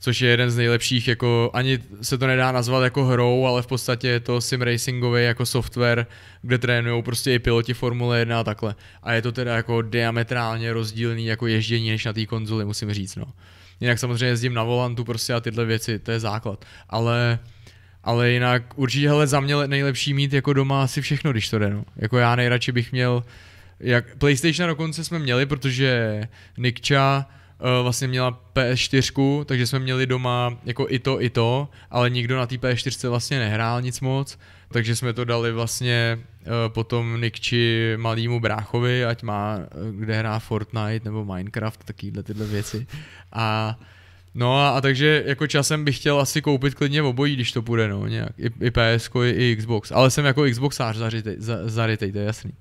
S2: což je jeden z nejlepších, jako ani se to nedá nazvat jako hrou, ale v podstatě je to sim racingový jako software, kde trénují prostě i piloti Formule 1 a takhle. A je to teda jako diametrálně rozdílný jako ježdění než na té konzoli, musím říct, no. Jinak samozřejmě jezdím na volantu prostě a tyhle věci, to je základ. Ale ale jinak určitě hele, za mě nejlepší mít jako doma asi všechno, když to jde. No. Jako já nejradši bych měl, jak PlayStation dokonce jsme měli, protože Nikča uh, eh, vlastně měla PS4, takže jsme měli doma jako i to, i to, ale nikdo na té PS4 vlastně nehrál nic moc, takže jsme to dali vlastně uh, potom Nikči malýmu bráchovi, ať má, eh, kde hrá Fortnite nebo Minecraft, takovýhle tyhle věci. A No a, a takže jako časem bych chtěl asi koupit klidně obojí, když to půjde, no nějak. I, i PS, i, i Xbox. Ale jsem jako Xboxář zarytej, za, zarytej, to je jasný.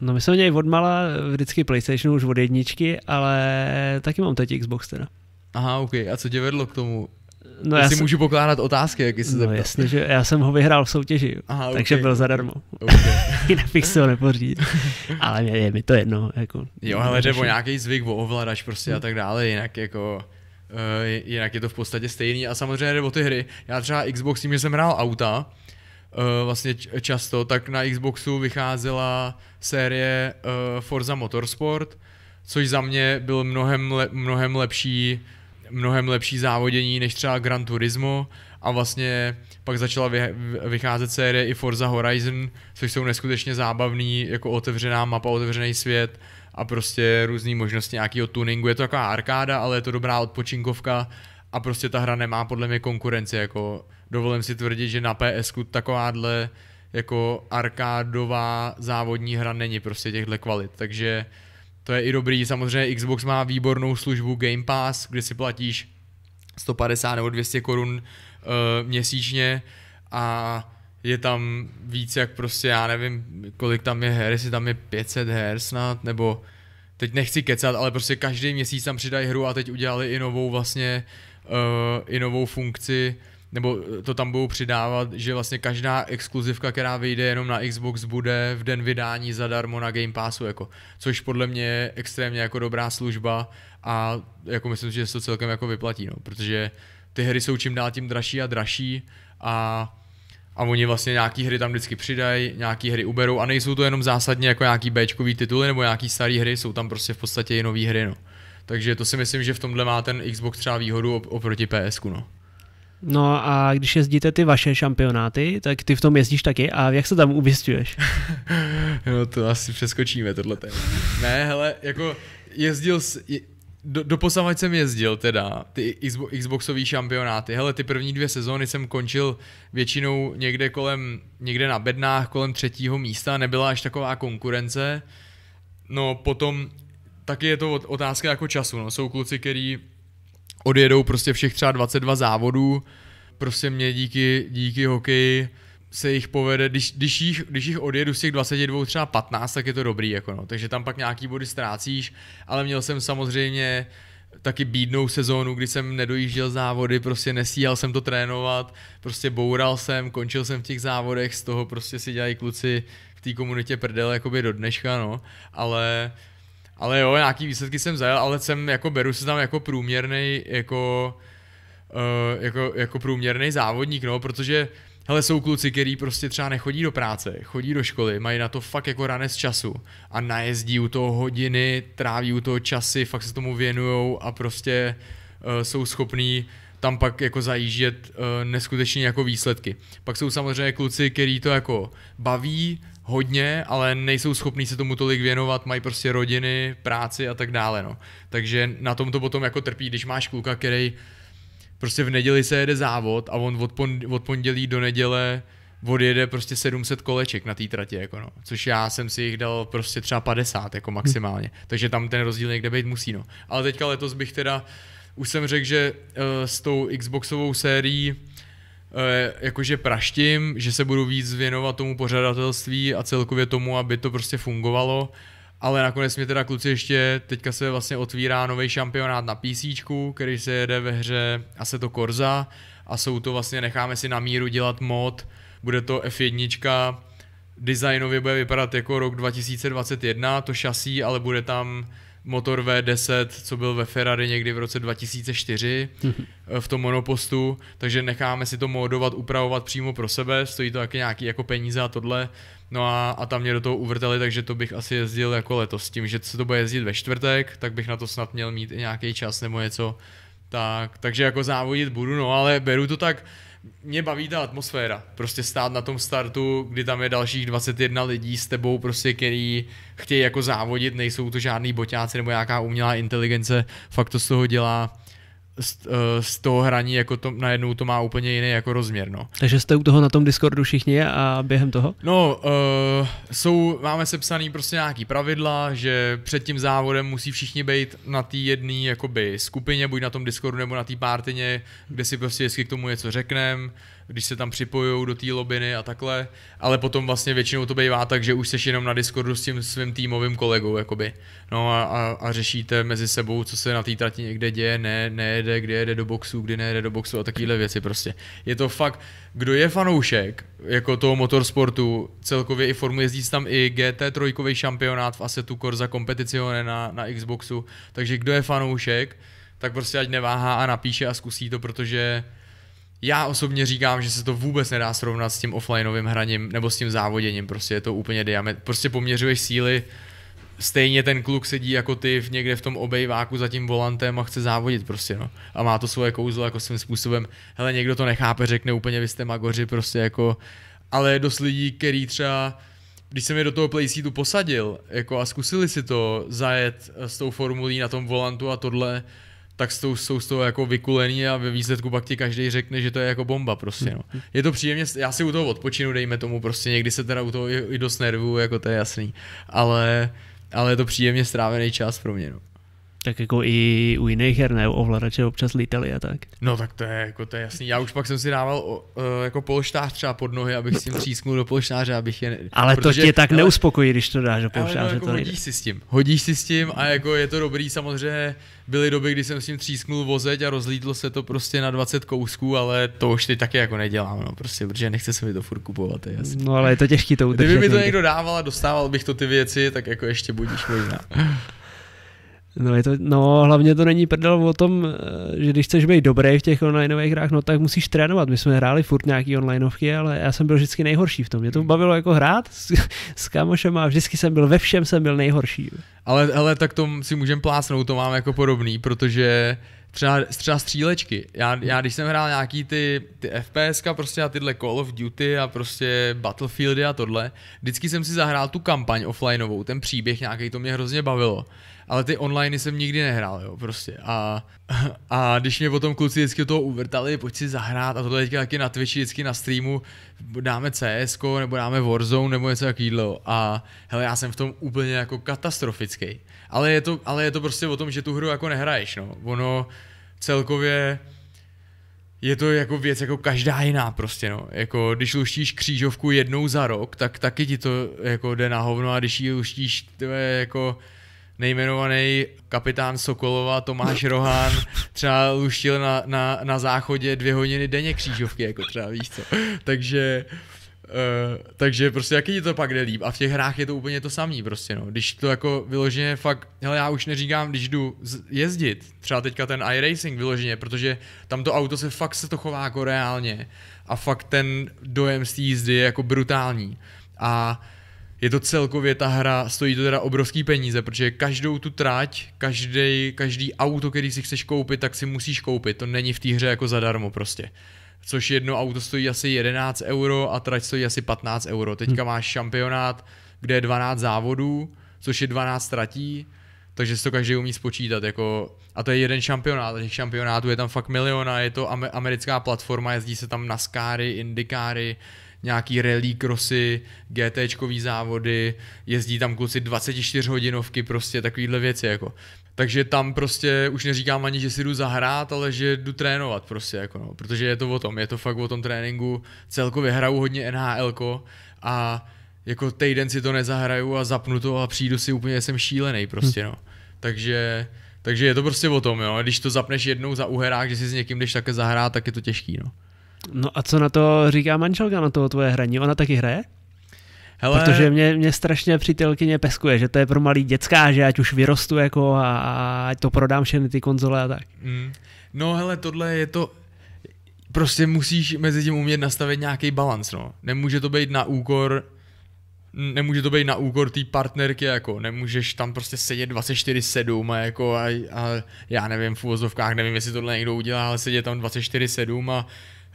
S1: No my jsme měli odmala vždycky PlayStation už od jedničky, ale taky mám teď Xbox teda.
S2: Aha, ok. A co tě vedlo k tomu? No já si jsem... můžu pokládat otázky, jak
S1: jsi No zeptal. jasně, že já jsem ho vyhrál v soutěži, Aha, takže okay. byl zadarmo. Okay. Jinak bych si ho nepořídil. Ale je mi to jedno. Jako, jo, ale jde o
S2: nějaký zvyk, o ovladač prostě hmm. a hm. tak dále, jinak jako... Uh, jinak je to v podstatě stejný a samozřejmě jde o ty hry. Já třeba Xbox, tím, že jsem hrál auta, uh, vlastně často, tak na Xboxu vycházela série uh, Forza Motorsport, což za mě byl mnohem, le- mnohem lepší mnohem lepší závodění než třeba Gran Turismo a vlastně pak začala vy- vycházet série i Forza Horizon, což jsou neskutečně zábavný, jako otevřená mapa, otevřený svět, a prostě různé možnosti nějakého tuningu. Je to taková arkáda, ale je to dobrá odpočinkovka a prostě ta hra nemá podle mě konkurenci. Jako dovolím si tvrdit, že na PS takováhle jako arkádová závodní hra není prostě těchto kvalit. Takže to je i dobrý. Samozřejmě Xbox má výbornou službu Game Pass, kde si platíš 150 nebo 200 korun uh, měsíčně a je tam víc jak prostě, já nevím, kolik tam je her, jestli tam je 500 her snad, nebo teď nechci kecat, ale prostě každý měsíc tam přidají hru a teď udělali i novou vlastně, uh, i novou funkci, nebo eh, to tam budou přidávat, že vlastně každá exkluzivka, která vyjde jenom na Xbox, bude v den vydání zadarmo na Game Passu, jako, což podle mě je extrémně jako dobrá služba a jako myslím, že se to celkem jako vyplatí, no, protože ty hry jsou čím dál tím dražší a dražší a a oni vlastně nějaký hry tam vždycky přidají, nějaký hry uberou a nejsou to jenom zásadně jako nějaký Bčkový tituly nebo nějaký starý hry, jsou tam prostě v podstatě i nový hry, no. Takže to si myslím, že v tomhle má ten Xbox třeba výhodu oproti PS, no.
S1: No a když jezdíte ty vaše šampionáty, tak ty v tom jezdíš taky a jak se tam uvěstuješ?
S2: no to asi přeskočíme, tohle téma. ne, hele, jako jezdil, s, do, doposavať jsem jezdil teda ty Xboxové šampionáty. Hele, ty první dvě sezóny jsem končil většinou někde kolem, někde na bednách, kolem třetího místa, nebyla až taková konkurence. No potom taky je to otázka jako času, no. Jsou kluci, který odjedou prostě všech třeba 22 závodů, prostě mě díky, díky hokeji se jich povede, když, když, jich, když jich odjedu z těch 22 třeba 15, tak je to dobrý, jako no. takže tam pak nějaký body ztrácíš, ale měl jsem samozřejmě taky bídnou sezónu, kdy jsem nedojížděl závody, prostě nesíhal jsem to trénovat, prostě boural jsem, končil jsem v těch závodech, z toho prostě si dělají kluci v té komunitě prdel jakoby do dneška, no, ale ale jo, nějaký výsledky jsem zajel, ale jsem jako beru se tam jako průměrný jako, uh, jako, jako průměrný závodník, no, protože Hele, jsou kluci, který prostě třeba nechodí do práce, chodí do školy, mají na to fakt jako ranec času a najezdí u toho hodiny, tráví u toho časy, fakt se tomu věnujou a prostě uh, jsou schopní tam pak jako zajíždět uh, neskutečně jako výsledky. Pak jsou samozřejmě kluci, který to jako baví hodně, ale nejsou schopní se tomu tolik věnovat, mají prostě rodiny, práci a tak dále, no. Takže na tom to potom jako trpí, když máš kluka, který uh, prostě v neděli se jede závod a on od, pon, od pondělí do neděle odjede prostě 700 koleček na té trati, jako no. což já jsem si jich dal prostě třeba 50 jako maximálně, hmm. takže tam ten rozdíl někde být musí. No. Ale teďka letos bych teda, už jsem řekl, že uh, s tou Xboxovou sérií eh, jakože praštím, že se budu víc věnovat tomu pořadatelství a celkově tomu, aby to prostě fungovalo ale nakonec mě teda kluci ještě, teďka se vlastně otvírá nový šampionát na PC, který se jede ve hře to korza. a jsou to vlastně, necháme si na míru dělat mod, bude to F1, designově bude vypadat jako rok 2021, to šasí, ale bude tam motor V10, co byl ve Ferrari někdy v roce 2004 v tom monopostu, takže necháme si to modovat, upravovat přímo pro sebe, stojí to taky nějaký jako peníze a tohle, No a, a tam mě do toho uvrtali, takže to bych asi jezdil jako letos. S tím, že se to bude jezdit ve čtvrtek, tak bych na to snad měl mít i nějaký čas nebo něco. Tak, takže jako závodit budu, no ale beru to tak, mě baví ta atmosféra, prostě stát na tom startu, kdy tam je dalších 21 lidí s tebou, prostě, který chtějí jako závodit, nejsou to žádný boťáci nebo nějaká umělá inteligence, fakt to z toho dělá z, z toho hraní jako to, najednou to má úplně jiný jako rozměr. No.
S1: Takže jste u toho na tom Discordu všichni a během toho?
S2: No, uh, jsou, máme sepsaný prostě nějaký pravidla, že před tím závodem musí všichni být na té jedné jakoby skupině, buď na tom Discordu nebo na té partině, kde si prostě vždycky k tomu něco řekneme když se tam připojují do té lobiny a takhle, ale potom vlastně většinou to bývá tak, že už seš jenom na Discordu s tím svým týmovým kolegou, jakoby. No a, a, a řešíte mezi sebou, co se na té trati někde děje, ne, nejede, kde jede do boxu, kdy nejede do boxu a takovéhle věci prostě. Je to fakt, kdo je fanoušek jako toho motorsportu, celkově i formu jezdí tam i GT3 šampionát v Assetu Corsa Competizione na, na Xboxu, takže kdo je fanoušek, tak prostě ať neváhá a napíše a zkusí to, protože já osobně říkám, že se to vůbec nedá srovnat s tím offlineovým hraním nebo s tím závoděním, prostě je to úplně diamet. Prostě poměřuješ síly, stejně ten kluk sedí jako ty v někde v tom obejváku za tím volantem a chce závodit prostě, no. A má to svoje kouzlo jako svým způsobem. Hele, někdo to nechápe, řekne úplně, vy jste magoři prostě jako, ale dost lidí, který třeba když jsem je do toho playseatu posadil jako a zkusili si to zajet s tou formulí na tom volantu a tohle, tak jsou, jsou z toho jako vykulený a ve výsledku pak ti každý řekne, že to je jako bomba prostě. No. Je to příjemně, já si u toho odpočinu, dejme tomu prostě, někdy se teda u toho i, dost nervuju, jako to je jasný, ale, ale je to příjemně strávený čas pro mě. No.
S1: Tak jako i u jiných her, ne? ovladače občas lítali a tak. No tak
S2: to je, jako, to je jasný. Já už pak jsem si dával uh, jako polštář třeba pod nohy, abych si přísknul do polštáře, abych je... Ne... Ale Protože, to tě tak ale, neuspokojí, když to dáš do polštáře. Ale no, jako to hodíš si s tím. Hodíš si s tím a jako je to dobrý, samozřejmě byly doby, kdy jsem s tím třísknul vozeť a rozlítlo se to prostě na 20 kousků, ale to už teď taky jako nedělám, no prostě, protože nechce se mi to furt kupovat, je jasný.
S1: No ale je to těžký to udržet. Kdyby mi to no,
S2: někdo dával a dostával bych to ty věci, tak jako ještě budíš možná.
S1: No, je to, no, hlavně to není prdel o tom, eh, že když chceš být dobrý v těch onlineových hrách, no tak musíš trénovat. My jsme hráli furt nějaký onlineovky, ale já jsem byl vždycky nejhorší v tom. Mě to hmm. bavilo jako hrát s, s kamošem a vždycky jsem byl ve všem jsem byl nejhorší.
S2: Ale, ale tak to si můžeme plásnout, to mám jako podobný, protože uh, třeba, třeba střílečky. Já, já když jsem hrál nějaký ty, ty FPSka prostě a tyhle Call of Duty a prostě Battlefieldy a tohle, vždycky jsem si zahrál tu kampaň offlineovou, ten příběh nějaký, to mě hrozně bavilo. Ale ty online jsem nikdy nehrál, jo, prostě. A, a když mě potom kluci vždycky toho uvrtali, pojď si zahrát a tohle teďka taky na Twitchi, vždycky na streamu, dáme CS, nebo dáme Warzone, nebo něco jídlo A hele, já jsem v tom úplně jako katastrofický. Ale je, to, ale je to prostě o tom, že tu hru jako nehraješ, no. Ono celkově je to jako věc jako každá jiná prostě, no. Jako když luštíš křížovku jednou za rok, tak taky ti to jako jde na hovno a když ji luštíš tve, jako nejmenovaný kapitán Sokolova Tomáš Rohan třeba luštil na, na, na záchodě dvě hodiny denně křížovky, jako třeba víš co. takže, uh, takže prostě jaký ti to pak jde líp a v těch hrách je to úplně to samý prostě no. Když to jako vyloženě fakt, hele já už neříkám, když jdu jezdit, třeba teďka ten iRacing vyloženě, protože tam to auto se fakt se to chová jako reálně a fakt ten dojem z té jízdy je jako brutální. A je to celkově ta hra, stojí to teda obrovský peníze, protože každou tu tráť, každý, každý auto, který si chceš koupit, tak si musíš koupit, to není v té hře jako zadarmo prostě. Což jedno auto stojí asi 11 euro a trať stojí asi 15 euro. Teďka hm. máš šampionát, kde je 12 závodů, což je 12 tratí, takže si to každý umí spočítat. Jako, a to je jeden šampionát, a těch šampionátů je tam fakt miliona, je to americká platforma, jezdí se tam na skáry, indikáry, nějaký rally crossy, gt závody, jezdí tam kluci 24 hodinovky, prostě takovýhle věci jako. Takže tam prostě už neříkám ani, že si jdu zahrát, ale že jdu trénovat prostě jako no, protože je to o tom, je to fakt o tom tréninku, celkově hraju hodně NHL a jako týden si to nezahraju a zapnu to a přijdu si úplně, jsem šílený prostě no. Takže takže je to prostě o tom, jo. Když to zapneš jednou za uherák, že si s někým jdeš také zahrát, tak je to těžký, no.
S1: No a co na to říká manželka na to tvoje hraní? Ona taky hraje? Hele... Protože mě, mě strašně přítelkyně peskuje, že to je pro malý dětská, že ať už vyrostu jako a, a ať to prodám všechny ty konzole a tak.
S2: Mm. No hele, tohle je to, prostě musíš mezi tím umět nastavit nějaký balans, no. Nemůže to být na úkor nemůže to být na úkor té partnerky, jako nemůžeš tam prostě sedět 24-7 a jako a, a, já nevím, v úvozovkách nevím, jestli tohle někdo udělá, ale sedět tam 24-7 a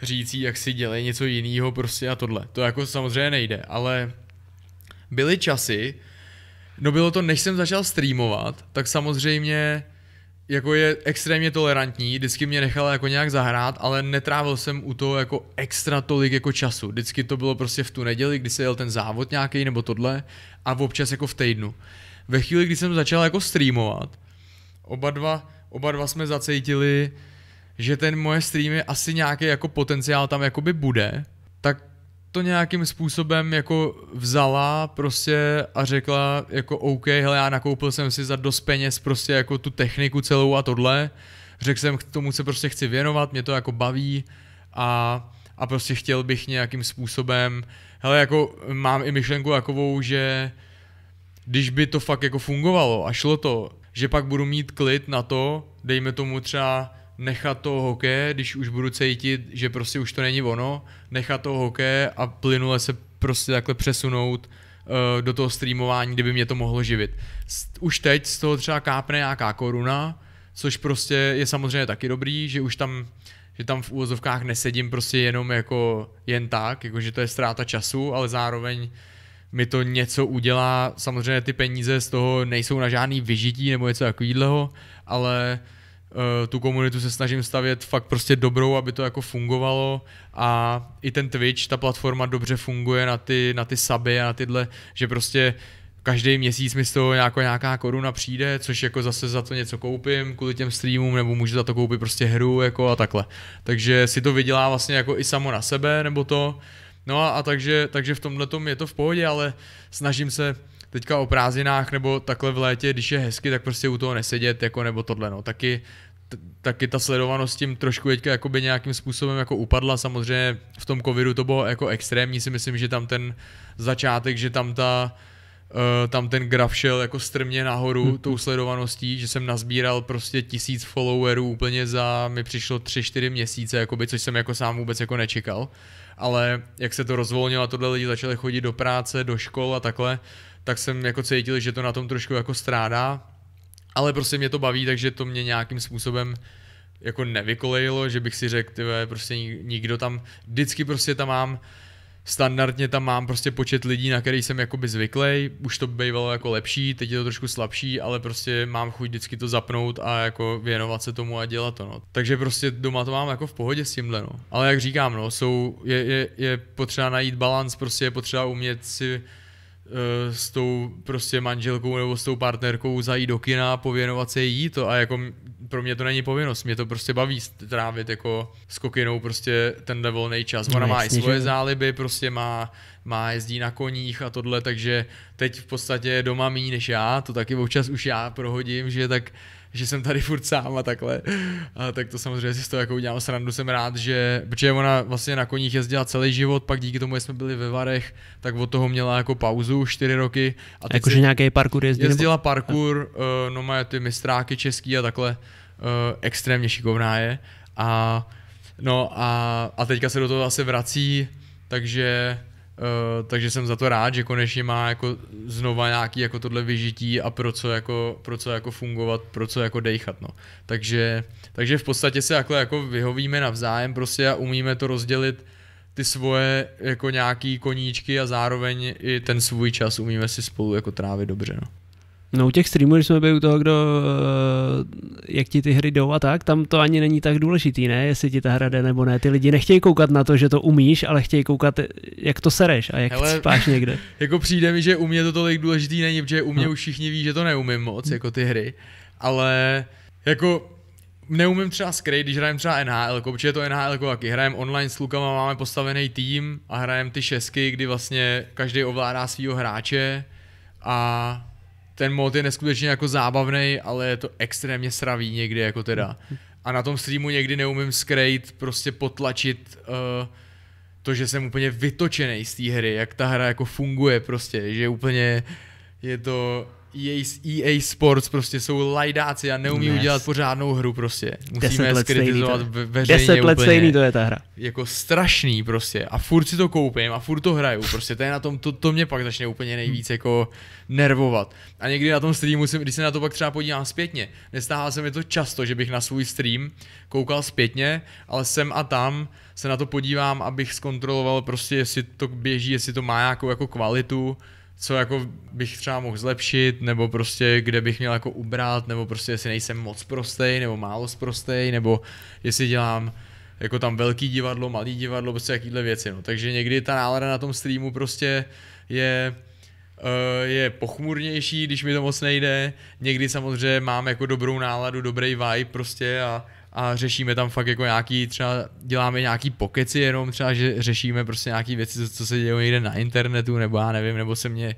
S2: říct jak si dělej něco jiného prostě a tohle. To jako samozřejmě nejde, ale byly časy, no bylo to, než jsem začal streamovat, tak samozřejmě jako je extrémně tolerantní, vždycky mě nechala jako nějak zahrát, ale netrávil jsem u toho jako extra tolik jako času. Vždycky to bylo prostě v tu neděli, kdy se jel ten závod nějaký nebo tohle a občas jako v týdnu. Ve chvíli, kdy jsem začal jako streamovat, oba dva, oba dva jsme zacítili, že ten moje streamy asi nějaký jako potenciál tam jakoby bude, tak to nějakým způsobem jako vzala prostě a řekla jako OK, hele já nakoupil jsem si za dost peněz prostě jako tu techniku celou a tohle, řekl jsem k tomu se prostě chci věnovat, mě to jako baví a, a prostě chtěl bych nějakým způsobem, hele jako mám i myšlenku takovou, že když by to fakt jako fungovalo a šlo to, že pak budu mít klid na to, dejme tomu třeba nechat toho hokej, když už budu cítit, že prostě už to není ono, nechat toho hokej a plynule se prostě takhle přesunout uh, do toho streamování, kdyby mě to mohlo živit. Už teď z toho třeba kápne nějaká koruna, což prostě je samozřejmě taky dobrý, že už tam že tam v úvozovkách nesedím prostě jenom jako jen tak, jako že to je ztráta času, ale zároveň mi to něco udělá, samozřejmě ty peníze z toho nejsou na žádný vyžití nebo něco takového, ale uh, Eh, tu komunitu se snažím stavět fakt prostě dobrou, aby to jako fungovalo a i ten Twitch, ta platforma dobře funguje na ty, na ty suby a na tyhle, že prostě každý měsíc mi z toho nějako, nějaká koruna přijde, což jako zase za to něco koupím kvůli těm streamům, nebo můžu za to koupit prostě hru jako a takhle. Takže si to vydělá vlastně jako i samo na sebe, nebo to. No a, a takže, takže v tomhle tom je to v pohodě, ale snažím se teďka o prázdninách nebo takhle v létě, když je hezky, tak prostě u toho nesedět, jako nebo tohle, no. Taky, taky ta sledovanost tím trošku teďka jakoby nějakým způsobem jako upadla, samozřejmě v tom covidu to bylo jako extrémní, si myslím, že tam ten začátek, že tam ta, Uh, tam ten graf šel jako strmě nahoru hmm. tou sledovaností, že jsem nazbíral prostě tisíc followerů úplně za, mi přišlo 3-4 měsíce, jakoby, což jsem jako sám vůbec jako nečekal. Ale jak se to rozvolnilo a tohle lidi začali chodit do práce, do škol a takhle, tak jsem jako cítil, že to na tom trošku jako strádá, ale prostě mě to baví, takže to mě nějakým způsobem jako nevykolejilo, že bych si řekl, tyve, prostě nikdo tam, vždycky prostě tam mám, standardně tam mám prostě počet lidí, na který jsem jakoby zvyklý, už to bývalo jako lepší, teď je to trošku slabší, ale prostě mám chuť vždycky to zapnout a jako věnovat se tomu a dělat to, no. Takže prostě doma to mám jako v pohodě s tímhle, no. Ale jak říkám, no, jsou, je, je, je potřeba najít balans, prostě je potřeba umět si Eh, s tou prostě manželkou nebo s tou partnerkou zajít do kina, pověnovat se jí to a jako pro mě to není povinnost, mě to prostě baví trávit jako s kokinou prostě ten volný čas. Ona no, má i svoje že... záliby, prostě má má, jezdí na koních a tohle, takže teď v podstatě doma méně než já, to taky občas už já prohodím, že tak že jsem tady furt sám a takhle. A tak to samozřejmě si z toho jako udělám srandu, jsem rád, že, protože ona vlastně na koních jezdila celý život, pak díky tomu, že jsme byli ve Varech, tak od toho měla jako pauzu čtyři roky. A jakože nějaký parkour jezdí, jezdila? Nebo? parkour, a... uh, eh, no má ty mistráky český a takhle, uh, extrémně šikovná je. A, no a, a teďka se do toho asi vrací, takže Eh, takže jsem za to rád, že konečně má jako znova nějaký jako tohle vyžití a pro co jako, pro co jako fungovat, pro co jako dejchat, no. Takže, takže v podstatě se jako, jako vyhovíme navzájem prostě a umíme to rozdělit ty svoje jako nějaký koníčky a zároveň i ten svůj čas umíme si spolu jako trávit dobře, no.
S1: No u těch streamů, když jsme byli u toho, kdo, eh, jak ti ty hry jdou a tak, tam to ani není tak důležitý, ne, jestli ti ta hra jde nebo ne. Ty lidi nechtějí koukat na to, že to umíš, ale chtějí koukat, jak to sereš a jak spáš někde.
S2: Jako přijde mi, že u mě to tolik důležitý není, protože u mě no. už všichni ví, že to neumím moc, hm. jako ty hry, ale jako neumím třeba skryt, když hrajem třeba NHL, protože je to NHL taky. Hrajem online s klukama, máme postavený tým a hrajem ty šesky, kdy vlastně každý ovládá svého hráče a ten mod je neskutečně jako zábavný, ale je to extrémně sravý někdy jako teda. A na tom streamu někdy neumím skrejt, prostě potlačit uh, to, že jsem úplně vytočený z té hry, jak ta hra jako funguje prostě, že úplně je to EA, EA Sports prostě jsou lajdáci a neumí yes. udělat pořádnou hru prostě. Musíme je skritizovat veřejně Deset let úplně. stejný to je ta hra. Jako strašný prostě a furt si to koupím a furt to hraju prostě. To je na tom, to, to mě pak začne úplně nejvíc jako nervovat. A někdy na tom streamu, jsem, když se na to pak třeba podívám zpětně, nestává se mi to často, že bych na svůj stream koukal zpětně, ale sem a tam se na to podívám, abych zkontroloval prostě, jestli to běží, jestli to má nějakou jako kvalitu, co jako bych třeba mohl zlepšit, nebo prostě kde bych měl jako ubrat, nebo prostě jestli nejsem moc prostej, nebo málo prostej, nebo jestli dělám jako tam velký divadlo, malý divadlo, prostě jakýhle věci, no. Takže někdy ta nálada na tom streamu prostě je eh, je pochmurnější, když mi to moc nejde. Někdy samozřejmě mám jako dobrou náladu, dobrý vibe prostě a a řešíme tam fakt jako nějaký, třeba děláme nějaký pokeci jenom třeba, že řešíme prostě nějaký věci, co, se dějí někde na internetu, nebo já nevím, nebo se mě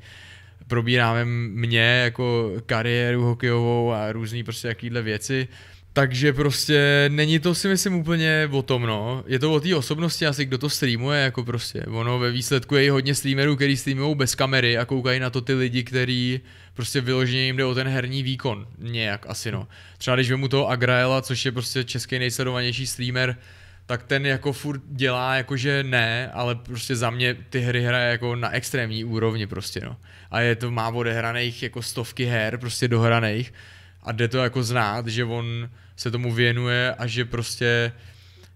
S2: probíráme mě jako kariéru hokejovou a různý prostě jakýhle věci. Takže prostě není to si myslím úplně o tom, no. Je to o té osobnosti asi, kdo to streamuje, jako prostě. Ono ve výsledku je i hodně streamerů, který streamují bez kamery a koukají na to ty lidi, který prostě vyloženě jim jde o ten herní výkon, nějak asi no. Třeba když vemu toho Agraela, což je prostě český nejsledovanější streamer, tak ten jako furt dělá jakože ne, ale prostě za mě ty hry hraje jako na extrémní úrovni prostě no. A je to, má odehraných jako stovky her prostě dohraných a jde to jako znát, že on se tomu věnuje a že prostě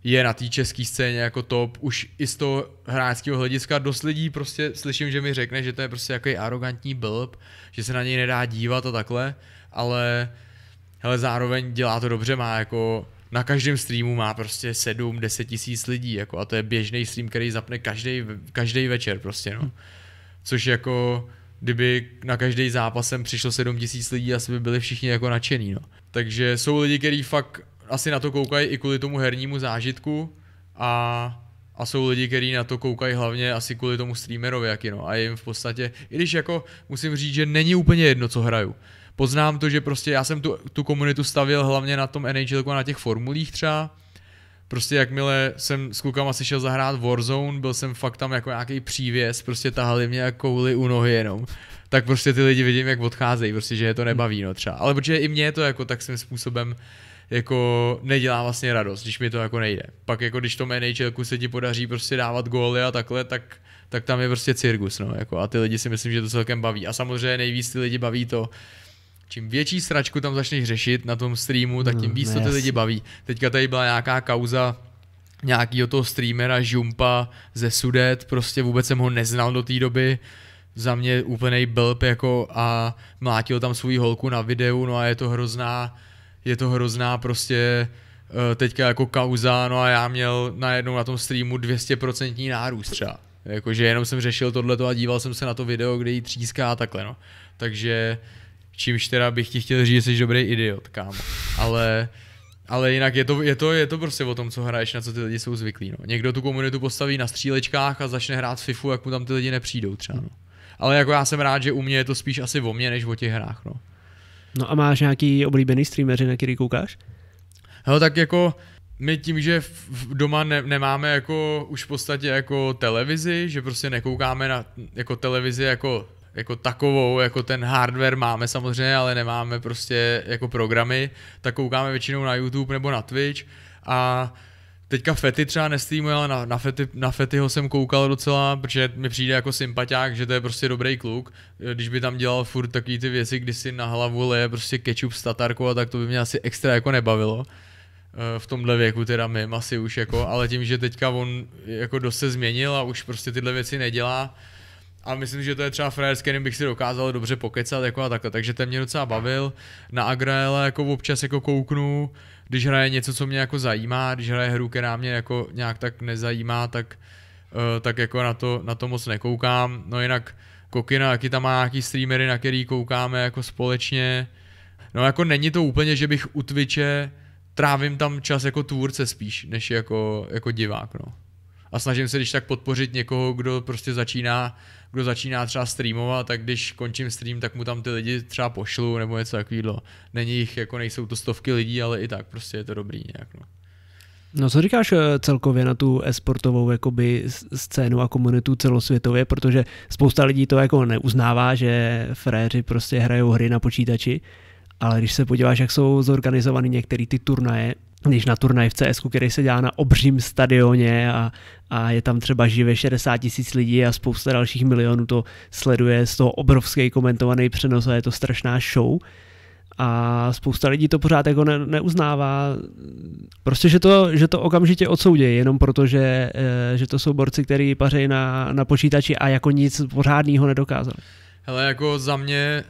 S2: je na té české scéně jako top, už i z toho hráčského hlediska dost lidí prostě slyším, že mi řekne, že to je prostě jako arrogantní blb, že se na něj nedá dívat a takhle, ale hele, zároveň dělá to dobře, má jako na každém streamu má prostě 7-10 tisíc lidí, jako a to je běžný stream, který zapne každý, každý večer prostě, no. Což jako, kdyby na každý zápas sem přišlo 7 tisíc lidí, asi by byli všichni jako nadšený, no. Takže jsou lidi, kteří fakt asi na to koukají i kvůli tomu hernímu zážitku a, a jsou lidi, kteří na to koukají hlavně asi kvůli tomu streamerovi, jaký no. A jim v podstatě, i když jako musím říct, že není úplně jedno, co hraju. Poznám to, že prostě já jsem tu, tu komunitu stavil hlavně na tom NHL, na těch formulích třeba, prostě jakmile jsem s klukama si šel zahrát Warzone, byl jsem fakt tam jako nějaký přívěs, prostě tahali mě jako kouli u nohy jenom, tak prostě ty lidi vidím, jak odcházejí, prostě, že je to nebaví, no třeba. Ale protože i mě je to jako tak svým způsobem jako nedělá vlastně radost, když mi to jako nejde. Pak jako když to NHLku se ti podaří prostě dávat góly a takhle, tak, tak tam je prostě cirkus, no, jako a ty lidi si myslím, že to celkem baví. A samozřejmě nejvíc ty lidi baví to, čím větší sračku tam začneš řešit na tom streamu, tak tím hmm, víc to ty lidi baví. Teďka tady byla nějaká kauza, nějakýho toho streamera Žumpa ze Sudet, prostě vůbec jsem ho neznal do té doby, za mě úplný blb jako a mlátil tam svůj holku na videu, no a je to hrozná je to hrozná prostě eh, teďka jako kauza, no a já měl najednou na tom streamu 200% nárůst třeba. Jakože jenom jsem řešil tohleto a díval jsem se na to video, kde jí tříská a takhle no. Takže čímž teda bych ti chtěl říct, že jsi dobrý idiot, kámo. Ale, ale jinak je to, je, to, je to prostě o tom, co hraješ, na co ty lidi jsou zvyklí. No. Někdo tu komunitu postaví na střílečkách a začne hrát FIFU, jak mu tam ty lidi nepřijdou třeba. No. Ale jako já jsem rád, že u mě je to spíš asi o mě, než o těch hrách. No.
S1: No a máš nějaký oblíbený streamer, na který koukáš? Hele, tak jako
S2: my tím, že v doma ne, nemáme jako už v podstatě jako televizi, že prostě nekoukáme na jako televizi jako jako takovou, jako ten hardware máme samozřejmě, ale nemáme prostě jako programy, tak koukáme většinou na YouTube nebo na Twitch a Teďka Fety třeba nestýmuje, ale na, na, Fety, na Fetyho jsem koukal docela, protože mi přijde jako sympatiák, že to je prostě dobrý kluk. Když by tam dělal furt takový ty věci, kdy si na hlavu leje prostě kečup s tatarkou a tak to by mě asi extra jako nebavilo. Eh, v tomhle věku teda my asi už jako, ale tím, že teďka on jako dost se změnil a už prostě tyhle věci nedělá, a myslím, že to je třeba frajer, s kterým bych si dokázal dobře pokecat jako a takhle, takže ten mě docela bavil. Na Agraela jako občas jako kouknu, když hraje něco, co mě jako zajímá, když hraje hru, která mě jako nějak tak nezajímá, tak, eh, tak jako na to, na to moc nekoukám. No jinak Kokina, jaký tam má nějaký streamery, na který koukáme jako společně. No jako není to úplně, že bych u Twitche trávím tam čas jako tvůrce spíš, než jako, jako divák, no. A snažím se když tak podpořit někoho, kdo prostě začíná kdo začíná třeba streamovat, tak když končím stream, tak mu tam ty lidi třeba pošlu nebo něco takového. Není jich, jako nejsou to stovky lidí, ale i tak prostě je to dobrý nějak. No.
S1: No co říkáš eh, celkově na tu esportovou jakoby scénu a komunitu celosvětově, protože spousta lidí to jako neuznává, že fréři prostě hrajou hry na počítači, ale když se podíváš, jak jsou zorganizovaný některé ty turnaje, než na turnaj v CS, který se dělá na obřím stadioně a, a je tam třeba živě 60 tisíc lidí a spousta dalších milionů to sleduje z toho obrovský komentovaný přenos a je to strašná show. A spousta lidí to pořád jako ne, neuznává. Prostě, že to, že to okamžitě odsoudí jenom proto, že, eh, že to jsou borci, který pařejí na, na počítači a jako nic pořádného nedokázali.
S2: Hele, jako za mě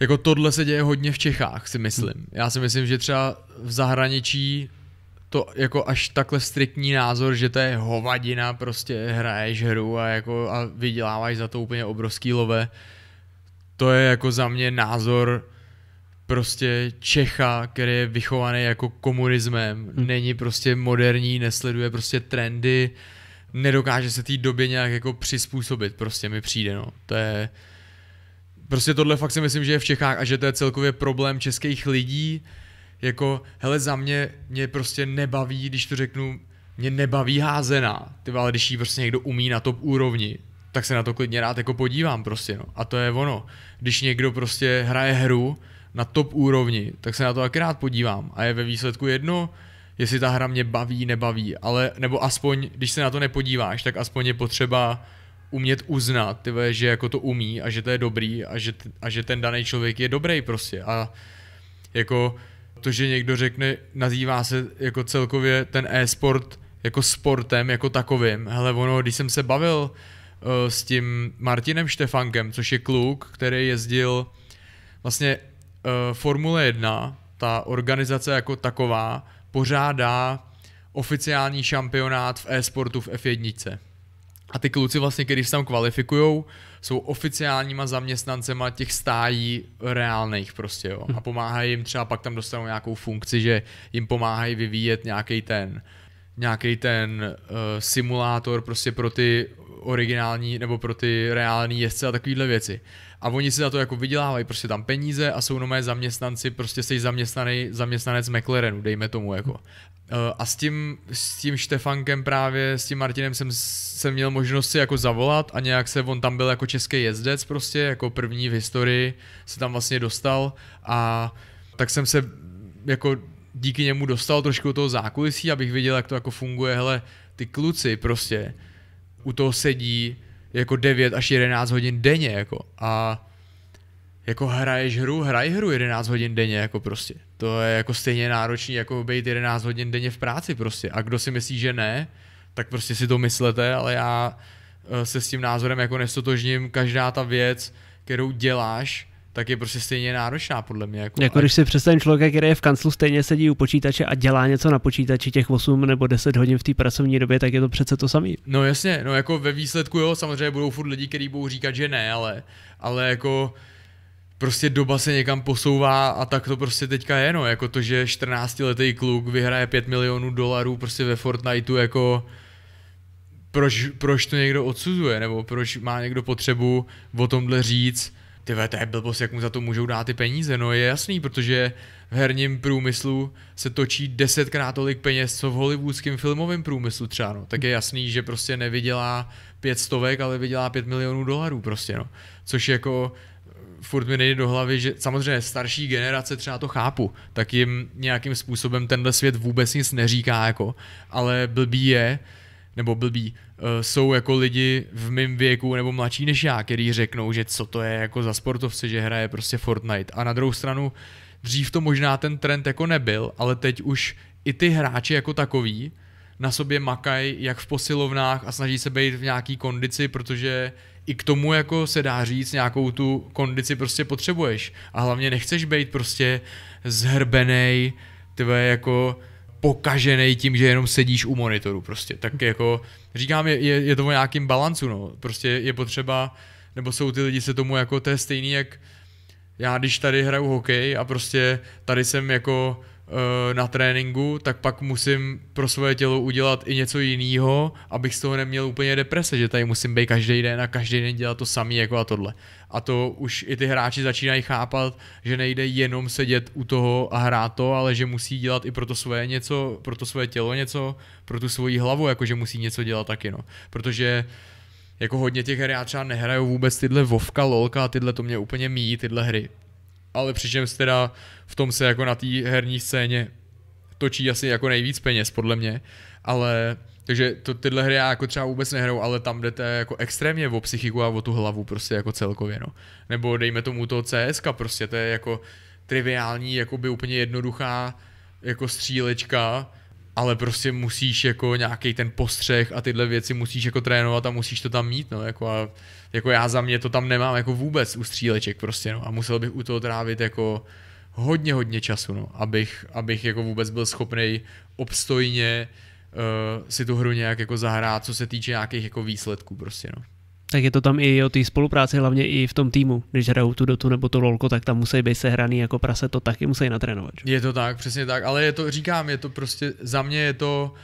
S2: jako tohle se děje hodně v Čechách, si myslím. Hmm. Já si myslím, že třeba v zahraničí to jako až takhle striktní názor, že to je hovadina, prostě hraješ hru a, jako, a vyděláváš za to úplně obrovský love. To je jako za mě názor prostě Čecha, který je vychovaný jako komunismem, hmm. není prostě moderní, nesleduje prostě trendy, nedokáže se té době nějak jako přizpůsobit, prostě mi přijde, no. To je, Prostě tohle fakt si myslím, že je v Čechách a že to je celkově problém českých lidí. Jako, hele, za mě, mě prostě nebaví, když to řeknu, mě nebaví házená. Ty ale když ji prostě někdo umí na top úrovni, tak se na to klidně rád jako podívám prostě, no. A to je ono. Když někdo prostě hraje hru na top úrovni, tak se na to taky rád podívám. A je ve výsledku jedno, jestli ta hra mě baví, nebaví, ale, nebo aspoň, když se na to nepodíváš, tak aspoň je potřeba umět uznat, tyve, že jako to umí a že to je dobrý a že, a že ten daný člověk je dobrý prostě. A jako to, že někdo řekne, nazývá se jako celkově ten e-sport jako sportem, jako takovým. Hele, ono, když jsem se bavil uh, s tím Martinem Štefankem, což je kluk, který jezdil vlastně uh, Formule 1, ta organizace jako taková, pořádá oficiální šampionát v e-sportu v F1 a ty kluci vlastně, když se tam kvalifikujou, jsou oficiálníma zaměstnancema těch stájí reálných prostě, jo. Hm. A pomáhají jim třeba pak tam dostanou nějakou funkci, že jim pomáhají vyvíjet nějaký ten, nějaký ten uh, simulátor prostě pro ty originální nebo pro ty reální jezdce a takovéhle věci. A oni si za to jako vydělávají prostě tam peníze a jsou nové zaměstnanci, prostě jsi zaměstnaný, zaměstnanec McLarenu, dejme tomu jako. Eh, a s tím, s tím Štefankem právě, s tím Martinem jsem, jsem měl možnost si jako zavolat a nějak se, on tam byl jako český jezdec prostě, jako první v historii se tam vlastně dostal a tak jsem se jako díky němu dostal trošku toho zákulisí, abych viděl, jak to jako funguje, hele, ty kluci prostě u toho sedí jako 9 až 11 hodin denně, jako a jako hraješ hru, hraj hru 11 hodin denně, jako prostě to je jako stejně náročný, jako být 11 hodin denně v práci prostě. A kdo si myslí, že ne, tak prostě si to myslete, ale já eh, se s tím názorem jako nestotožním. Každá ta věc, kterou děláš, tak je prostě stejně náročná podle mě. Jako, jako když si
S1: představím člověka, který je v kanclu, stejně sedí u počítače a dělá něco na počítači těch 8 nebo 10 hodin v té pracovní době, tak je to přece to samé.
S2: No jasně, no jako ve výsledku jo, samozřejmě budou furt lidi, kteří budou říkat, že ne, ale, ale jako uh, prostě doba se někam posouvá a tak to prostě teďka je, no, jako to, že 14-letý kluk vyhraje 5 milionů dolarů prostě ve Fortniteu, jako proč, proč to někdo odsuzuje, nebo proč má někdo potřebu o tomhle říct, ty to je blbost, jak mu za to můžou dát ty peníze, no je jasný, protože v herním průmyslu se točí desetkrát tolik peněz, co v hollywoodském filmovém průmyslu třeba, no. tak je jasný, že prostě nevydělá pět stovek, ale vydělá pět milionů dolarů prostě, no. což jako furt mi nejde do hlavy, že samozřejmě starší generace třeba to chápu, tak jim nějakým způsobem tenhle svět vůbec nic neříká, jako, ale blbý je, nebo blbý, eh, jsou jako lidi v mém věku nebo mladší než já, který řeknou, že co to je jako za sportovce, že hraje prostě Fortnite. A na druhou stranu, dřív to možná ten trend jako nebyl, ale teď už i ty hráči jako takový na sobě makají jak v posilovnách a snaží se být v nějaký kondici, protože uh, i k tomu jako se dá říct, nějakou tu kondici prostě potřebuješ. A hlavně nechceš být prostě zhrbený, tvé jako pokažený tím, že jenom sedíš u monitoru prostě. Tak mhm. jako říkám, je, je, je to o nějakým balancu, no. Prostě je potřeba, nebo jsou ty lidi se tomu jako, to je stejný jak já když tady hraju hokej a prostě tady jsem jako Eh, na tréninku, tak pak musím pro svoje tělo udělat i něco jiného, abych z toho neměl úplně deprese, že tady musím být každý den a každý den dělat to samý jako a tohle. A to už i ty hráči začínají chápat, že nejde jenom sedět u toho a hrát to, ale že musí dělat i pro to svoje něco, pro to svoje tělo něco, pro tu svoji hlavu, jakože musí něco dělat taky, no. Protože jako hodně těch her já třeba nehraju vůbec tyhle Vovka, Lolka a tyhle to mě úplně míjí, tyhle hry ale přičemž teda v tom se jako na té herní scéně točí asi jako nejvíc peněz, podle mě, ale takže to, tyhle hry já jako třeba vůbec nehrou, ale tam jdete jako extrémně o psychiku a o tu hlavu prostě jako celkově, no. Nebo dejme tomu to CSK prostě, to je jako triviální, jako by úplně jednoduchá jako střílečka, ale prostě musíš jako nějaký ten postřeh a tyhle věci musíš jako trénovat a musíš to tam mít, no, jako a, jako já za mě to tam nemám jako vůbec u stříleček prostě, no, a musel bych u toho trávit jako hodně, hodně času, no, abych, abych jako vůbec byl schopný obstojně uh, si tu hru nějak jako zahrát, co se týče nějakých jako výsledků prostě, no.
S1: Tak je to tam i o té spolupráci, hlavně i v tom týmu. Když hrajou tu dotu nebo to lolko, tak tam musí být sehraný jako prase, to taky musí natrénovat.
S2: Že? Je to tak, přesně tak, ale je to, říkám, je to prostě, za mě je to,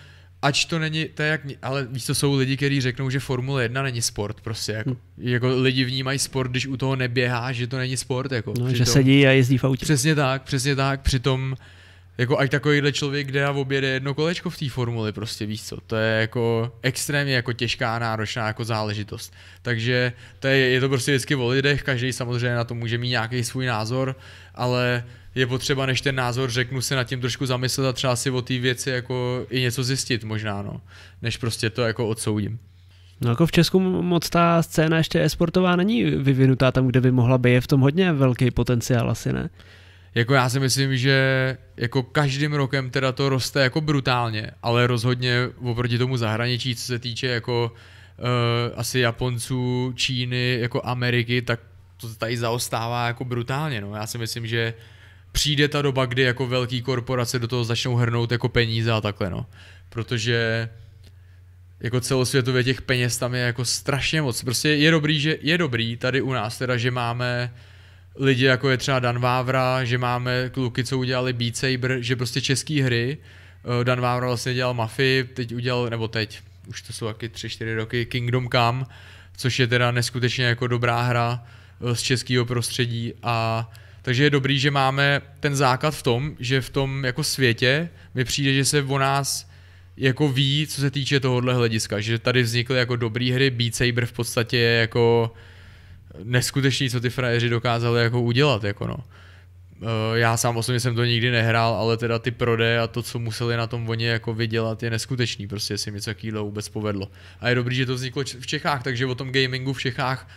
S2: ač to není, to je jak, ale víš, to jsou lidi, kteří řeknou, že Formule 1 není sport, prostě, jako, hmm. jako lidi vnímají sport, když u toho neběhá, že to není sport, jako. No, že to, sedí a jezdí v autě. Přesně tak, přesně tak, přitom jako ať takovýhle člověk kde a objede jedno kolečko v té formuli, prostě víš co, to je jako extrémně jako těžká náročná jako záležitost. Takže to je, je to prostě vždycky o lidech, každý samozřejmě na to může mít nějaký svůj názor, ale je potřeba, než ten názor řeknu, se nad tím trošku zamyslet a třeba si o té věci jako i něco zjistit možná, no, než prostě to jako odsoudím.
S1: No jako v Česku moc ta scéna ještě esportová není vyvinutá tam, kde by mohla být. Je v tom hodně velký potenciál asi, ne?
S2: Jako já si myslím, že jako každým rokem teda to roste jako brutálně, ale rozhodně oproti tomu zahraničí, co se týče jako uh, asi Japonců, Číny, jako Ameriky, tak to tady zaostává jako brutálně. No. Já si myslím, že přijde ta doba, kdy jako velké korporace do toho začnou hrnout jako peníze a takhle, no. Protože jako celosvětově těch peněz tam je jako strašně moc. Prostě je dobrý, že je dobrý tady u nás teda, že máme lidi, jako je třeba Dan Vávra, že máme kluky, co udělali Beat Saber, že prostě české hry, eh, Dan Vávra vlastně dělal Mafii, teď udělal, nebo teď, už to jsou taky 3-4 roky, Kingdom Come, což je teda neskutečně jako dobrá hra eh, z českého prostředí a takže je dobrý, že máme ten základ v tom, že v tom jako světě mi přijde, že se o nás jako ví, co se týče tohohle hlediska, že tady vznikly jako dobrý hry, Beat Saber v podstatě je jako neskutečný, co ty frajeři dokázali jako udělat, jako no. Eh, já sám osobně jsem to nikdy nehrál, ale teda ty prode a to, co museli na tom oni jako vydělat, je neskutečný, prostě si mi něco takového vůbec povedlo. A je dobrý, že to vzniklo v Čechách, takže o tom gamingu v Čechách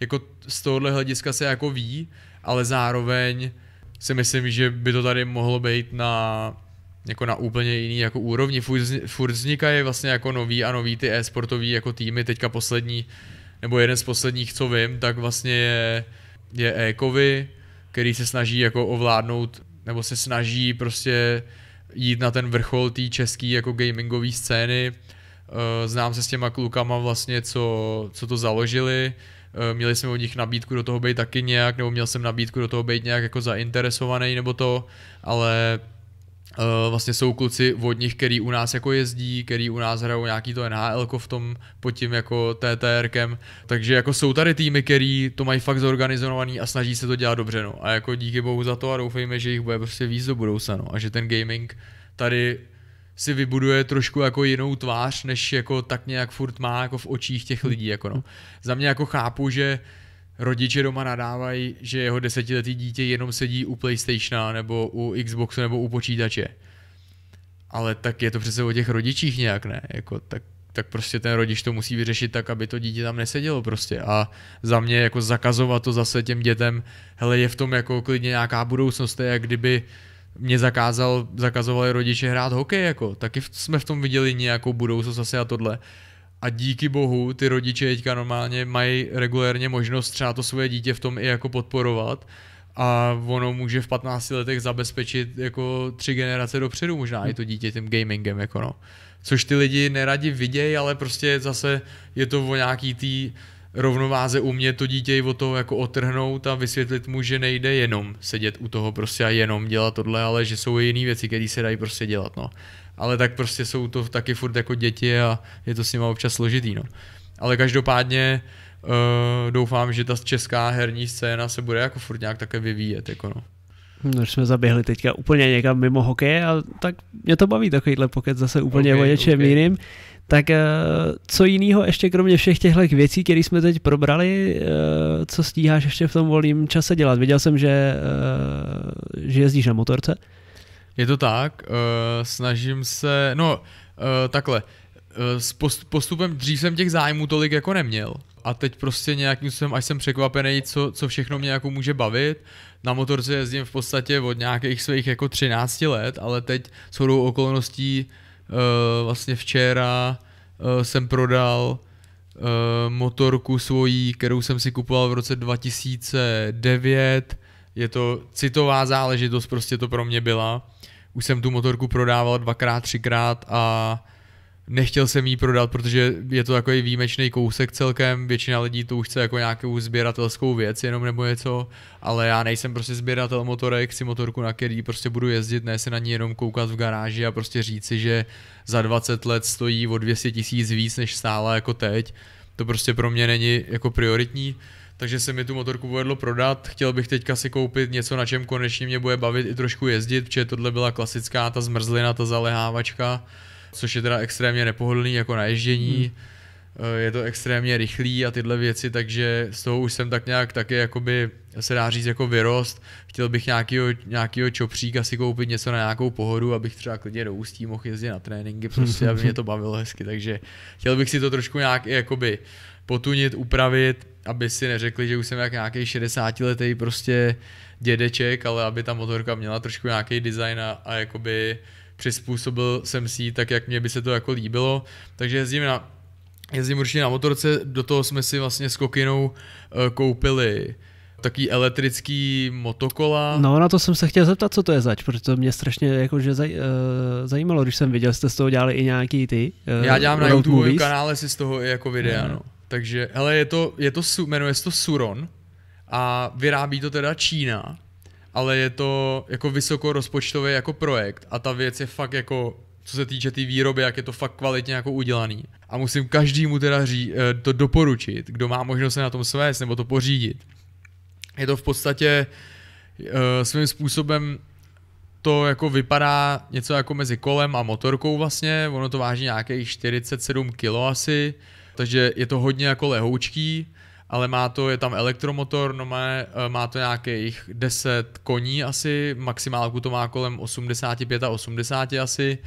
S2: jako z tohohle hlediska se jako ví, ale zároveň si myslím, že by to tady mohlo být na jako na úplně jiný jako úrovni. Furt, furt vznikají vlastně jako nový a nový ty e-sportový jako týmy, teďka poslední uh, nebo jeden z posledních, co vím, tak vlastně je, je Ekovi, který se snaží jako ovládnout, nebo se snaží prostě jít na ten vrchol té české jako gamingové scény. Eh, znám se s těma klukama vlastně, co, co to založili. Eh, měli jsme od nich nabídku do toho být taky nějak, nebo měl jsem nabídku do toho být nějak jako zainteresovaný nebo to, ale Uh, vlastně jsou kluci od nich, který u nás jako jezdí, který u nás hrajou nějaký to NHL v tom pod tím jako TTRkem, takže jako jsou tady týmy, který to mají fakt zorganizovaný a snaží se to dělat dobře, no. A jako díky bohu za to a doufejme, že jich bude prostě víc do budoucna, no. A že ten gaming tady si vybuduje trošku jako jinou tvář, než jako tak nějak furt má jako v očích těch lidí, jako no. Za mě jako chápu, že uh, rodiče doma nadávají, že jeho desetiletý dítě jenom sedí u Playstationa nebo u Xboxu nebo u počítače. Ale tak je to přece o těch rodičích nějak, ne? Jako, tak, tak prostě ten rodič to musí vyřešit tak, aby to dítě tam nesedělo prostě. A za mě jako zakazovat to zase těm dětem, hele, je v tom jako klidně nějaká budoucnost, to je jak kdyby mě zakázal, zakazovali rodiče hrát hokej, jako. Taky jsme v tom viděli nějakou budoucnost zase a tohle. A díky bohu ty rodiče teďka normálně mají regulérně možnost třeba to svoje dítě v tom i jako podporovat a ono může v 15 letech zabezpečit jako tři generace dopředu možná i to dítě tím gamingem jako no. Což ty lidi neradi vidějí, ale prostě zase je to o nějaký tý rovnováze umět to dítě o to jako otrhnout a vysvětlit mu, že nejde jenom sedět u toho prostě a jenom dělat tohle, ale že jsou i jiné věci, které se dají prostě dělat no ale tak prostě jsou to taky furt jako děti a je to s nimi občas složitý. No. Ale každopádně uh, doufám, že ta česká herní scéna se bude jako furt nějak také vyvíjet. Jako no.
S1: No, jsme zaběhli teďka úplně někam mimo hokej, a tak mě to baví takovýhle pokec zase úplně okay, o něčem okay. jiným. Tak eh, co jiného ještě kromě všech těchto věcí, které jsme teď probrali, eh, co stíháš ještě v tom volném čase dělat? Viděl jsem, že, že jezdíš na motorce.
S2: Je to tak, uh, snažím se, no uh, takhle, eh, s post, postupem dřív jsem těch zájmů tolik jako neměl. A teď prostě nějakým způsobem, až jsem překvapený, co, co všechno mě jako může bavit. Na motorce jezdím v podstatě od nějakých svých jako 13 let, ale teď s hodou okolností uh, vlastně včera uh, jsem prodal uh, motorku svojí, kterou jsem si kupoval v roce 2009 je to citová záležitost, prostě to pro mě byla. Už jsem tu motorku prodával dvakrát, třikrát a nechtěl jsem jí prodat, protože je to takový výjimečný kousek celkem, většina lidí to už chce jako nějakou sběratelskou věc jenom nebo něco, ale já nejsem prostě sběratel motorek, chci motorku, na který prostě budu jezdit, ne se na ní jenom koukat v garáži a prostě říci, že za 20 let stojí o 200 tisíc víc, než stála jako teď, to prostě pro mě není jako prioritní takže se mi tu motorku povedlo prodat. Chtěl bych teďka si koupit něco, na čem konečně mě bude bavit i trošku jezdit, protože tohle byla klasická ta zmrzlina, ta zalehávačka, což je teda extrémně nepohodlný jako na ježdění. Hmm. Eh, je to extrémně rychlý a tyhle věci, takže z toho už jsem tak nějak taky jakoby, se dá říct jako vyrost. Chtěl bych nějakýho, nějakýho čopříka si koupit něco na nějakou pohodu, abych třeba klidně do Ústí mohl jezdit na tréninky, prostě aby mě to bavilo hezky, takže chtěl bych si to trošku nějak jakoby potunit, upravit, aby si neřekli, že už jsem jak nějaký 60 letý prostě dědeček, ale aby ta motorka měla trošku nějaký design a, a jakoby přizpůsobil jsem si ji tak, jak mě by se to jako líbilo. Takže jezdím na, jezdím určitě na motorce, do toho jsme si vlastně s kokinou eh, koupili takový elektrický motokola. No na to
S1: jsem se chtěl zeptat, co to je zač, protože to mě strašně jakože zaj, uh, zajímalo, když jsem viděl, jste z toho dělali i nějaký ty uh, Já dělám na YouTube movies. kanále
S2: si z toho i jako videa, no. no. Takže, hele, je to, je to, jmenuje se to Suron a vyrábí to teda Čína, ale je to jako vysokorozpočtový jako projekt a ta věc je fakt jako co se týče té tý výroby, jak je to fakt kvalitně jako udělaný. A musím každému teda ří, eh, to doporučit, kdo má možnost se na tom svést nebo to pořídit. Je to v podstatě eh, svým způsobem to jako vypadá něco jako mezi kolem a motorkou vlastně, ono to váží nějakých 47 kg asi, takže je to hodně jako lehoučký, ale má to, je tam elektromotor, no má, eh, má to nějakých 10 koní asi, maximálku to má kolem 85 a 80 asi.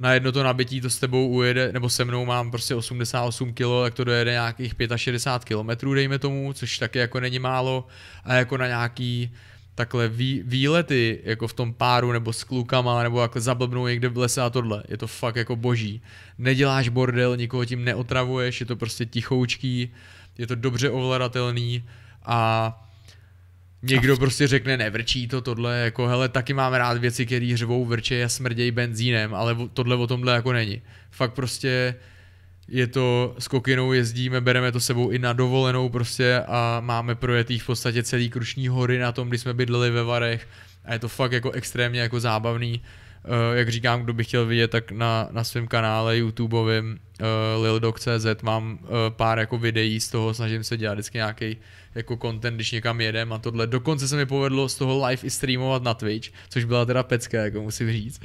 S2: Na jedno to nabití to s tebou ujede, nebo se mnou mám prostě 88 kg, tak to dojede nějakých 65 km, dejme tomu, což taky jako není málo. A jako na nějaký takhle vý, výlety jako v tom páru nebo s klukama nebo jak zablbnou někde v lese a tohle. Je to fakt jako boží. Neděláš bordel, nikoho tím neotravuješ, je to prostě tichoučký, je to dobře ovladatelný a Někdo a v... prostě řekne, nevrčí to tohle, jako hele, taky máme rád věci, které řvou, vrče a smrdějí benzínem, ale tohle o tomhle jako není. Fakt prostě je to skokinou, jezdíme, bereme to sebou i na dovolenou prostě a máme projetý v podstatě celý Krušní hory na tom, kdy jsme bydleli ve Varech a je to fakt jako extrémně jako zábavný. Uh, jak říkám, kdo by chtěl vidět, tak na, na svém kanále YouTubeovém uh, eh, lildoc.cz mám uh, pár jako videí z toho, snažím se dělat vždycky nějaký jako content, když někam jedem a tohle. Dokonce se mi povedlo z toho live i streamovat na Twitch, což byla teda pecka, jako musím říct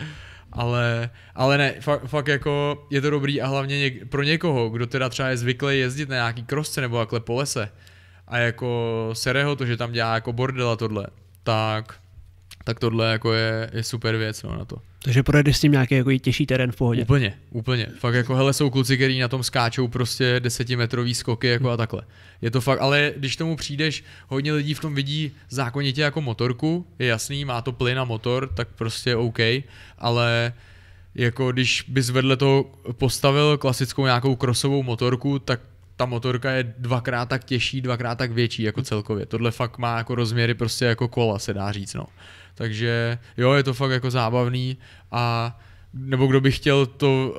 S2: ale, ale ne, fakt, fakt jako je to dobrý a hlavně něk, pro někoho, kdo teda třeba je zvyklý jezdit na nějaký krosce nebo takhle po lese a jako sereho to, že tam dělá jako bordel a tohle, tak tak tohle jako je, je super věc no, na to.
S1: Takže projedeš s tím nějaký jako těžší terén v pohodě. Úplně,
S2: úplně. Fakt jako hele jsou kluci, kteří na tom skáčou prostě desetimetrový skoky jako hmm. a takhle. Je to fakt, ale když tomu přijdeš, hodně lidí v tom vidí zákonitě jako motorku, je jasný, má to plyn a motor, tak prostě OK, ale jako když bys vedle toho postavil klasickou nějakou krosovou motorku, tak ta motorka je dvakrát tak těžší, dvakrát tak větší jako celkově. Tohle fakt má jako rozměry prostě jako kola, se dá říct, no. Takže jo, je to fakt jako zábavný a nebo kdo by chtěl to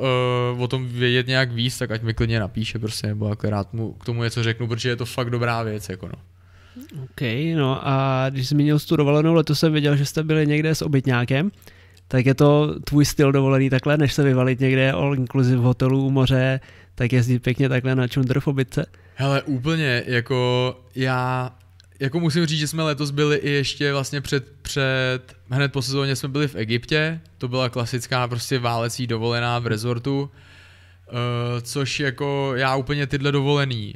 S2: uh, o tom vědět nějak víc, tak ať mi klidně napíše prostě, nebo jako rád mu k tomu něco řeknu, protože je to fakt dobrá věc, jako no.
S1: OK, no a když jsi měl tu dovolenou, letos jsem viděl, že jste byli někde s obytňákem, tak je to tvůj styl dovolený takhle, než se vyvalit někde all inclusive hotelu u moře, tak jezdit pěkně takhle na čundr v obytce?
S2: Hele, úplně, jako já jako musím říct, že jsme letos byli i ještě vlastně před, před hned po sezóně jsme byli v Egyptě, to byla klasická prostě válecí dovolená v rezortu, uh, což jako já úplně tyhle dovolený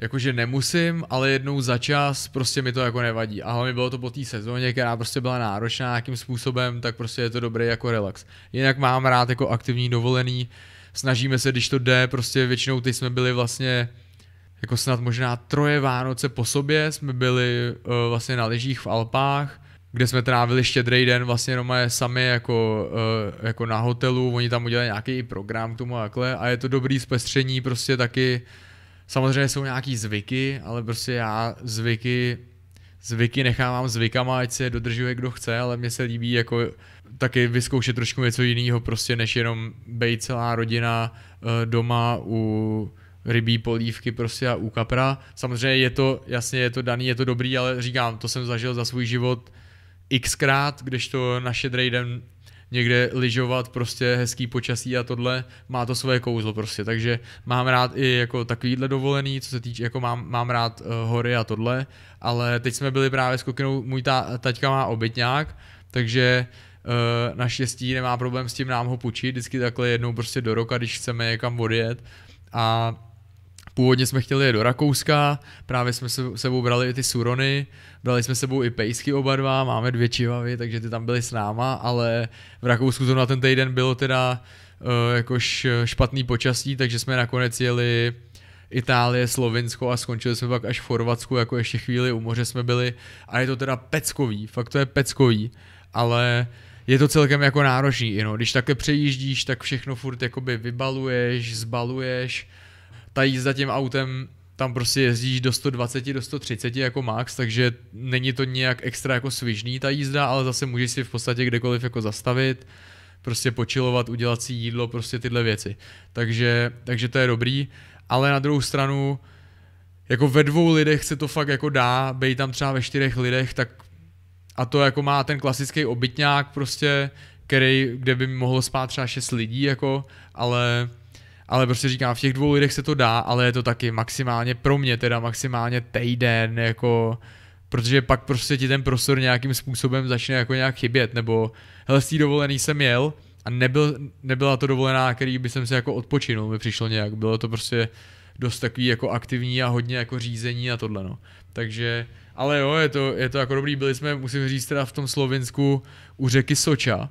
S2: jakože nemusím, ale jednou za čas prostě mi to jako nevadí. A hlavně bylo to po té sezóně, která prostě byla náročná nějakým způsobem, tak prostě je to dobrý jako relax. Jinak mám rád jako aktivní dovolený, snažíme se, když to jde, prostě většinou ty jsme byli vlastně jako snad možná troje Vánoce po sobě jsme byli uh, vlastně na lyžích v Alpách, kde jsme trávili štědrý den vlastně jenom je sami jako, uh, jako na hotelu, oni tam udělali nějaký program k tomu a takhle a je to dobrý zpestření prostě taky, samozřejmě jsou nějaký zvyky, ale prostě já zvyky, zvyky nechávám zvykama, ať se dodržuje kdo chce, ale mně se líbí jako taky vyzkoušet trošku něco jiného prostě, než jenom být celá rodina uh, doma u rybí polívky prostě a u kapra. Samozřejmě je to, jasně je to daný, je to dobrý, ale říkám, to jsem zažil za svůj život xkrát, když to na šedrý den někde lyžovat, prostě hezký počasí a tohle, má to svoje kouzlo prostě, takže mám rád i jako takovýhle dovolený, co se týče, jako mám, mám rád uh, hory a tohle, ale teď jsme byli právě s kokinou, můj ta, taťka má obytňák, takže uh, naštěstí nemá problém s tím nám ho půjčit, vždycky takhle jednou prostě do roka, když chceme někam odjet a Původně jsme chtěli jít do Rakouska, právě jsme se sebou brali i ty surony, brali jsme sebou i pejsky oba dva, máme dvě čivavy, takže ty tam byly s náma, ale v Rakousku to na ten týden bylo teda uh, eh, jakož špatný počasí, takže jsme nakonec jeli Itálie, Slovinsko a skončili jsme pak až v Chorvatsku, jako ještě chvíli u moře jsme byli a je to teda peckový, fakt to je peckový, ale je to celkem jako náročný, no. když takhle přejíždíš, tak všechno furt jakoby vybaluješ, zbaluješ, ta jízda tím autem tam prostě jezdíš do 120, do 130 jako max, takže není to nějak extra jako svižný ta jízda, ale zase můžeš si v podstatě kdekoliv jako zastavit, prostě počilovat, udělat si jídlo, prostě tyhle věci. Takže, takže to je dobrý, ale na druhou stranu jako ve dvou lidech se to fakt jako dá, bej tam třeba ve čtyřech lidech, tak a to jako má ten klasický obytňák prostě, který, kde by mohl spát třeba šest lidí jako, ale ale prostě říkám, v těch dvou lidech se to dá, ale je to taky maximálně pro mě, teda maximálně týden, jako protože pak prostě ti ten prostor nějakým způsobem začne jako nějak chybět, nebo hele, z té dovolený jsem jel a nebyl, nebyla to dovolená, který by jsem si jako odpočinul, mi přišlo nějak, bylo to prostě dost takový jako aktivní a hodně jako řízení a tohle no. Takže, ale jo, je to, je to jako dobrý, byli jsme, musím říct teda v tom Slovinsku u řeky Soča,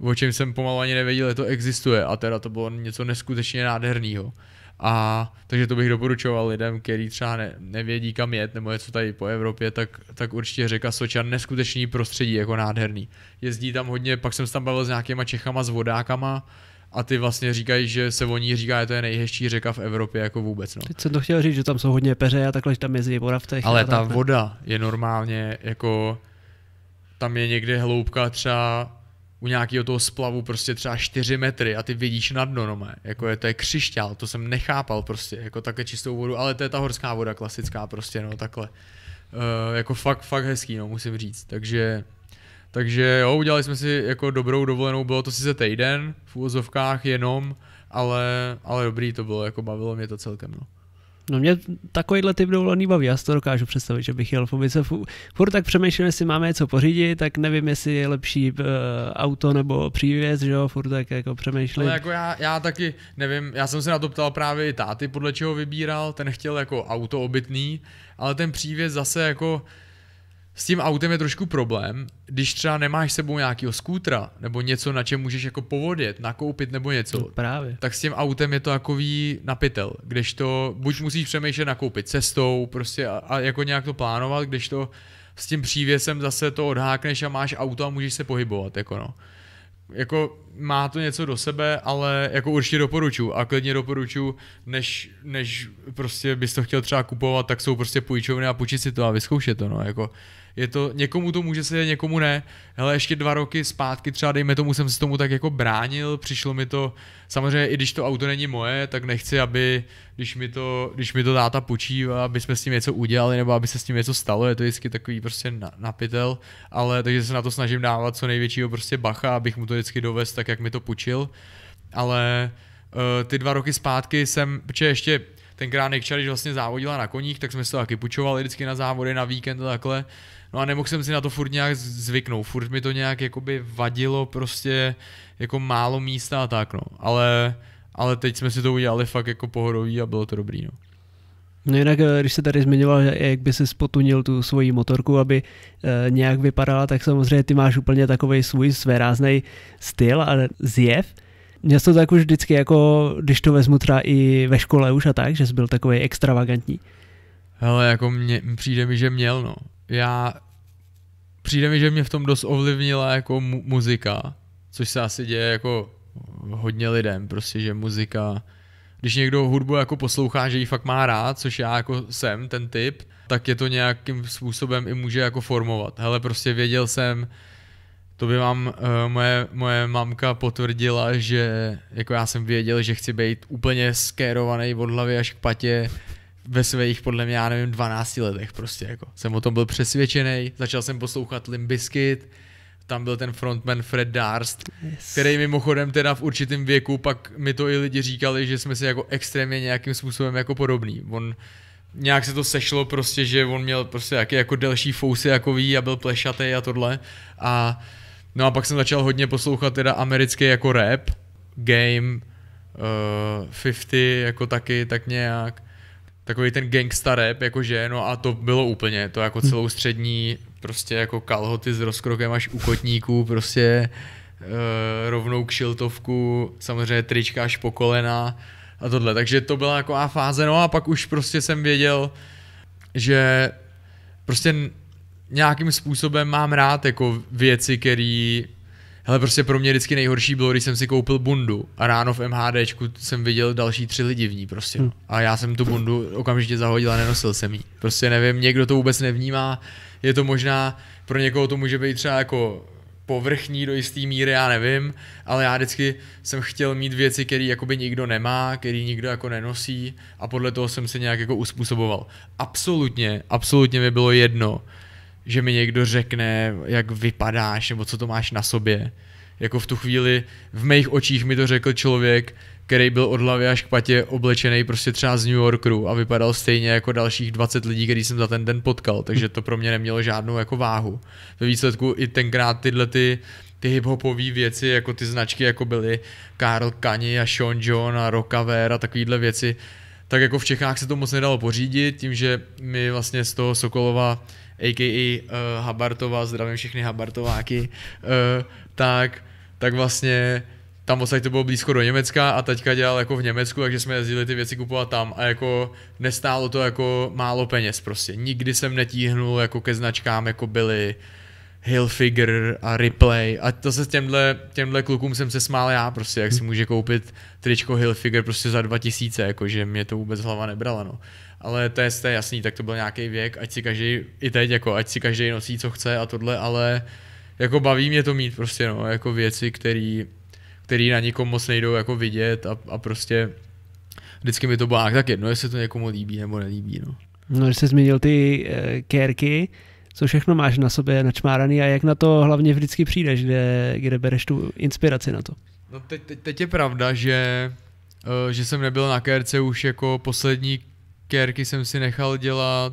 S2: o čem jsem pomalu ani nevěděl, že to existuje a teda to bylo něco neskutečně nádherného. A takže to bych doporučoval lidem, kteří třeba ne, nevědí kam jet nebo je co tady po Evropě, tak, tak určitě řeka Soča neskutečný prostředí, jako nádherný. Jezdí tam hodně, pak jsem se tam bavil s nějakýma Čechama, s vodákama, a ty vlastně říkají, že se o ní říká, že to je nejhezčí řeka v Evropě jako vůbec. No.
S1: Teď jsem to chtěl říct, že tam jsou hodně peře a takhle, že tam jezdí voda v těch. Ale ta tak, voda
S2: je normálně jako, tam je někde hloubka třeba u nějakého toho splavu prostě třeba 4 metry a ty vidíš na dno, no mé. jako je, to je křišťál, to jsem nechápal prostě, jako také čistou vodu, ale to je ta horská voda klasická prostě, no takhle. E, jako fakt, fakt hezký, no, musím říct, takže takže jo, udělali jsme si jako dobrou dovolenou, bylo to sice týden v úvozovkách jenom, ale, ale dobrý to bylo, jako bavilo mě to celkem. No.
S1: No mě takovýhle typ dovolený baví, já si to dokážu představit, že bych jel v obyce. Furt tak přemýšlím, jestli máme co pořídit, tak nevím, jestli je lepší uh, auto nebo přívěz, že jo, furt tak jako přemýšlím. Ale
S2: jako já, já taky nevím, já jsem se na to ptal právě i táty, podle čeho vybíral, ten chtěl jako auto obytný, ale ten přívěz zase jako s tím autem je trošku problém, když třeba nemáš sebou nějakého skútra nebo něco, na čem můžeš jako povodit, nakoupit nebo něco. No právě. Tak s tím autem je to takový napitel, to buď musíš přemýšlet nakoupit cestou prostě a, a jako nějak to plánovat, když to s tím přívěsem zase to odhákneš a máš auto a můžeš se pohybovat, jako no. Jako má to něco do sebe, ale jako určitě doporučuji a klidně doporučuji, než, než prostě bys to chtěl třeba kupovat, tak jsou prostě půjčovny a půjčit si to a vyzkoušet to, no, jako je to, někomu to může se, někomu ne. Hele, ještě dva roky zpátky třeba, dejme tomu, jsem se tomu tak jako bránil, přišlo mi to, samozřejmě i když to auto není moje, tak nechci, aby, když mi to, když mi to táta počívá, aby jsme s tím něco udělali, nebo aby se s tím něco stalo, je to vždycky takový prostě napitel, ale takže se na to snažím dávat co největšího prostě bacha, abych mu to vždycky dovez tak, jak mi to počil, ale uh, ty dva roky zpátky jsem, protože ještě tenkrát Nikča, když vlastně závodila na koních, tak jsme se taky pučovali vždycky na závody, na víkend a takhle. No a nemohl jsem si na to furt nějak zvyknout, furt mi to nějak jakoby vadilo prostě jako málo místa a tak no, ale, ale teď jsme si to udělali fakt jako pohodový a bylo to dobrý no.
S1: No jinak, eh, když se tady zmiňoval, jak by se spotunil tu svoji motorku, aby eh, nějak vypadala, tak samozřejmě ty máš úplně takový svůj svérázný styl a zjev. Mě to tak už vždycky, jako když to vezmu třeba i ve škole už a tak, že jsi byl takový extravagantní.
S2: Hele, jako mě, přijde mi, že měl, no já přijde mi, že mě v tom dost ovlivnila jako mu- muzika, což se asi děje jako hodně lidem, prostě, že muzika, když někdo hudbu jako poslouchá, že ji fakt má rád, což já jako jsem ten typ, tak je to nějakým způsobem i může jako formovat. Hele, prostě věděl jsem, to by vám uh, moje, moje mamka potvrdila, že jako já jsem věděl, že chci být úplně skérovaný od hlavy až k patě ve svých, podle mě, já nevím, 12 letech prostě, jako. Jsem o tom byl přesvědčený, začal jsem poslouchat Limbiskit, tam byl ten frontman Fred Darst, yes. který mimochodem teda v určitém věku, pak mi to i lidi říkali, že jsme si jako extrémně nějakým způsobem jako podobný. On nějak se to sešlo prostě, že on měl prostě jaký jako delší fousy jako ví a byl plešatý a tohle. A no a pak jsem začal hodně poslouchat teda americký jako rap, game, uh, eh, 50 jako taky, tak nějak takový ten gangsta rap, jakože, no a to bylo úplně, to jako hm. celou střední, prostě jako kalhoty s rozkrokem až u kotníků, prostě e, rovnou k šiltovku, samozřejmě trička až po kolena a tohle, takže to byla jako a fáze, no a pak už prostě jsem věděl, že prostě nějakým způsobem mám rád jako věci, které Hele, prostě pro mě vždycky nejhorší bylo, když jsem si koupil bundu a ráno v MHDčku jsem viděl další tři lidi v ní prostě. Hmm. A já jsem tu bundu okamžitě zahodil a nenosil jsem ji. Prostě nevím, někdo to vůbec nevnímá. Je to možná, pro někoho to může být třeba jako povrchní do jisté míry, já nevím, ale já vždycky jsem chtěl mít věci, které jakoby nikdo nemá, které nikdo jako nenosí a podle toho jsem se nějak jako uspůsoboval. Absolutně, absolutně mi bylo jedno, že mi někdo řekne, jak vypadáš nebo co to máš na sobě. Jako v tu chvíli v mých očích mi to řekl člověk, který byl od hlavy až k patě oblečený prostě třeba z New Yorku a vypadal stejně jako dalších 20 lidí, který jsem za ten den potkal, takže to pro mě nemělo žádnou jako váhu. Ve výsledku i tenkrát tyhle ty, ty hiphopové věci, jako ty značky, jako byly Karl Kani a Sean John a Rockaver a takovýhle věci, tak jako v Čechách se to moc nedalo pořídit, tím, že my vlastně z toho Sokolova a.k.a. Uh, eh, Habartová, zdravím všechny Habartováky, uh, eh, tak, tak vlastně tam odsaď to bylo blízko do Německa a teďka dělal jako v Německu, takže jsme jezdili ty věci kupovat tam a jako nestálo to jako málo peněz prostě. Nikdy jsem netíhnul jako ke značkám, jako byly Hilfiger a Replay a to se těmhle, těmhle klukům jsem se smál já prostě, jak si může koupit tričko Hilfiger prostě za 2000, jakože mě to vůbec hlava nebrala no ale je je jasný, tak to byl nějaký věk, ať si každý, i teď, jako, ať si každý nosí, co chce a tohle, ale jako baví mě to mít prostě, no, jako věci, který, který na nikom moc nejdou jako vidět a, a prostě vždycky mi to bylo tak jedno, jestli to někomu líbí nebo nelíbí, no.
S1: No, když jsi zmínil ty e, kérky, co všechno máš na sobě načmáraný a jak na to hlavně vždycky přijdeš, kde, kde bereš tu inspiraci na to? No
S2: teď, teď, teď je pravda, že, uh, že jsem nebyl na kérce už jako poslední Kérky jsem si nechal dělat,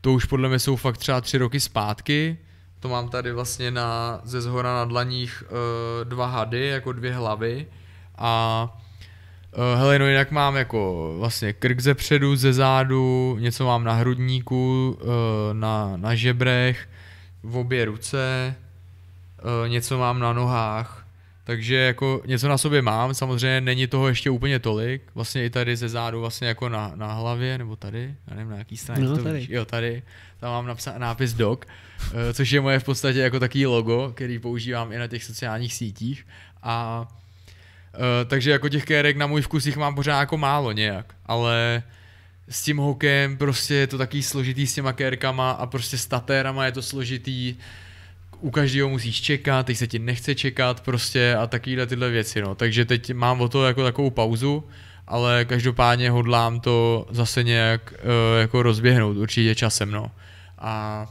S2: to už podle mě jsou fakt třeba tři roky zpátky. To mám tady vlastně na, ze zhora na dlaních e, dva hady, jako dvě hlavy. A e, hele, no jinak mám jako vlastně krk ze předu, ze zádu, něco mám na hrudníku, e, na, na žebrech, v obě ruce, e, něco mám na nohách takže jako něco na sobě mám, samozřejmě není toho ještě úplně tolik, vlastně i tady ze zádu, vlastně jako na, na hlavě, nebo tady, já nevím na jaký straně no, to tady. Víš. jo tady, tam mám napsa- nápis DOC, eh, což je moje v podstatě jako takový logo, který používám i na těch sociálních sítích a eh, takže jako těch kérek na můj vkus jich mám pořád jako málo nějak, ale s tím hokem prostě je to taký složitý s těma kérkama a prostě tatérama je to složitý, u každého musíš čekat, teď se ti nechce čekat prostě a takovéhle tyhle věci, no. Takže teď mám o to jako takovou pauzu, ale každopádně hodlám to zase nějak uh, jako rozběhnout určitě časem, no. A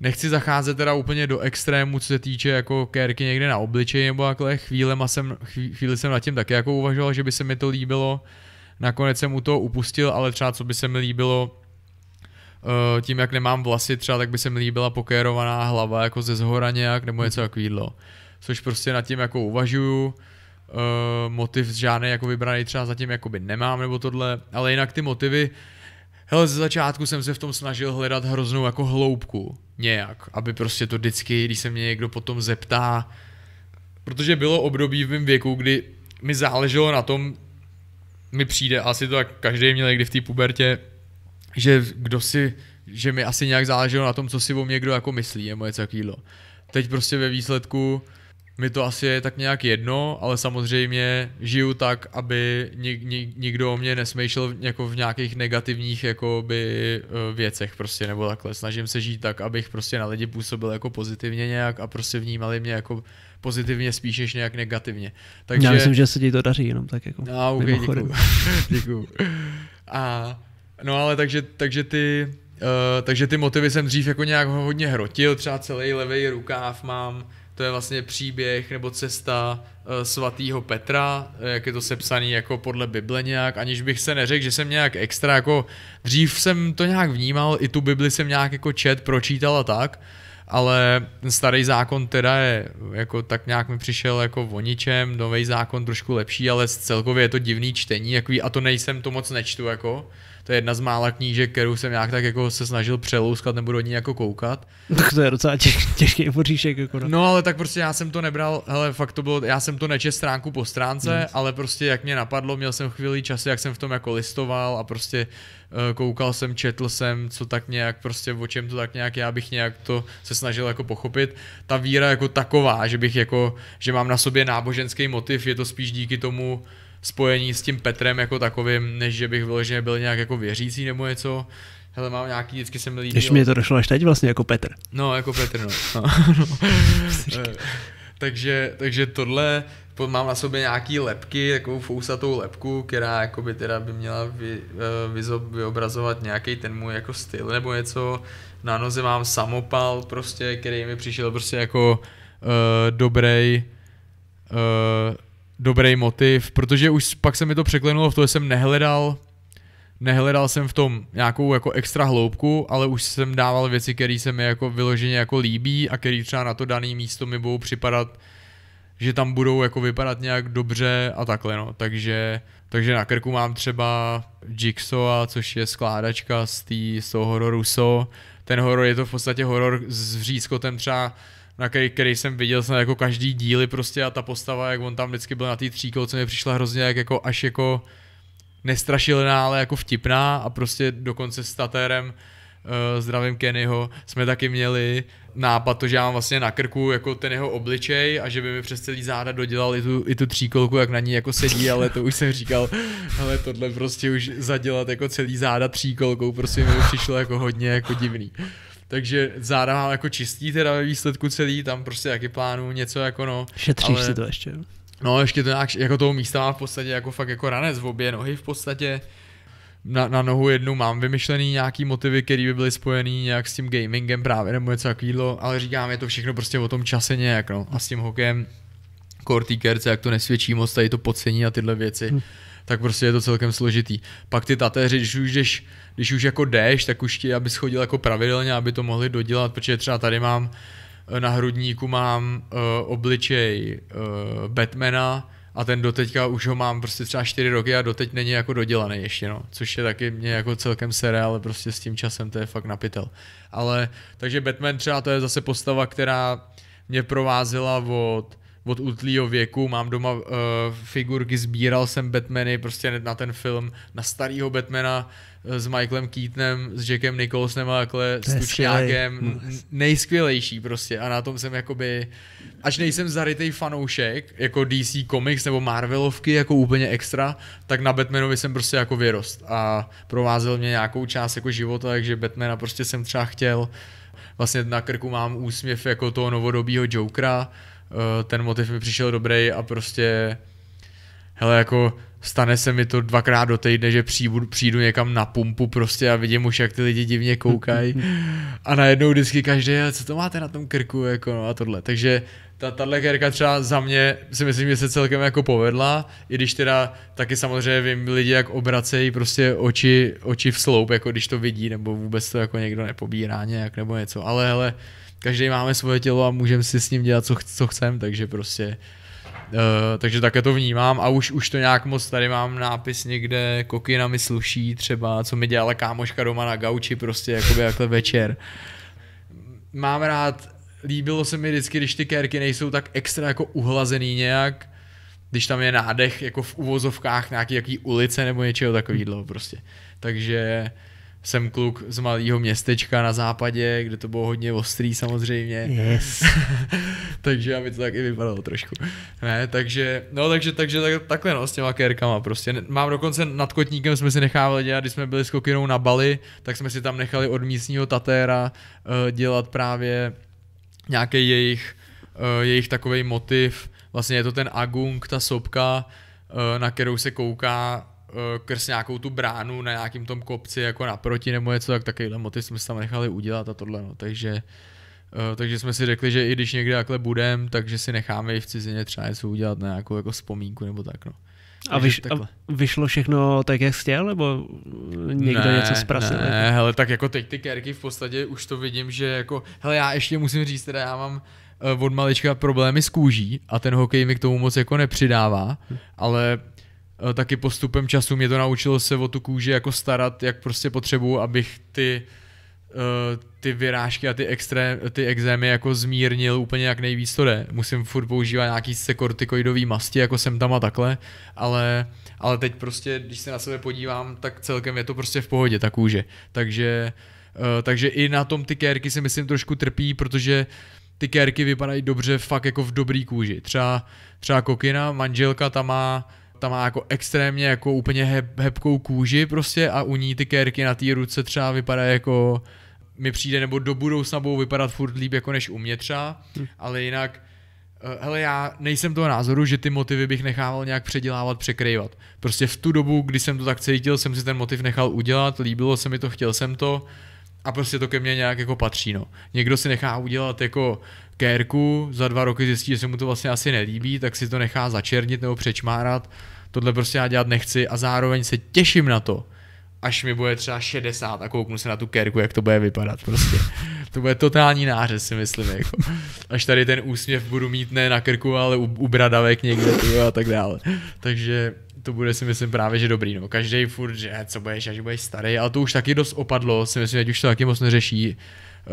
S2: nechci zacházet teda úplně do extrému, co se týče jako kérky někde na obličeji nebo takhle, chvílema jsem, chvíli jsem nad tím taky jako uvažoval, že by se mi to líbilo, nakonec jsem u toho upustil, ale třeba co by se mi líbilo, uh, tím, jak nemám vlasy třeba, tak by se mi líbila pokérovaná hlava jako ze zhora nějak, nebo něco jako mhm. jídlo. Což prostě nad tím jako uvažuju, uh, motiv žádný jako vybraný třeba zatím by nemám nebo tohle, ale jinak ty motivy, hele, ze začátku jsem se v tom snažil hledat hroznou jako hloubku nějak, aby prostě to vždycky, když se mě někdo potom zeptá, protože bylo období v mém věku, kdy mi záleželo na tom, mi přijde, asi to tak každý měl někdy v té pubertě, že kdo si, že mi asi nějak záleželo na tom, co si o mě kdo jako myslí, je moje takového. Teď prostě ve výsledku mi to asi je tak nějak jedno, ale samozřejmě žiju tak, aby nik, nik, nikdo o mě nesmýšlel jako v nějakých negativních jakoby, e, věcech prostě nebo takhle. Snažím se žít tak, abych prostě na lidi působil jako pozitivně nějak a prostě vnímali mě jako pozitivně spíš než nějak negativně. Takže... Já myslím, že
S1: se ti to daří jenom tak
S2: jako. A, no, okay, děkuju. děkuju. A No ale takže, takže ty, Uh, takže ty motivy jsem dřív jako nějak hodně hrotil, třeba celý levý rukáv mám, to je vlastně příběh nebo cesta uh, eh, svatého Petra, eh, jak je to sepsaný jako podle Bible nějak, aniž bych se neřekl, že jsem nějak extra jako, dřív jsem to nějak vnímal, i tu Bibli jsem nějak jako čet, pročítal a tak, ale ten starý zákon teda je, jako tak nějak mi přišel jako o ničem, nový zákon trošku lepší, ale celkově je to divný čtení, jako, a to nejsem, to moc nečtu jako, to je jedna z mála knížek, kterou jsem nějak tak jako se snažil přelouskat nebo do ní jako koukat. Tak to je docela těž, těžký poříšek. Jako no. no. ale tak prostě já jsem to nebral, hele, fakt to bylo, já jsem to nečet stránku po stránce, hmm. ale prostě jak mě napadlo, měl jsem chvíli času, jak jsem v tom jako listoval a prostě eh, koukal jsem, četl jsem, co tak nějak, prostě o čem to tak nějak, já bych nějak to se snažil jako pochopit. Ta víra jako taková, že bych jako, že mám na sobě náboženský motiv, je to spíš díky tomu, spojení s tím Petrem jako takovým, než že bych vyloženě byl nějak jako věřící nebo něco. Hele, mám nějaký, vždycky se mi líbí. Když mi to došlo
S1: až teď vlastně jako Petr.
S2: No, jako Petr, no. no, no. takže, takže tohle, mám na sobě nějaký lepky, takovou fousatou lepku, která jakoby teda by měla vy, eh, vyzob, vyobrazovat nějaký ten můj jako styl nebo něco. Na noze mám samopal prostě, který mi přišel prostě jako uh, dobrý uh, dobrý motiv, protože už pak se mi to překlenulo v to, že jsem nehledal nehledal jsem v tom nějakou jako extra hloubku, ale už jsem dával věci, které se mi jako vyloženě jako líbí a které třeba na to dané místo mi budou připadat, že tam budou jako vypadat nějak dobře a takhle no. Takže, takže na krku mám třeba Jigsaw, což je skládačka z, tý, z toho hororu So. Ten horor je to v podstatě horor s vřízkotem třeba na který, který jsem viděl jsem jako každý díly prostě a ta postava, jak on tam vždycky byl na té tříkolce, mi přišla hrozně jak jako až jako nestrašilná, ale jako vtipná a prostě dokonce s Tatérem uh, zdravím Kennyho, jsme taky měli nápad to, že já mám vlastně na krku jako ten jeho obličej a že by mi přes celý záda dodělal i tu, i tu tříkolku, jak na ní jako sedí, ale to už jsem říkal, ale tohle prostě už zadělat jako celý záda tříkolkou, prostě mi přišlo jako hodně jako divný takže záda mám jako čistý teda ve výsledku celý, tam prostě jaký plánu něco jako no. Šetříš ale, si to ještě. No ještě to nějak, jako toho místa mám v podstatě jako fakt jako ranec v obě nohy v podstatě. Na, na nohu jednu mám vymyšlený nějaký motivy, které by byly spojený nějak s tím gamingem právě nebo něco takového, ale říkám, je to všechno prostě o tom čase nějak no. A s tím hokem, kerce, jak to nesvědčí moc, tady to pocení a tyhle věci. Hm tak prostě je to celkem složitý. Pak ty tatéři, když už, jdeš, když už jako jdeš, tak už ti, aby schodil jako pravidelně, aby to mohli dodělat, protože třeba tady mám eh, na hrudníku mám uh, obličej uh, Batmana a ten doteďka už ho mám prostě třeba 4 roky a doteď není jako dodělaný ještě, no. Což je taky mě jako celkem seré, ale prostě s tím časem to je fakt napitel. Ale, takže Batman třeba to je zase postava, která mě provázela od od útlýho věku, mám doma uh, figurky, sbíral jsem Batmany prostě na ten film, na starého Batmana eh, s Michaelem Keatonem, s Jackem Nicholsonem a takhle, s Tučňákem, hmm. nejskvělejší prostě a na tom jsem jakoby, až nejsem zarytej fanoušek, jako DC Comics nebo Marvelovky, jako úplně extra, tak na Batmanovi jsem prostě jako vyrost a provázel mě nějakou část jako života, takže Batmana prostě jsem třeba chtěl, vlastně na krku mám úsměv jako toho novodobího Jokera, Eh, ten motiv mi přišel dobrý a prostě hele jako stane se mi to dvakrát do týdne, že přijdu, přijdu někam na pumpu prostě a vidím už, jak ty lidi divně koukají a najednou vždycky každý, co to máte na tom krku jako no a tohle, takže ta, tahle kerka třeba za mě si myslím, že se celkem jako povedla, i když teda taky samozřejmě vím lidi, jak obracejí prostě oči, oči v sloup, jako když to vidí, nebo vůbec to jako někdo nepobírá nějak nebo něco, ale hele, každý máme svoje tělo a můžeme si s ním dělat, co, ch- co chceme, takže prostě Uh, takže také to vnímám a už už to nějak moc, tady mám nápis někde, kokina mi sluší třeba, co mi dělala kámoška doma na gauči prostě jakoby jakhle večer. Mám rád, líbilo se mi vždycky, když ty kérky nejsou tak extra jako uhlazený nějak, když tam je nádech jako v uvozovkách nějaký jaký ulice nebo něčeho takového prostě. Takže jsem kluk z malého městečka na západě, kde to bylo hodně ostrý samozřejmě. Yes. takže já mi to tak i vypadalo trošku. Ne, takže, no takže, takže tak, takhle no, s těma kérkama prostě. Mám dokonce nad kotníkem jsme si nechávali dělat, když jsme byli s kokinou na Bali, tak jsme si tam nechali od místního tatéra uh, dělat právě nějaký jejich, uh, jejich takový motiv. Vlastně je to ten agung, ta sopka, uh, na kterou se kouká Eh, krz nějakou tu bránu na nějakým tom kopci jako naproti nebo něco, tak takovýhle motiv jsme se tam nechali udělat a tohle, no, takže eh, takže jsme si řekli, že i když někde takhle budem, takže si necháme i v cizině třeba něco udělat na nějakou jako vzpomínku nebo tak, no. A, vyš, a
S1: vyšlo všechno tak, jak chtěl, nebo někdo ne, něco zprasil? Ne, ne,
S2: hele, tak jako teď ty kerky v podstatě už to vidím, že jako, hele, já ještě musím říct, teda já mám eh, od malička problémy s kůží a ten hokej mi k tomu moc jako nepřidává, hm. ale Eh, taky postupem času mě to naučilo se o tu kůži jako starat, jak prostě potřebuju, abych ty eh, ty vyrážky a ty, extré, ty exémy jako zmírnil úplně jak nejvíc to jde. Musím furt používat nějaký kortikoidový masti, jako jsem tam a takhle, ale, ale teď prostě, když se na sebe podívám, tak celkem je to prostě v pohodě, ta kůže. Takže, eh, takže i na tom ty kérky si myslím trošku trpí, protože ty kérky vypadají dobře fakt jako v dobrý kůži. Třeba, třeba kokina, manželka, ta má ta má jako extrémně jako úplně heb, hebkou kůži prostě a u ní ty kérky na té ruce třeba vypadá jako mi přijde, nebo do budoucna budou vypadat furt líp jako než u mě třeba, hmm. ale jinak eh, Hele, já nejsem toho názoru, že ty motivy bych nechával nějak předělávat, překrývat. Prostě v tu dobu, kdy jsem to tak cítil, jsem si ten motiv nechal udělat, líbilo se mi to, chtěl jsem to a prostě to ke mně nějak jako patří, no. Někdo si nechá udělat jako kérku, za dva roky zjistí, že se mu to vlastně asi nelíbí, tak si to nechá začernit nebo přečmárat. Tohle prostě já dělat nechci a zároveň se těším na to, až mi bude třeba 60 a kouknu se na tu kérku, jak to bude vypadat prostě. To bude totální nářez, si myslím, jako. Až tady ten úsměv budu mít ne na krku, ale u, u bradavek někde, a tak dále. Takže to bude si myslím právě, že dobrý, no. Každý furt, že co budeš, až budeš starý, ale to už taky dost opadlo, si myslím, že už to taky moc neřeší. Uh,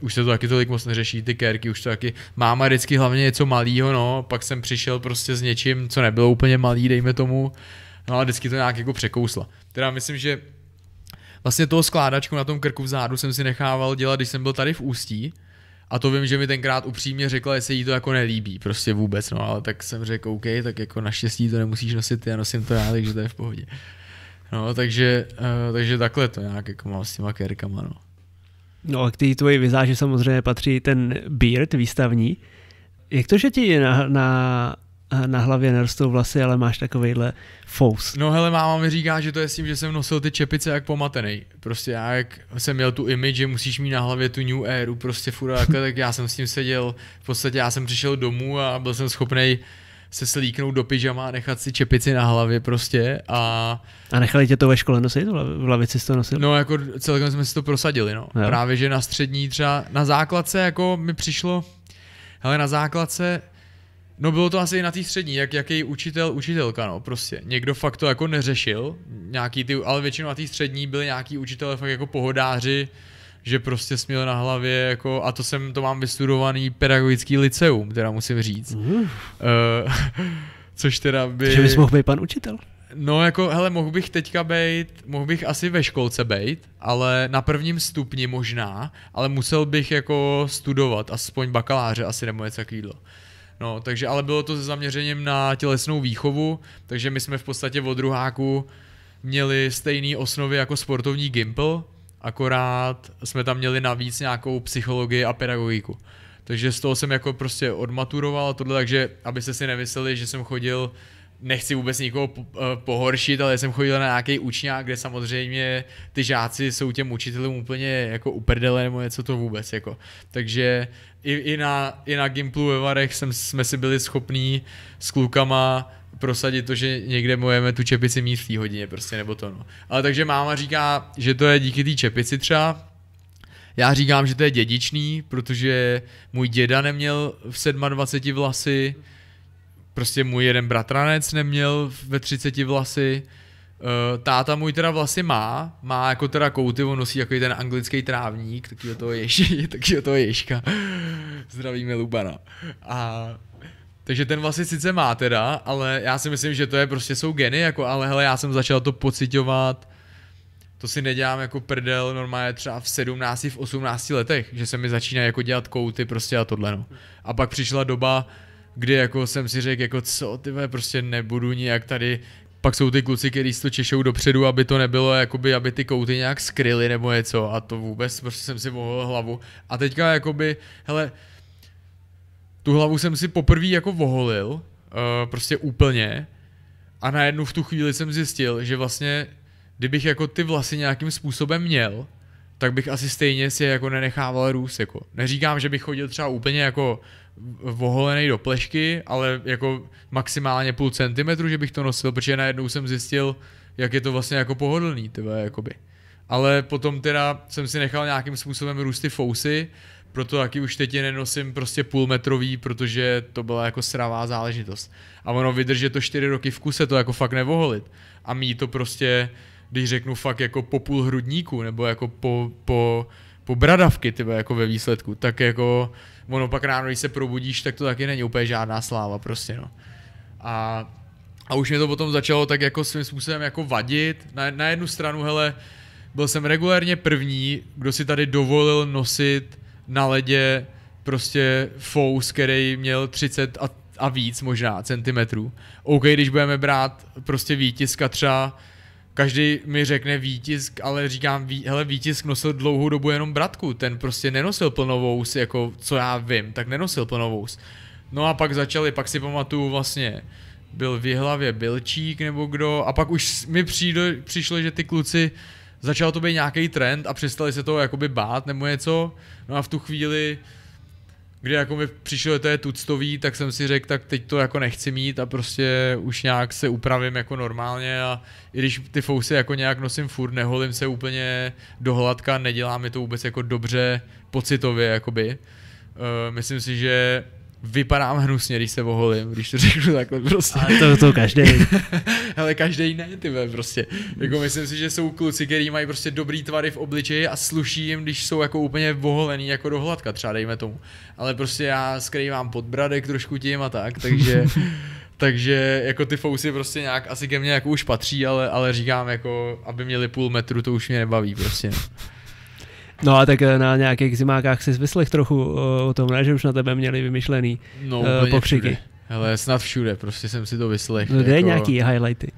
S2: už se to taky tolik moc neřeší, ty kérky, už to taky, máma vždycky hlavně něco malýho, no, pak jsem přišel prostě s něčím, co nebylo úplně malý, dejme tomu, no a vždycky to nějak jako překousla. Teda myslím, že vlastně toho skládačku na tom krku vzadu jsem si nechával dělat, když jsem byl tady v Ústí, a to vím, že mi tenkrát upřímně řekla, že se jí to jako nelíbí, prostě vůbec, no, ale tak jsem řekl, OK, tak jako naštěstí to nemusíš nosit, já nosím to já, takže to je v pohodě. No, takže, uh, takže takhle to nějak jako mám s těma kérkama, no.
S1: No a k té tvoji vizáži samozřejmě patří ten beard výstavní. Jak to, že ti na, na na hlavě nerostou vlasy, ale máš takovejhle fous.
S2: No hele, máma mi říká, že to je s tím, že jsem nosil ty čepice jak pomatený. Prostě já jak jsem měl tu image, že musíš mít na hlavě tu New Airu, prostě furt takhle, tak já jsem s tím seděl, v podstatě já jsem přišel domů a byl jsem schopný se slíknout do pyžama a nechat si čepici na hlavě
S1: prostě a... A nechali tě to ve škole nosit? V lavici jsi to nosil?
S2: No jako celkem jsme si to prosadili, no. Jo. Právě, že na střední třeba, na základce jako mi přišlo, hele na základce No bylo to asi na té střední, jak jaký učitel, učitelka, no prostě. Někdo fakt to jako neřešil, nějaký ty, ale většinou na té střední byli nějaký učitelé fakt jako pohodáři, že prostě směl na hlavě jako, a to jsem, to mám vystudovaný pedagogický liceum, teda musím říct. Mm. Uh, což teda by... Že bys mohl
S1: být pan učitel.
S2: No jako, hele, mohl bych teďka být, mohl bych asi ve školce být, ale na prvním stupni možná, ale musel bych jako studovat, aspoň bakaláře asi nebo něco takového. No, takže ale bylo to se zaměřením na tělesnou výchovu, takže my jsme v podstatě od druháku měli stejné osnovy jako sportovní gimpl, akorát jsme tam měli navíc nějakou psychologii a pedagogiku. Takže z toho jsem jako prostě odmaturoval tohle, takže abyste si nemysleli, že jsem chodil nechci vůbec nikoho eh, pohoršit, ale jsem chodil na nějaký učňák, kde samozřejmě ty žáci jsou těm učitelům úplně jako uprdele nebo něco to vůbec jako. Takže i, i, na, i na Gimplu ve Varech jsem, jsme si byli schopní s klukama prosadit to, že někde mojeme tu čepici mít v té hodině prostě nebo to no. Ale takže máma říká, že to je díky té čepici třeba, já říkám, že to je dědičný, protože můj děda neměl v 27 vlasy, prostě můj jeden bratranec neměl ve 30 vlasy, Uh, táta můj teda vlastně má, má jako teda kouty, on nosí jako ten anglický trávník, takovýho toho, taky je toho ježka. Zdravíme Lubana. A takže ten vlastně sice má teda, ale já si myslím, že to je prostě jsou geny, jako, ale hele, já jsem začal to pocitovat, to si nedělám jako prdel normálně třeba v 17, v 18 letech, že se mi začíná jako dělat kouty prostě a tohle no. A pak přišla doba, kdy jako jsem si řekl jako co ty prostě nebudu nijak tady pak jsou ty kluci, kteří to češou dopředu, aby to nebylo, jakoby, aby ty kouty nějak skryly nebo něco a to vůbec, prostě jsem si vohol hlavu. A teďka jakoby, hele, tu hlavu jsem si poprvé jako voholil, uh, prostě úplně a najednou v tu chvíli jsem zjistil, že vlastně, kdybych jako ty vlasy nějakým způsobem měl, tak bych asi stejně si je jako nenechával růst, jako. Neříkám, že bych chodil třeba úplně jako voholený do plešky, ale jako maximálně půl centimetru, že bych to nosil, protože najednou jsem zjistil, jak je to vlastně jako pohodlný, tyhle, jakoby. Ale potom teda jsem si nechal nějakým způsobem růst ty fousy, proto taky už teď nenosím prostě půlmetrový, protože to byla jako sravá záležitost. A ono vydržet to čtyři roky v kuse, to jako fakt nevoholit. A mít to prostě, když řeknu fakt jako po půl hrudníku, nebo jako po, po po bradavky, tybe, jako ve výsledku, tak jako ono pak ráno, když se probudíš, tak to taky není úplně žádná sláva prostě, no. A, a už mě to potom začalo tak jako svým způsobem jako vadit. Na, na jednu stranu, hele, byl jsem regulérně první, kdo si tady dovolil nosit na ledě prostě fous, který měl 30 a, a víc možná centimetrů. OK, když budeme brát prostě výtiska třeba každý mi řekne výtisk, ale říkám, ví, hele, výtisk nosil dlouhou dobu jenom bratku, ten prostě nenosil plnovou vous, jako co já vím, tak nenosil plnovou vous. No a pak začali, pak si pamatuju vlastně, byl v hlavě Bilčík nebo kdo, a pak už mi přijde, přišlo, že ty kluci, začal to být nějaký trend a přestali se toho jakoby bát nebo něco, no a v tu chvíli kdy jako mi přišlo, že to je tuctový, tak jsem si řekl, tak teď to jako nechci mít a prostě už nějak se upravím jako normálně a i když ty fousy jako nějak nosím furt, neholím se úplně do hladka, nedělá mi to vůbec jako dobře pocitově, jakoby. Uh, myslím si, že vypadám hnusně, když se oholím, když to řeknu takhle prostě. Ale to, to každý. Hele, každý ne, ty ve, prostě. Jako myslím si, že jsou kluci, kteří mají prostě dobrý tvary v obličeji a sluší jim, když jsou jako úplně oholený jako do hladka, třeba dejme tomu. Ale prostě já skrývám podbradek trošku tím a tak, takže... takže jako ty fousy prostě nějak asi ke mně jako už patří, ale, ale říkám jako, aby měli půl metru, to už mě nebaví prostě.
S1: No a tak eh, na nějakých zimákách si vyslech trochu eh, o tom, ne? že už na tebe měli vymyšlený no, uh, pokřiky.
S2: Ale snad všude, prostě jsem si to vyslech. No jako... nějaký highlighty.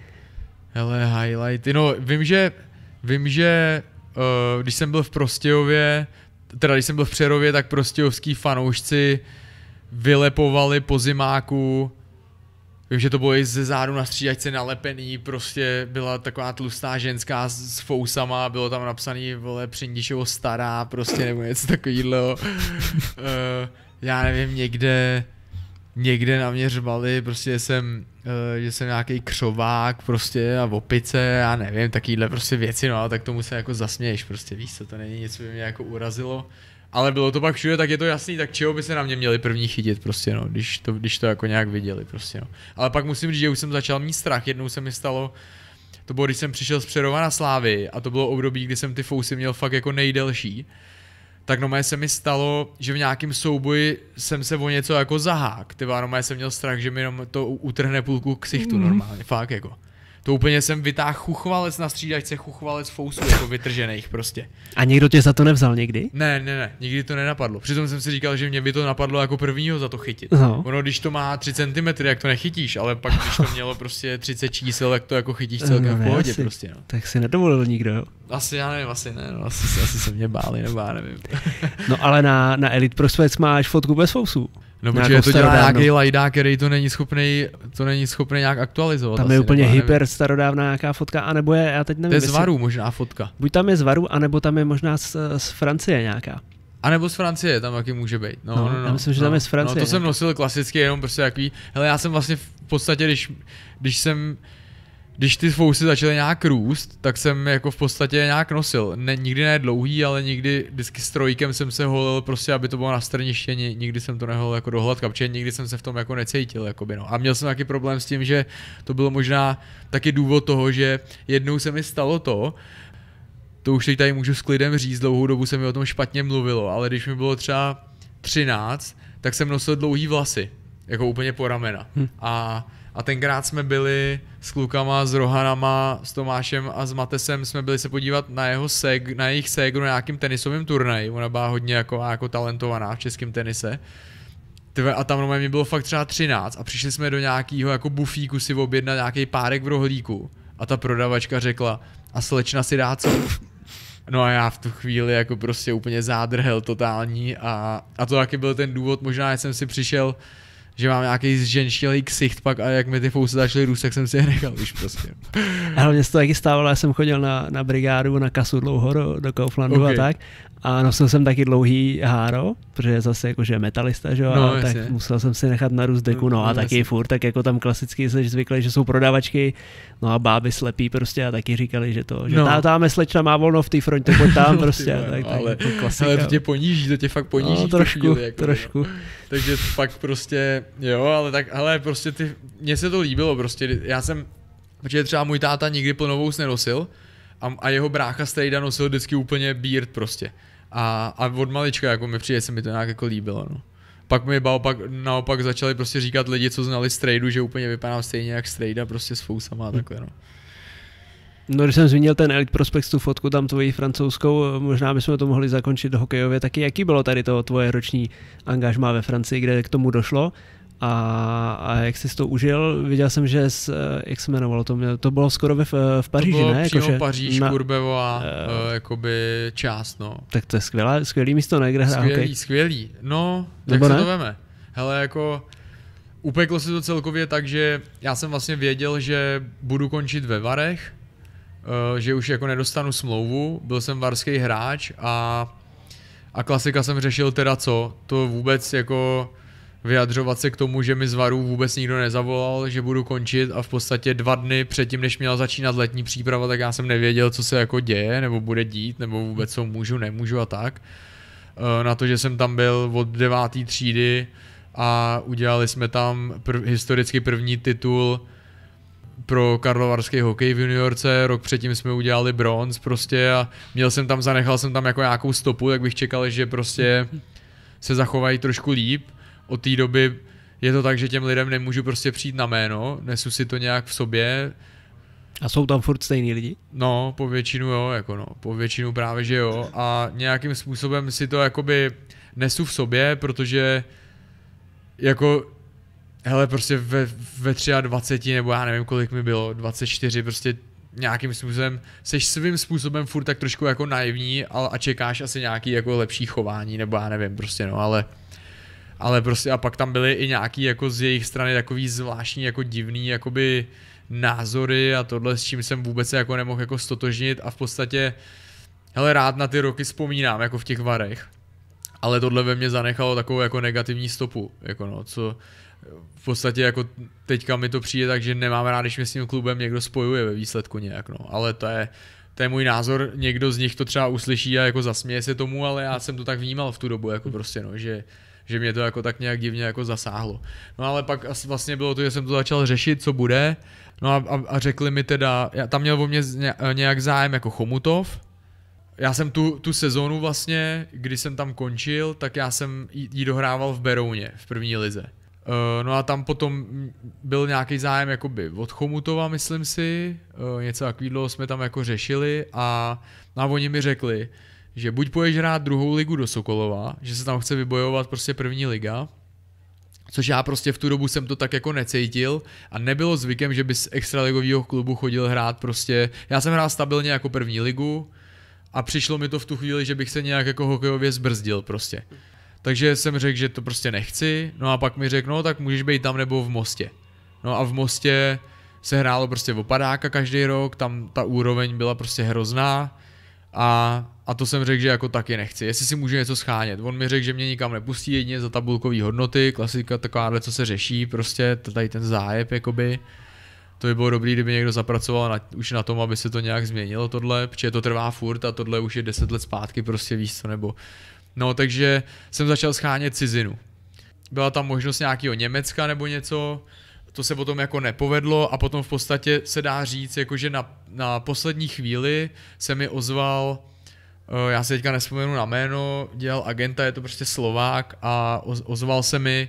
S2: Hele, highlighty, no vím, že, vím, že uh, když jsem byl v Prostějově, teda když jsem byl v Přerově, tak prostějovský fanoušci vylepovali po zimáku Vím, že to bylo i ze zádu na střídačce nalepený, prostě byla taková tlustá ženská s, s fousama, bylo tam napsaný, vole, Přindišovo stará, prostě nebo něco takového. uh, eh, já nevím, někde, někde na mě řvali, prostě jsem, uh, že jsem nějaký křovák prostě a opice já nevím, takovýhle prostě věci, no a tak tomu se jako zasměješ, prostě víš co, to není nic, co by mě jako urazilo ale bylo to pak všude, tak je to jasný, tak čeho by se na mě měli první chytit prostě, no, když to, když to jako nějak viděli prostě, no. Ale pak musím říct, že už jsem začal mít strach, jednou se mi stalo, to bylo, když jsem přišel z Přerova na Slávy a to bylo období, kdy jsem ty fousy měl fakt jako nejdelší, tak no se mi stalo, že v nějakém souboji jsem se o něco jako zahák, ty no jsem měl strach, že mi jenom to utrhne půlku ksichtu mhm. normálně, mm. fakt jako. To úplně jsem vytáhl chuchvalec na střídačce, chuchvalec fousu jako vytržených prostě.
S1: A někdo tě za to nevzal někdy?
S2: Ne, ne, ne, nikdy to nenapadlo. Přitom jsem si říkal, že mě by to napadlo jako prvního za to chytit. No. Ono, když to má 3 cm, jak to nechytíš, ale pak když to mělo prostě 30 čísel, tak to jako chytíš celkem no, ne, v pohodě asi, prostě. No.
S1: Tak si nedovolil nikdo, jo?
S2: Asi já nevím, asi ne, no, asi, asi se mě báli, nebo já nevím.
S1: no ale na, na Elite Prospect máš fotku bez fousů. No, protože je to dělá nějaký
S2: lajdák, který to není schopný, to není schopný nějak aktualizovat. Tam je úplně hyper
S1: starodávná nějaká fotka, anebo je, já teď nevím. To je z Varu možná fotka. Buď tam je z Varu, anebo tam je možná z, z Francie nějaká.
S2: A nebo z Francie tam taky může být. No, no, no, no myslím, že no, tam je z no, Francie. No, to nějaká. jsem nosil klasicky jenom prostě jaký. hele, já jsem vlastně v podstatě, když, když jsem když ty fousy začaly nějak růst, tak jsem jako v podstatě nějak nosil. Ne, nikdy ne dlouhý, ale nikdy vždycky s trojkem jsem se holil prostě, aby to bylo na strniště, nikdy jsem to neholil jako do hladka, protože nikdy jsem se v tom jako necítil. Jakoby, no. A měl jsem taky problém s tím, že to bylo možná taky důvod toho, že jednou se mi stalo to, to už teď tady můžu s klidem říct, dlouhou dobu se mi o tom špatně mluvilo, ale když mi bylo třeba 13, tak jsem nosil dlouhý vlasy, jako úplně po ramena. Hm. A a tenkrát jsme byli s klukama, s Rohanama, s Tomášem a s Matesem, jsme byli se podívat na jeho seg, na jejich ségru na nějakým tenisovém turnaji. Ona byla hodně jako, jako talentovaná v českém tenise. a tam mě bylo fakt třeba 13 a přišli jsme do nějakého jako bufíku si objednat nějaký párek v rohlíku. A ta prodavačka řekla, a slečna si dá co? No a já v tu chvíli jako prostě úplně zádrhel totální a, a to taky byl ten důvod, možná jsem si přišel že mám nějaký zženštělý ksicht pak a jak mi ty fousy začaly růst, tak jsem si je nechal už prostě.
S1: Ale mě se to taky stávalo, já jsem chodil na, na brigádu, na kasu dlouho do, do Kauflandu okay. a tak a nosil jsem taky dlouhý háro, protože zase jakože metalista, že jo, no, tak jasně. musel jsem si nechat růst deku, no, no, no a jasně. taky furt, tak jako tam klasicky jsi zvyklý, že jsou prodavačky, no a báby slepí prostě a taky říkali, že to, že no. tá, tam slečna má volno v té frontě, pojď tam no, prostě, no, tak, tak, ale, tak jako klasika. ale to tě poníží, to tě fakt no, poníží. No, trošku, chvíli, jako, trošku. Jo.
S2: Takže fakt prostě, jo, ale tak, ale prostě ty, mně se to líbilo prostě, já jsem, protože třeba můj táta nikdy plnovou nenosil, a jeho brácha Strejda nosil vždycky úplně beard prostě. A, a od malička jako mi přijde, se mi to nějak jako líbilo, no. Pak mi baopak, naopak začali prostě říkat lidi, co znali z tradu, že úplně vypadám stejně jak z trade a prostě s fousama a hm. takhle, no.
S1: No, když jsem zmínil ten Elite Prospects, tu fotku tam tvoji francouzskou, možná bychom to mohli zakončit hokejově taky. Jaký bylo tady to tvoje roční angažmá ve Francii, kde k tomu došlo? a, a jak jsi to užil, viděl jsem, že s, eh, jak se jmenovalo to, to bylo skoro eh, v, v Paříži, to bylo ne? Jako přímo Paříž, na,
S2: Kurbevo a uh, jakoby část, no. Tak
S1: to je skvělé, skvělý místo, ne, kde Skvělý, hokej.
S2: skvělý, no, Nebo jak ne? se to veme? Hele, jako upeklo se to celkově tak, že já jsem vlastně věděl, že budu končit ve Varech, že už jako nedostanu smlouvu, byl jsem varský hráč a a klasika jsem řešil teda co, to vůbec jako vyjadřovat se k tomu, že mi z Varu vůbec nikdo nezavolal, že budu končit a v podstatě dva dny předtím, než měla začínat letní příprava, tak já jsem nevěděl, co se jako děje, nebo bude dít, nebo vůbec co můžu, nemůžu a tak. Eh, na to, že jsem tam byl od deváté třídy a udělali jsme tam pr- historicky první titul pro karlovarský hokej v juniorce, rok předtím jsme udělali bronz prostě a měl jsem tam, zanechal jsem tam jako nějakou stopu, tak bych čekal, že prostě se zachovají trošku líp od té doby je to tak, že těm lidem nemůžu prostě přijít na jméno, nesu si to nějak v sobě. A jsou tam furt stejní lidi? No, po většinu jo, jako no, po většinu právě, že jo. A nějakým způsobem si to jakoby nesu v sobě, protože jako hele, prostě ve, ve 23 nebo já nevím, kolik mi bylo, 24, prostě nějakým způsobem, seš svým způsobem furt tak trošku jako naivní a, a čekáš asi nějaký jako lepší chování, nebo já nevím, prostě no, ale ale prostě a pak tam byly i nějaký jako z jejich strany takový zvláštní jako divný jakoby názory a tohle s čím jsem vůbec jako nemohl jako stotožnit a v podstatě hele rád na ty roky vzpomínám jako v těch varech ale tohle ve mě zanechalo takovou jako negativní stopu jako no co v podstatě jako teďka mi to přijde tak, že nemám rád, když mě s tím klubem někdo spojuje ve výsledku nějak, no. Ale to je, to je můj názor, někdo z nich to třeba uslyší a jako zasměje se tomu, ale já jsem to tak vnímal v tu dobu, jako prostě, no, že že mě to jako tak nějak divně jako zasáhlo. No ale pak vlastně bylo to, že jsem to začal řešit, co bude, no a, a, a řekli mi teda, já, tam měl o mě nějak zájem jako Chomutov, já jsem tu, tu sezónu vlastně, když jsem tam končil, tak já jsem ji dohrával v Berouně, v první lize. Eh, no a tam potom byl nějaký zájem jakoby od Chomutova, myslím si, eh, něco takového jsme tam jako řešili a, no a oni mi řekli, že buď půjdeš hrát druhou ligu do Sokolova, že se tam chce vybojovat prostě první liga, což já prostě v tu dobu jsem to tak jako necítil a nebylo zvykem, že by z extraligového klubu chodil hrát prostě, já jsem hrál stabilně jako první ligu a přišlo mi to v tu chvíli, že bych se nějak jako hokejově zbrzdil prostě. Takže jsem řekl, že to prostě nechci, no a pak mi řekl, no tak můžeš být tam nebo v Mostě. No a v Mostě se hrálo prostě v opadáka každý rok, tam ta úroveň byla prostě hrozná a a to jsem řekl, že jako taky nechci, jestli si můžu něco schánět. On mi řekl, že mě nikam nepustí jedině za tabulkové hodnoty, klasika takováhle, co se řeší, prostě tady ten zájeb, jakoby. To by bylo dobrý, kdyby někdo zapracoval na, už na tom, aby se to nějak změnilo tohle, protože to trvá furt a tohle už je 10 let zpátky, prostě víš co, nebo... No, takže jsem začal schánět cizinu. Byla tam možnost nějakého Německa nebo něco, to se potom jako nepovedlo a potom v podstatě se dá říct, jakože na, na poslední chvíli se mi ozval Eh, já si teďka nespomenu na jméno, dělal agenta, je to prostě Slovák a ozval se mi,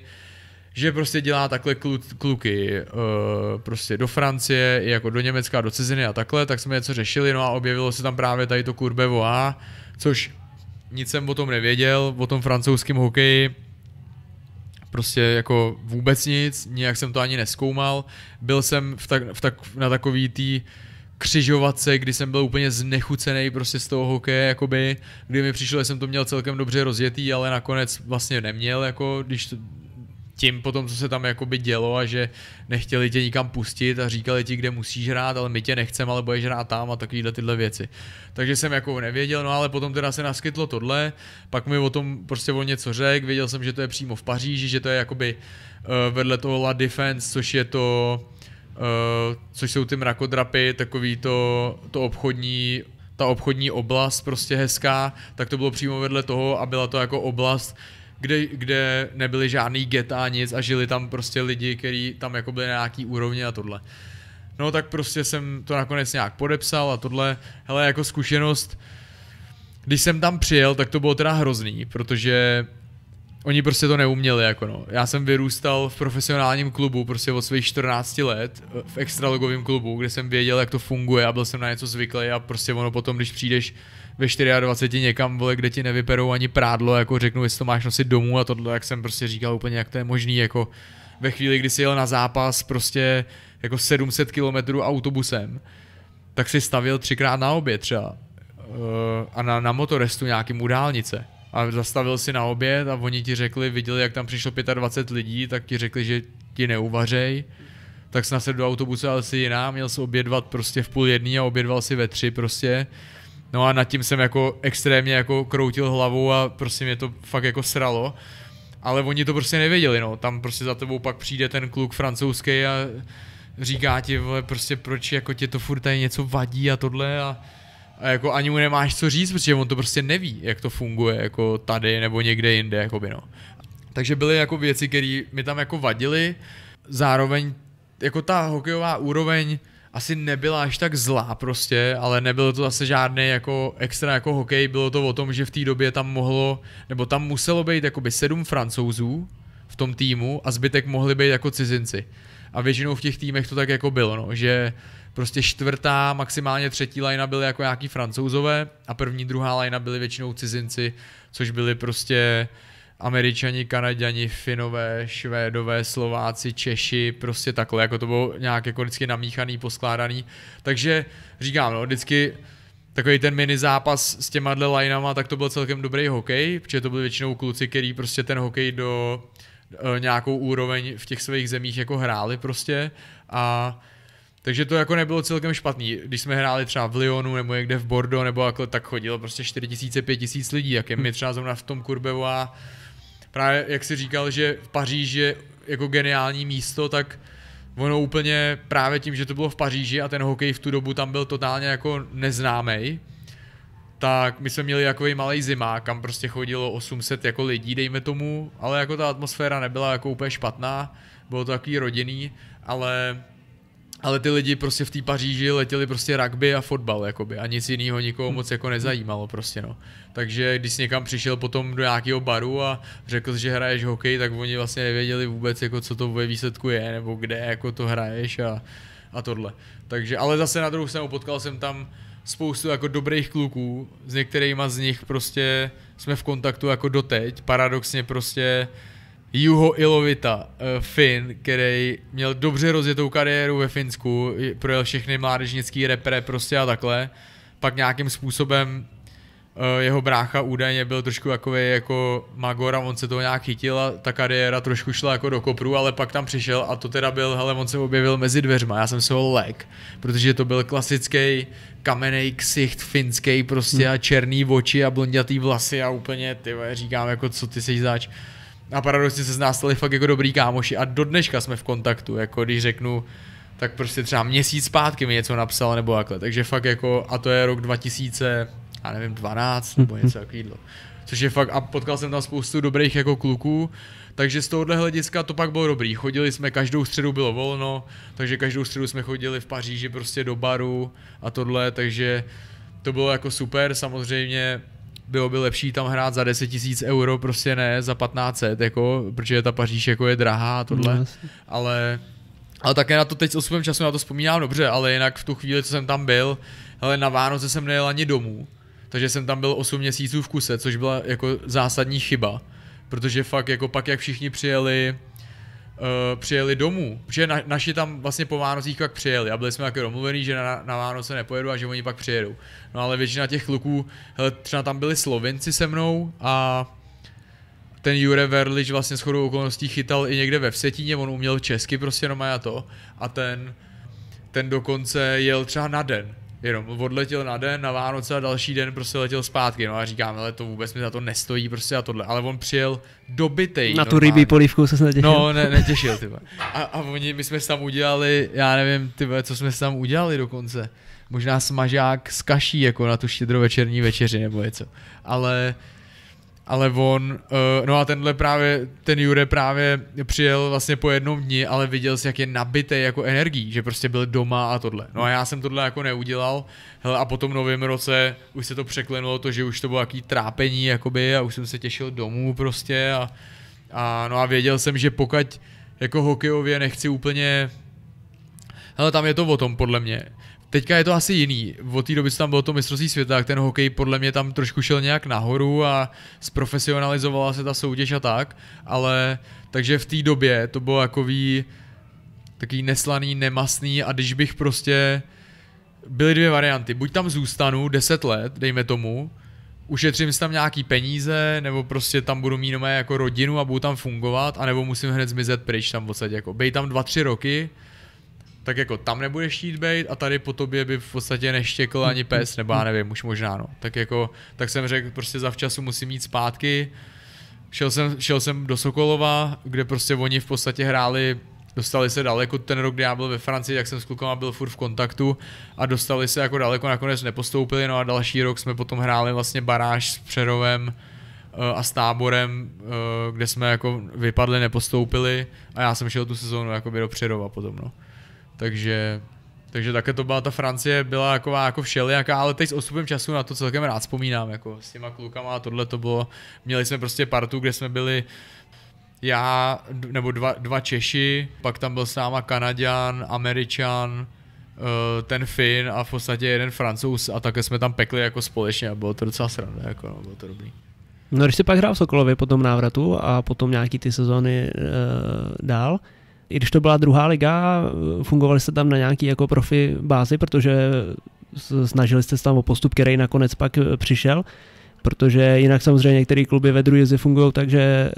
S2: že prostě dělá takhle klu, kluky uh, prostě do Francie, jako do Německa, do ciziny a takhle, tak jsme něco řešili, no a objevilo se tam právě tady to kurbevo A, což nic jsem o tom nevěděl, o tom francouzském hokeji, prostě jako vůbec nic, nějak jsem to ani neskoumal, byl jsem v tak, v tak, na takový tý, uh, křižovatce, kdy jsem byl úplně znechucený prostě z toho hokeje, jakoby, kdy mi přišlo, že jsem to měl celkem dobře rozjetý, ale nakonec vlastně neměl, jako když to, tím potom, co se tam jakoby dělo a že nechtěli tě nikam pustit a říkali ti, kde musíš hrát, ale my tě nechceme, ale budeš hrát tam a takovýhle tyhle věci. Takže jsem jako nevěděl, no ale potom teda se naskytlo tohle, pak mi o tom prostě o něco řekl, věděl jsem, že to je přímo v Paříži, že to je jakoby uh, vedle toho La Defense, což je to Uh, což jsou ty mrakodrapy, takový to, to obchodní ta obchodní oblast prostě hezká, tak to bylo přímo vedle toho a byla to jako oblast, kde, kde nebyly žádný geta nic a žili tam prostě lidi, kteří tam jako byli na nějaký úrovni a tohle. No tak prostě jsem to nakonec nějak podepsal a tohle, hele jako zkušenost, když jsem tam přijel, tak to bylo teda hrozný, protože oni prostě to neuměli, jako no. Já jsem vyrůstal v profesionálním klubu, prostě od svých 14 let, eh, v extralogovém klubu, kde jsem věděl, jak to funguje a byl jsem na něco zvyklý a prostě ono potom, když přijdeš ve 24 někam, vole, kde ti nevyperou ani prádlo, jako řeknu, jestli to máš nosit domů a tohle, jak jsem prostě říkal úplně, jak to je možný, jako ve chvíli, kdy jsi jel na zápas prostě jako 700 kilometrů autobusem, tak si stavil třikrát na oběd třeba eh, a na, na motorestu nějakým u dálnice a zastavil si na oběd a oni ti řekli, viděli, jak tam přišlo 25 lidí, tak ti řekli, že ti neuvařej. Tak jsem se do autobusu ale si jiná, měl se obědvat prostě v půl jedný a obědval si ve tři prostě. No a nad tím jsem jako extrémně jako kroutil hlavou a prostě mě to fakt jako sralo. Ale oni to prostě nevěděli, no. Tam prostě za tebou pak přijde ten kluk francouzský a říká ti, vole, prostě proč jako tě to furt tady něco vadí a tohle a a jako ani mu nemáš co říct, protože on to prostě neví, jak to funguje jako tady nebo někde jinde, jakoby no. Takže byly jako věci, které mi tam jako vadily, zároveň jako ta hokejová úroveň asi nebyla až tak zlá prostě, ale nebylo to zase žádný jako extra jako hokej, bylo to o tom, že v té době tam mohlo, nebo tam muselo být jakoby sedm francouzů v tom týmu a zbytek mohli být jako cizinci. A většinou v těch týmech to tak jako bylo, no, že prostě čtvrtá, maximálně třetí lajna byly jako nějaký francouzové a první, druhá lajna byly většinou cizinci, což byli prostě Američani, Kanaděni, Finové, Švédové, Slováci, Češi, prostě takhle, jako to bylo nějak jako vždycky namíchaný, poskládaný. Takže říkám, no, vždycky takový ten mini zápas s těma dle lineama, tak to byl celkem dobrý hokej, protože to byli většinou kluci, který prostě ten hokej do e, nějakou úroveň v těch svých zemích jako hráli prostě a takže to jako nebylo celkem špatný. Když jsme hráli třeba v Lyonu nebo někde v Bordeaux nebo jako tak chodilo prostě 4 tisíce, 5 tisíc lidí, jak je mi třeba zrovna v tom Kurbevu a právě jak si říkal, že v Paříži je jako geniální místo, tak ono úplně právě tím, že to bylo v Paříži a ten hokej v tu dobu tam byl totálně jako neznámý, tak my jsme měli jako malý zima, kam prostě chodilo 800 jako lidí, dejme tomu, ale jako ta atmosféra nebyla jako úplně špatná, bylo to takový rodinný, ale ale ty lidi prostě v té Paříži letěli prostě rugby a fotbal, jakoby, a nic jiného nikoho moc jako nezajímalo prostě, no. Takže když jsi někam přišel potom do nějakého baru a řekl, že hraješ hokej, tak oni vlastně nevěděli vůbec, jako, co to ve výsledku je, nebo kde jako to hraješ a, a tohle. Takže, ale zase na druhou stranu potkal jsem tam spoustu jako dobrých kluků, s některýma z nich prostě jsme v kontaktu jako doteď, paradoxně prostě Juho Ilovita, eh, Finn, který měl dobře rozjetou kariéru ve Finsku, projel všechny mládežnický repre prostě a takhle. Pak nějakým způsobem eh, jeho brácha údajně byl trošku takový jako Magora, on se toho nějak chytil a ta kariéra trošku šla jako do kopru, ale pak tam přišel a to teda byl, hele, on se objevil mezi dveřma, já jsem se ho lek, protože to byl klasický kamenej ksicht finský prostě hmm. a černý oči a blondětý vlasy a úplně, ty říkám, jako co ty seš zač. A paradoxně se z nás stali fakt jako dobrý kámoši a do dneška jsme v kontaktu, jako když řeknu, tak prostě třeba měsíc zpátky mi něco napsal nebo takhle, takže fakt jako, a to je rok 2000, a nevím, 12 nebo něco takového. Což je fakt, a potkal jsem tam spoustu dobrých jako kluků, takže z tohohle hlediska to pak bylo dobrý. Chodili jsme, každou středu bylo volno, takže každou středu jsme chodili v Paříži prostě do baru a tohle, takže to bylo jako super, samozřejmě bylo by lepší tam hrát za 10 tisíc euro, prostě ne za 15, jako, protože ta Paříž jako je drahá a tohle, no, ale, ale také na to teď s osmém času na to vzpomínám dobře, ale jinak v tu chvíli, co jsem tam byl, ale na Vánoce jsem nejel ani domů, takže jsem tam byl 8 měsíců v kuse, což byla jako zásadní chyba, protože fakt jako pak, jak všichni přijeli uh, přijeli domů, že na, naši tam vlastně po Vánocích pak přijeli a byli jsme jako domluvený, že na, na Vánoce nepojedu a že oni pak přijedou. No ale většina těch kluků, hele, třeba tam byli Slovenci se mnou a ten Jure Verlič vlastně shodou okolností chytal i někde ve Vsetíně, on uměl česky prostě no a to. A ten, ten dokonce jel třeba na den, jenom odletěl na den, na Vánoce a další den prostě letěl zpátky, no a říkám, ale to vůbec mi za to nestojí prostě a tohle, ale on přijel dobitej. Na tu rybí polívku se netěšil. No, ne, netěšil, ty a, a oni, my jsme tam udělali, já nevím, ty co jsme tam udělali dokonce možná smažák z kaší jako na tu štědrovečerní večeři nebo něco. Ale ale on, uh, no a tenhle právě, ten Jure právě přijel vlastně po jednom dni, ale viděl si, jak je nabité jako energií, že prostě byl doma a tohle. No a já jsem tohle jako neudělal, hele, a po tom novém roce už se to překlenulo to, že už to bylo jaký trápení, jakoby, a už jsem se těšil domů prostě a, a no a věděl jsem, že pokud jako hokejově nechci úplně, hele, tam je to o tom podle mě, Teďka je to asi jiný. Od té doby, co tam bylo to mistrovství světa, tak ten hokej podle mě tam trošku šel nějak nahoru a zprofesionalizovala se ta soutěž a tak, ale takže v té době to bylo jako ví, takový neslaný, nemastný a když bych prostě byly dvě varianty. Buď tam zůstanu 10 let, dejme tomu, ušetřím si tam nějaký peníze, nebo prostě tam budu mít jako rodinu a budu tam fungovat, anebo musím hned zmizet pryč tam v podstatě. Jako, bej tam 2-3 roky, tak jako tam nebude štít bait a tady po tobě by v podstatě neštěkl ani pes, nebo já nevím, už možná no. Tak jako, tak jsem řekl, prostě zavčasu musím jít zpátky. Šel jsem, šel jsem do Sokolova, kde prostě oni v podstatě hráli dostali se daleko ten rok, kdy já byl ve Francii, tak jsem s klukama byl furt v kontaktu a dostali se jako daleko, nakonec nepostoupili, no a další rok jsme potom hráli vlastně baráž s Přerovem eh, a s táborem, eh, kde jsme jako vypadli, nepostoupili a já jsem šel tu sezónu jako do Přerova potom, no. Takže, takže také to byla ta Francie, byla jako, jako všelijaká, ale teď s osobem času na to celkem rád vzpomínám, jako s těma klukama a tohle to bylo, měli jsme prostě partu, kde jsme byli já, nebo dva, dva Češi, pak tam byl s náma Kanaďan, Američan, eh, ten Finn a v podstatě jeden Francouz a také jsme tam pekli jako společně a bylo to docela sranda, jako no, bylo to dobrý.
S1: No když jsi pak hrál v Sokolově po tom návratu a potom nějaký ty sezóny e, dál, i když to byla druhá liga, fungovali jste tam na nějaký jako profi bázi, protože snažili jste se tam o postup, který nakonec pak eh, přišel, protože jinak samozřejmě některé kluby ve druhé fungují tak, že,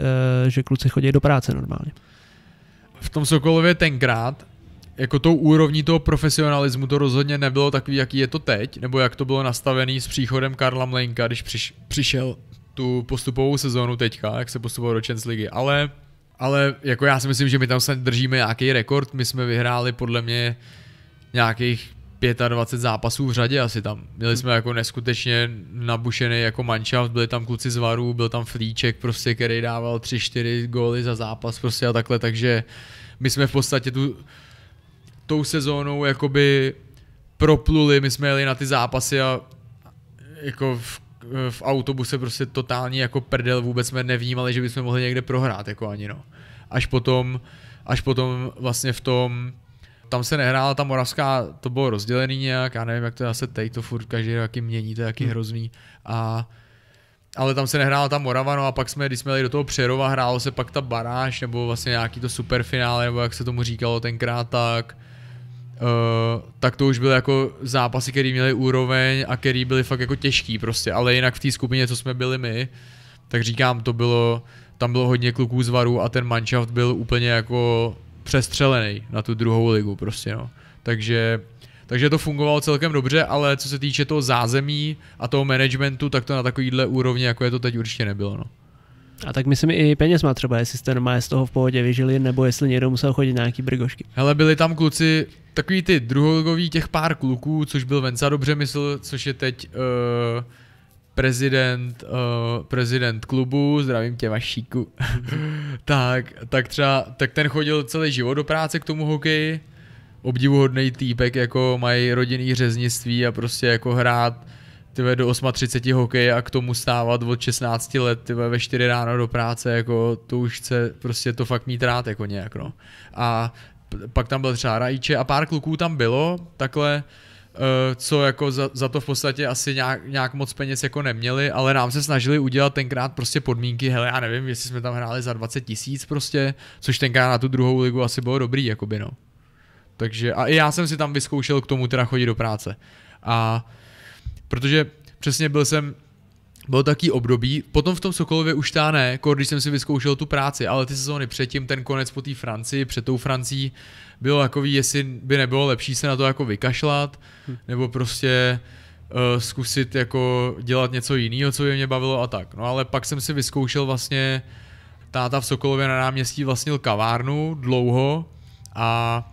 S1: eh, že kluci chodí do práce normálně.
S2: V tom Sokolově tenkrát jako tou úrovní toho profesionalismu to rozhodně nebylo takový, jaký je to teď, nebo jak to bylo nastavený s příchodem Karla Mlenka, když přiš, přišel tu postupovou sezónu teďka, jak se postupoval do Champions League, ale ale jako já si myslím, že my tam snad držíme nějaký rekord. My jsme vyhráli podle mě nějakých 25 zápasů v řadě asi tam. Měli hm. jsme jako neskutečně nabušený jako manšaft, byli tam kluci z Varu, byl tam Flíček prostě, který dával 3-4 góly za zápas prostě a takhle, takže my jsme v podstatě tu, tou sezónou jakoby propluli, my jsme jeli na ty zápasy a jako v Eh, v autobuse prostě totální jako prdel, vůbec jsme nevnímali, že bychom mohli někde prohrát, jako ani no. Až potom, až potom vlastně v tom, tam se nehrála ta moravská, to bylo rozdělený nějak, já nevím, jak to je zase teď, to furt každý jaký mění, to je jaký hmm. hrozný. A, ale tam se nehrála ta Morava, no a pak jsme, když jsme jeli do toho Přerova, hrálo se pak ta baráž, nebo vlastně nějaký to superfinále, nebo jak se tomu říkalo tenkrát, tak Eh, tak to už byly jako zápasy, které měly úroveň a které byly fakt jako těžký prostě, ale jinak v té skupině, co jsme byli my, tak říkám, to bylo, tam bylo hodně kluků z varu a ten manšaft byl úplně jako přestřelený na tu druhou ligu prostě no. Takže, takže to fungovalo celkem dobře, ale co se týče toho zázemí a toho managementu, tak to na takovýhle úrovni, jako je to teď určitě nebylo no.
S1: A tak myslím i má třeba, jestli jste normálně z toho v pohodě vyžili, nebo jestli někdo musel chodit na nějaký brgošky.
S2: Hele, byli tam kluci, takový ty druholigový těch pár kluků, což byl Venca dobře mysl, což je teď uh, prezident, uh, prezident klubu, zdravím tě Vašíku. tak, tak třeba, tak ten chodil celý život do práce k tomu hokeji, obdivuhodný týpek, jako mají rodinný řeznictví a prostě jako hrát tyve, do 8.30 hokej a k tomu stávat od 16 let tyve, ve 4 ráno do práce, jako to už chce prostě to fakt mít rád jako nějak. No. A pak tam byl třeba Rajče a pár kluků tam bylo, takhle eh, co jako za, za to v podstatě asi nějak, nějak moc peněz jako neměli, ale nám se snažili udělat tenkrát prostě podmínky, hele já nevím, jestli jsme tam hráli za 20 tisíc prostě, což tenkrát na tu druhou ligu asi bylo dobrý, jakoby no. Takže a i já jsem si tam vyzkoušel k tomu teda chodit do práce. A Protože přesně byl jsem byl taký období, potom v tom Sokolově už tá ne, když jsem si vyzkoušel tu práci, ale ty sezóny předtím, ten konec po té Francii, před tou Francií, bylo takový, jestli by nebylo lepší se na to jako vykašlat, hm. nebo prostě uh, zkusit jako dělat něco jiného, co by mě bavilo a tak. No ale pak jsem si vyzkoušel vlastně, táta v Sokolově na náměstí vlastnil kavárnu dlouho a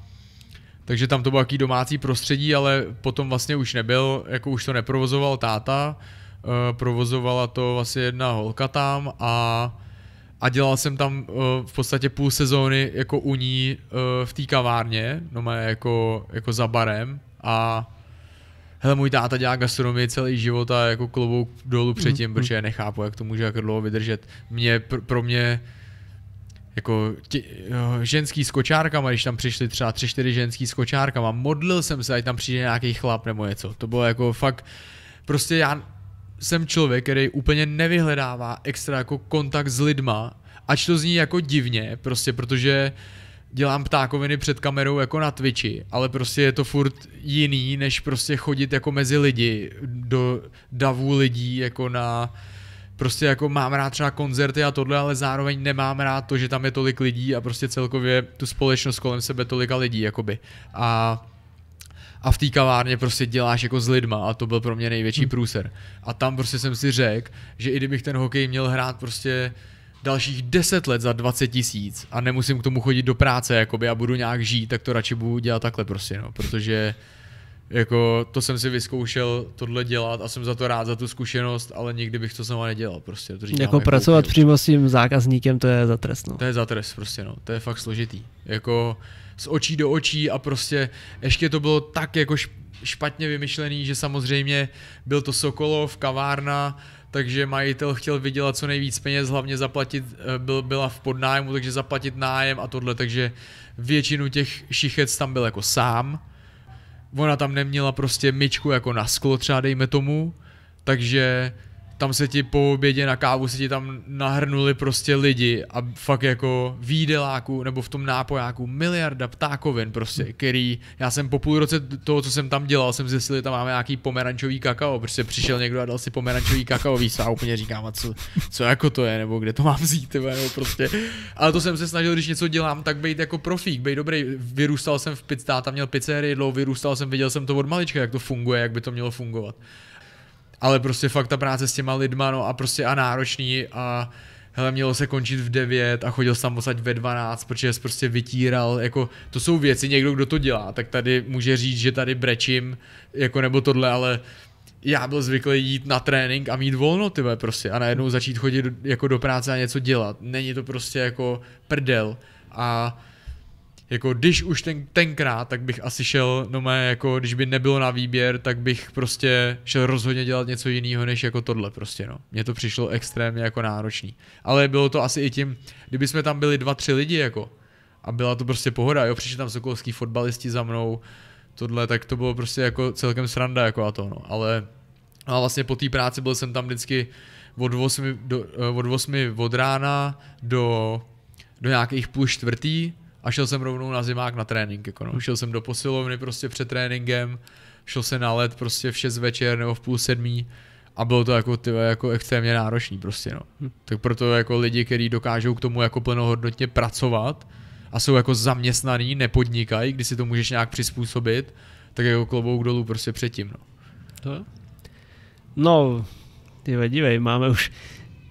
S2: takže tam to bylo jaký domácí prostředí, ale potom vlastně už nebyl, jako už to neprovozoval táta, eh, provozovala to vlastně jedna holka tam a a dělal jsem tam eh, v podstatě půl sezóny jako u ní eh, v té kavárně, no má jako, jako za barem a hele, můj táta dělá gastronomii celý život a jako klobouk dolů předtím, mm, protože mhm. nechápu, jak to může jako dlouho vydržet. Mě, pro mě jako tě, eh, ženský s kočárkama, když tam přišli třeba tři, čtyři ženský s kočárkama, modlil jsem se, ať tam přijde nějaký chlap nebo něco. To bylo jako fakt, prostě já jsem člověk, který úplně nevyhledává extra jako kontakt s lidma, ač to zní jako divně, prostě protože dělám ptákoviny před kamerou jako na Twitchi, ale prostě je to furt jiný, než prostě chodit jako mezi lidi, do davů lidí, jako na prostě jako mám rád třeba koncerty a tohle, ale zároveň nemám rád to, že tam je tolik lidí a prostě celkově tu společnost kolem sebe tolika lidí, jakoby. A a v té kavárně prostě děláš jako s lidma a to byl pro mě největší hm. průser. A tam prostě jsem si řekl, že i kdybych ten hokej měl hrát prostě dalších 10 let za 20 tisíc a nemusím k tomu chodit do práce jakoby a budu nějak žít, tak to radši budu dělat takhle prostě, no, protože jako to jsem si vyzkoušel tohle dělat a jsem za to rád, za tu zkušenost, ale nikdy bych to sama nedělal. Prostě, to říkám, jako, jako pracovat úplně,
S1: přímo s tím zákazníkem, to je za trest. No. To
S2: je za trest, prostě, no. To je fakt složitý. Jako z očí do očí a prostě ještě to bylo tak jako špatně vymyšlený, že samozřejmě byl to Sokolov, kavárna, takže majitel chtěl vydělat co nejvíc peněz, hlavně zaplatit, eh, byl, byla v podnájmu, takže zaplatit nájem a tohle, takže většinu těch šichec tam byl jako sám, ona tam neměla prostě myčku jako na sklo třeba dejme tomu, takže tam se ti po obědě na kávu se ti tam nahrnuli prostě lidi a fakt jako v jídeláku nebo v tom nápojáku miliarda ptákovin prostě, který já jsem po půl roce toho, co jsem tam dělal, jsem zjistil, že tam máme nějaký pomerančový kakao, prostě přišel někdo a dal si pomerančový kakao, víš, a úplně říkám, a co, co jako to je, nebo kde to mám vzít, tyhle, nebo prostě. Ale to jsem se snažil, když něco dělám, tak být jako profík, být dobrý. Vyrůstal jsem v pizzá, tam měl pizzerii dlouho, vyrůstal jsem, viděl jsem to od malička, jak to funguje, jak by to mělo fungovat ale prostě fakt ta práce s těma lidma, no a prostě a náročný a hele, mělo se končit v 9 a chodil jsem posať ve 12, protože jsi prostě vytíral, jako to jsou věci, někdo, kdo to dělá, tak tady může říct, že tady brečím, jako nebo tohle, ale já byl zvyklý jít na trénink a mít volno, ty prostě, a najednou začít chodit do, jako do práce a něco dělat. Není to prostě jako prdel. A jako když už ten, tenkrát, tak bych asi šel, no mé, jako když by nebylo na výběr, tak bych prostě šel rozhodně dělat něco jiného, než jako tohle prostě, no. Mně to přišlo extrémně jako náročný. Ale bylo to asi i tím, kdyby jsme tam byli dva, tři lidi, jako, a byla to prostě pohoda, jo, přišli tam sokolský fotbalisti za mnou, tohle, tak to bylo prostě jako celkem sranda, jako a to, no, ale, no a vlastně po té práci byl jsem tam vždycky od 8, do, eh, od, 8 od rána do, do nějakých půl čtvrtý, a šel jsem rovnou na zimák na trénink. Jako no. Mhm. Šel jsem do posilovny prostě před tréninkem, šel jsem na let prostě v 6 večer nebo v půl sedmí a bylo to jako, tyve, jako extrémně náročný prostě no. Hm. Tak proto jako lidi, kteří dokážou k tomu jako plnohodnotně pracovat a jsou jako zaměstnaný, nepodnikají, když si to můžeš nějak přizpůsobit, tak jako klobouk dolů prostě předtím no. To? No, ty dívej, máme už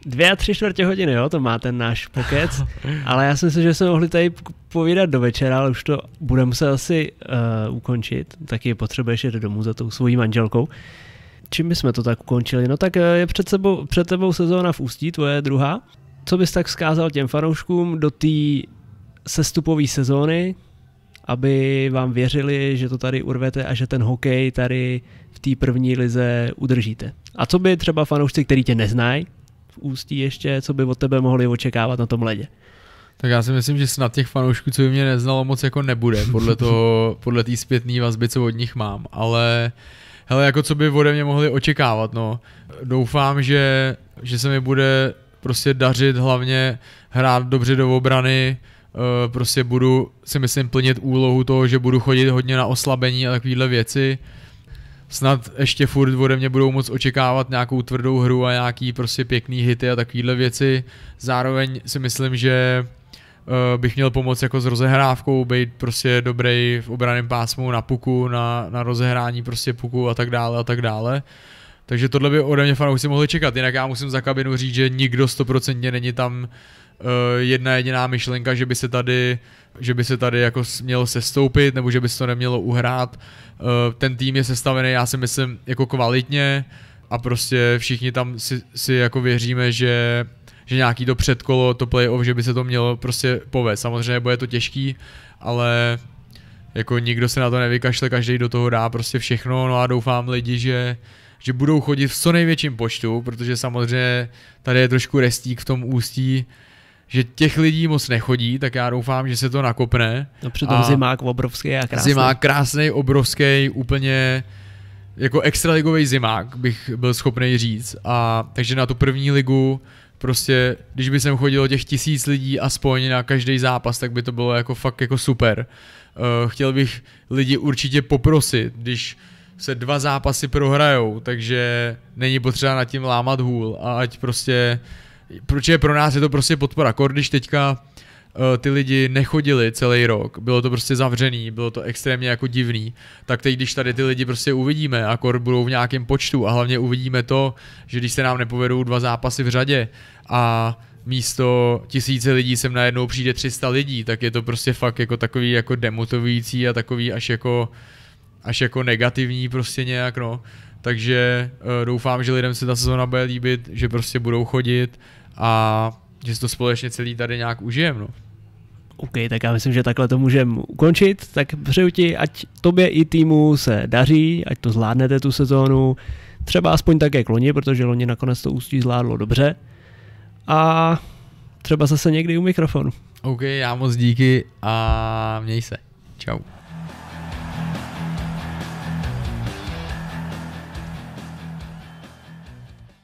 S2: dvě
S1: a tři čtvrtě hodiny, jo, to má ten náš pokec, ale já si myslím, že jsme mohli tady povídat do večera, ale už to bude muset asi uh, ukončit, taky potřebuješ jít domů za tou svojí manželkou. Čím bychom to tak ukončili? No tak eh, je před, sebou, před tebou sezóna v Ústí, tvoje druhá. Co bys tak vzkázal těm fanouškům do té sestupové sezóny, aby vám věřili, že to tady urvete a že ten hokej tady v té první lize udržíte. A co by třeba fanoušci, který tě neznají, v ústí ještě, co by od tebe mohli očekávat na tom ledě?
S2: Tak já si myslím, že snad těch fanoušků, co by mě neznalo, moc jako nebude, podle toho, podle zpětné vazby, co od nich mám, ale hele, jako co by ode mě mohli očekávat, no. Doufám, že, že se mi bude prostě dařit hlavně hrát dobře do obrany, eh, prostě budu si myslím plnit úlohu toho, že budu chodit hodně na oslabení a takovéhle věci snad ještě furt ode mě budou moc očekávat nějakou tvrdou hru a nějaký prostě pěkný hity a takovýhle věci. Zároveň si myslím, že eh, bych měl pomoct jako s rozehrávkou, být prostě dobrý v obraném pásmu na puku, na, na rozehrání prostě puku a tak dále a tak dále. Takže tohle by ode mě fanoušci mohli čekat, jinak já musím za kabinu říct, že nikdo stoprocentně není tam uh, Eh, jedna jediná myšlenka, že by se tady že by se tady jako mělo sestoupit, nebo že by se to nemělo uhrát. Eh, ten tým je sestavený, já si myslím, jako kvalitně a prostě všichni tam si, si jako věříme, že že nějaký to předkolo, to playoff, že by se to mělo prostě povést. Samozřejmě bude to těžký, ale jako nikdo se na to nevykašle, každý do toho dá prostě všechno, no a doufám lidi, že, že budou chodit v co největším počtu, protože samozřejmě tady je trošku restík v tom ústí, že těch lidí moc nechodí, tak já doufám, že se to nakopne. No přitom a zimák obrovský a krásný. Zimák krásný, obrovský, úplně jako extraligový zimák bych byl schopný říct. A takže na tu první ligu prostě, když by sem chodilo těch tisíc lidí aspoň na každý zápas, tak by to bylo jako fakt jako super. Eh, chtěl bych lidi určitě poprosit, když se dva zápasy prohrajou, takže není potřeba nad tím lámat hůl a ať prostě proč je pro nás je to prostě podpora. když teďka eh, ty lidi nechodili celý rok, bylo to prostě zavřený, bylo to extrémně jako divný, tak teď, když tady ty lidi prostě uvidíme, kor budou v nějakém počtu a hlavně uvidíme to, že když se nám nepovedou dva zápasy v řadě a místo tisíce lidí sem najednou přijde 300 lidí, tak je to prostě fakt jako takový jako demotivující a takový až jako, až jako negativní prostě nějak no. Takže eh, doufám, že lidem se ta sezona bude líbit, že prostě budou chodit, a že si to společně celý tady nějak užijeme. No. OK, tak já myslím,
S1: že takhle to můžeme ukončit. Tak přeju ti, ať tobě i týmu se daří, ať to zvládnete tu sezónu. Třeba aspoň tak, jak loni, protože loni nakonec to ústí zvládlo dobře. A třeba zase někdy u mikrofonu.
S2: OK, já moc díky a měj se. Čau.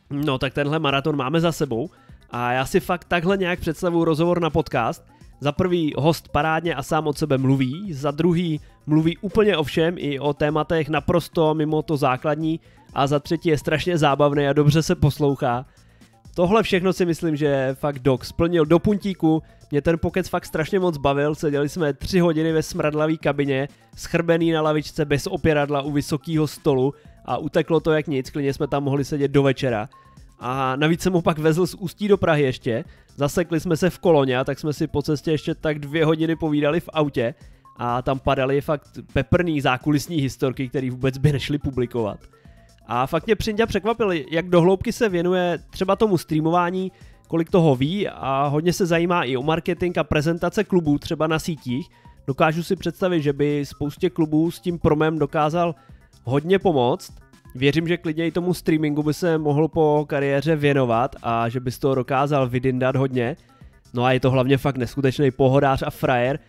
S1: No tak tenhle maraton máme za sebou. A já si fakt takhle nějak představuju rozhovor na podcast. Za prvý host parádně a sám od sebe mluví, za druhý mluví úplně o všem i o tématech naprosto mimo to základní a za třetí je strašně zábavný a dobře se poslouchá. Tohle všechno si myslím, že fakt Doc splnil do puntíku, mě ten pokec fakt strašně moc bavil, seděli jsme tři hodiny ve smradlavé kabině, schrbený na lavičce bez opěradla u vysokého stolu a uteklo to jak nic, klidně jsme tam mohli sedět do večera. A navíc jsem ho pak vezl z Ústí do Prahy ještě. Zasekli jsme se v koloně, tak jsme si po cestě ještě tak dvě hodiny povídali v autě a tam padaly fakt peprný zákulisní historky, které vůbec by nešly publikovat. A fakt mě Přinda překvapili, jak dohloubky se věnuje třeba tomu streamování, kolik toho ví a hodně se zajímá i o marketing a prezentace klubů třeba na sítích. Dokážu si představit, že by spoustě klubů s tím promem dokázal hodně pomoct – Věřím, že klidně i tomu streamingu by se mohl po kariéře věnovat a že bys to dokázal vydindat hodně. No a je to hlavně fakt neskutečný pohodář a frajer,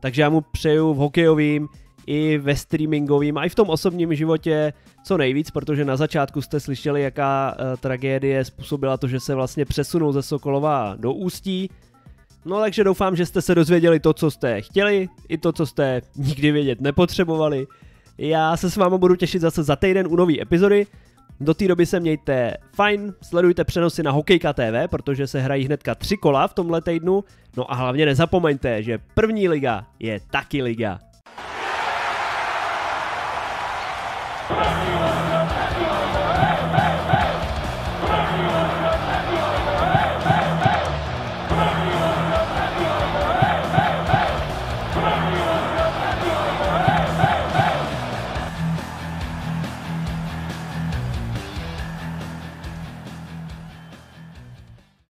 S1: takže já mu přeju v hokejovým, i ve streamingovým a i v tom osobním životě co nejvíc, protože na začátku jste slyšeli, jaká eh, tragédie způsobila to, že se vlastně přesunul ze Sokolova do Ústí. No takže doufám, že jste se dozvěděli to, co jste chtěli, i to, co jste nikdy vědět nepotřebovali. Já se s vámi budu těšit zase za týden u nový epizody. Do té doby se mějte fajn, sledujte přenosy na Hokejka TV, protože se hrají hnedka tři kola v tomhle týdnu. No a hlavně nezapomeňte, že první liga je taky liga.